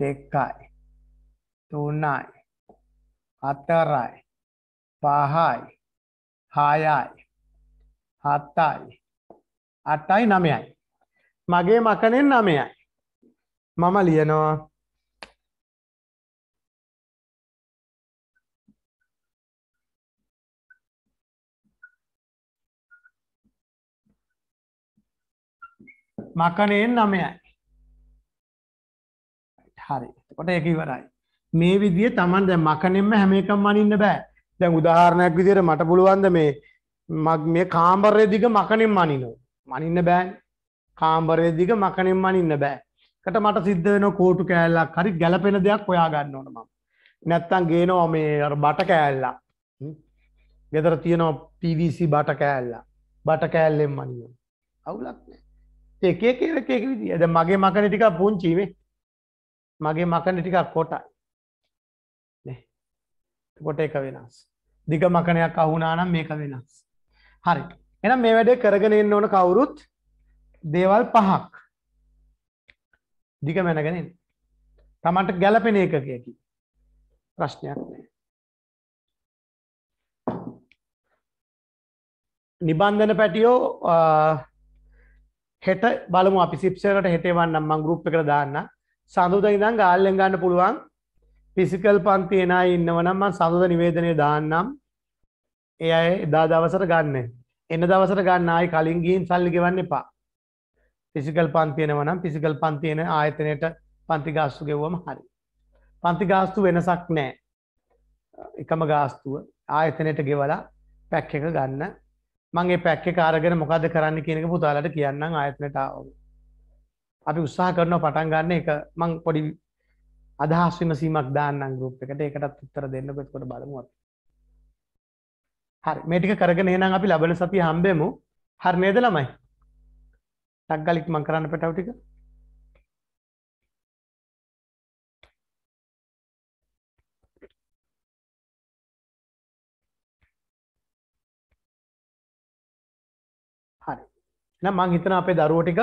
දෙක්කායි තුන්නයි අතරයි පහයි හායයි හත්තයි අටයි නමයයි මගේ මකනෙන් නමයයි මම ලියනවා මකනයෙන් නමයයි හරි කොට එක ඉවරයි මේ විදිිය තමන් දැ මකනෙන්ම හැම එකම් අනින්න බෑ දැන් උදාහරණයක් විදියට මට පුළුවන්ද මේ මක් මේ කාම්බරය දිග මකනින් මනිනෝ මනින්න බෑන් කාම්බරය දිග මකනින් මනින්න බෑ කට මට සිද්ධ වෙන කෝටු කෑල්ලක් හරි ගැලපෙන දෙයක් ඔයා ගන්න ඕන මම නැත්තං ගේනවා මේ බට කෑල්ලා ගෙදර තියෙනවා පිවිසි බට කෑල්ලා බට කෑල්ලෙන් මනින අවුලක්නෑ එක එක එක එක විදිය. දැන් මගේ මකන ටිකක් පුංචි මේ. මගේ මකන ටිකක් කොටයි. නේ. කොට එක වෙනස්. දිග මකනයක් අහුණා නම් මේක වෙනස්. හරි. එහෙනම් මේ වැඩේ කරගෙන ඉන්න ඕන කවුරුත් දේවල් පහක්. දිග මැනගෙන ඉන්න. Tamanට ගැළපෙන එකකයකින්. ප්‍රශ්නයක් නෑ. නිබන්ධන පැටියෝ හෙට බලමු අපි සිප්සරට හෙටේවන්නම් මං ගරුප් එකට දාන්න සඳුද ඉඳන් ගාල්ලෙන් ගන්න පුළුවන් ෆිසිකල් පන්ති එන අය ඉන්නවනම් මං සඳුද නිවේදනය දාන්නම් ඒ අය එදා දවසට ගන්න එන දවසට ගන්න ආයි කලින් ගිහින් සල්ලි ගෙවන්න එපා ෆිසිකල් පන්ති එනවනම් ෆිසිකල් පන්ති එන ආයතනයට පන්ති ගාස්තු ගෙව්වම හරි පන්ති ගාස්තු වෙනසක් නෑ එකම ගාස්තුව ආයතනයට ගෙවලා පැක් එක ගන්න මං ඒ පැක්කේ කාරගෙන මොකද කරන්න කියනක පුතාලට කියන්නම් ආයතනට ආව. අපි උත්සාහ කරනවා පටන් ගන්න එක මං පොඩි අදහස් විමසීමක් දාන්නම් ගෲප් එකට ඒකටත් උත්තර දෙන්නකෝ එතකොට බලමු අපි. හරි මේ ටික කරගෙන එහෙනම් අපි ලබන සතිය හම්බෙමු. හරි නේද ළමයි? ටක් ගාලික් මං කරන්න පැටව ටික. නම් මං හිතන අපේ දරුවෝ ටික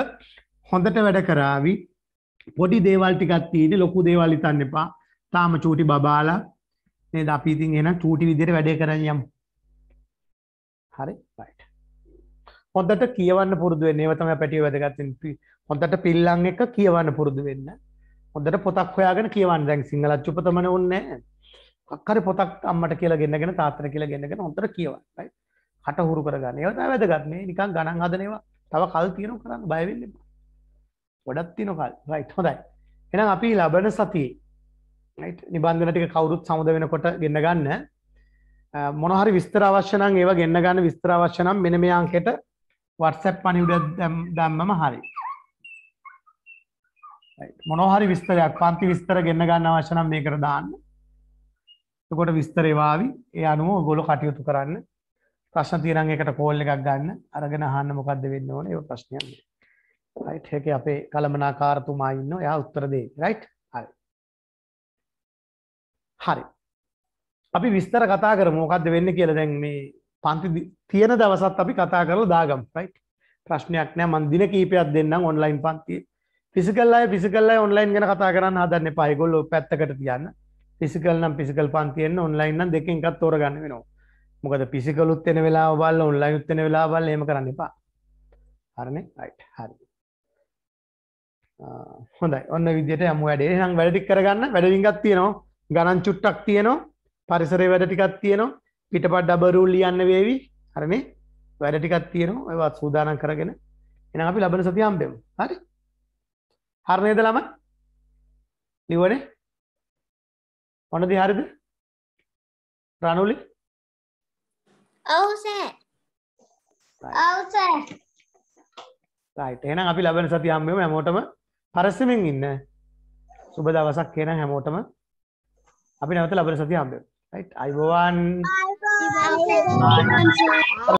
හොඳට වැඩ කරાવી පොඩි දේවල් ටිකක් තියෙන්නේ ලොකු දේවල් හිතන්න එපා තාම චූටි බබාලා නේද අපි ඉතින් එහෙනම් චූටි විදියට වැඩේ කරන් යමු හරි right හොඳට කියවන්න පුරුදු වෙන්න ඒව තමයි පැටිය වැදගත් හොඳට පිල්ලම් එක කියවන්න පුරුදු වෙන්න හොඳට පොතක් හොයාගෙන කියවන්න දැන් සිංහලච්ච උපතමන ඕනේ නැහැ කක්කරි පොතක් අම්මට කියලා ගෙන්නගෙන තාත්තට කියලා ගෙන්නගෙන හොඳට කියවන්න right හට හුරු කරගන්න ඒවා තමයි වැදගත් මේ නිකන් ගණන් හදන ඒවා තව කල් තියෙන කරන්න බයවෙන්න ගොඩත් තින කල් රයිට් හොඳයි එනම් අපි ලබන සතියේ නිබන්ධන ටික කවුරුත් සමුද වෙනකොට ගෙන්න ගන්න මොනහරි විස්තර අවශ්‍යනම් ඒව ගෙන්න්න ගන්න විස්තර අවශ්‍යනම් මෙන මේ අංකෙට වටසැප් පනිවිඩ දැම්මම හරි මොනහරි විස්තරයක් පන්ති විස්තර ගෙන්න්න ගන්න අවශ්‍යනම් මේ කර දාන්න කොට විස්තරේවාවි ඒ අනුව ගොලො කටයුතු කරන්න ප්‍රශ්න තියෙනම් ඒකට කෝල් එකක් ගන්න අරගෙන අහන්න මොකද්ද වෙන්න ඕනේ ඒ ප්‍රශ්නයක්. රයිට් ඒකේ අපේ කලමනාකාරතුමා ඉන්නවා එයා උත්තර දෙයි. රයිට් හරි. හරි. අපි විස්තර කතා කරමු මොකද්ද වෙන්නේ කියලා දැන් මේ පන්ති තියෙන දවසත් අපි කතා කරලා දාගමු. රයිට්. ප්‍රශ්නයක් නෑ මම දින කීපයක් දෙන්නම් ඔන්ලයින් පන්තියේ. ෆිසිකල් අය ෆිසිකල් අය ඔන්ලයින් ගැන කතා කරන්න හදන්න එපා. ඒගොල්ලෝ පැත්තකට තියන්න. ෆිසිකල් නම් ෆිසිකල් පන්තියෙන් ඔන්ලයින් නම් දෙකෙන් එකක් තෝරගන්න වෙනවා. මොකද පිසිකලුත් එන වෙලා බල ඔන්ලයින් උත්තන වෙලා බල ඒම කරන්න එපා හරණ අයිට් හරි හොඳයි ඔන්න විදිට යම වැඩේ නම් වැඩටික් කරගන්න වැඩිගත් තියෙනවා ගණන් චුට්ටක් තියෙනවා පරිසරේ වැඩටිකත් තියෙනවා පිටපත් ඩබරූල් ලියන්න වේවි හරනේ වැඩටිකත් තියෙනවා ඒවත් සූදානම් කරගෙන එහෙනම් අපි ලබන සතිය හම්බෙමු හරි හරි නේද ළමයි ලිවනේ මොනද හරිද රණුලි ඔව් සර්. ඔව් සර්. right එහෙනම් අපි ලබන සතිය හම්බෙමු හැමෝටම පරිස්සමෙන් ඉන්න. සුබ දවසක් කියන හැමෝටම. අපි නැවත ලබන සතිය හම්බෙමු. right අයබෝවන්. අයබෝවන්.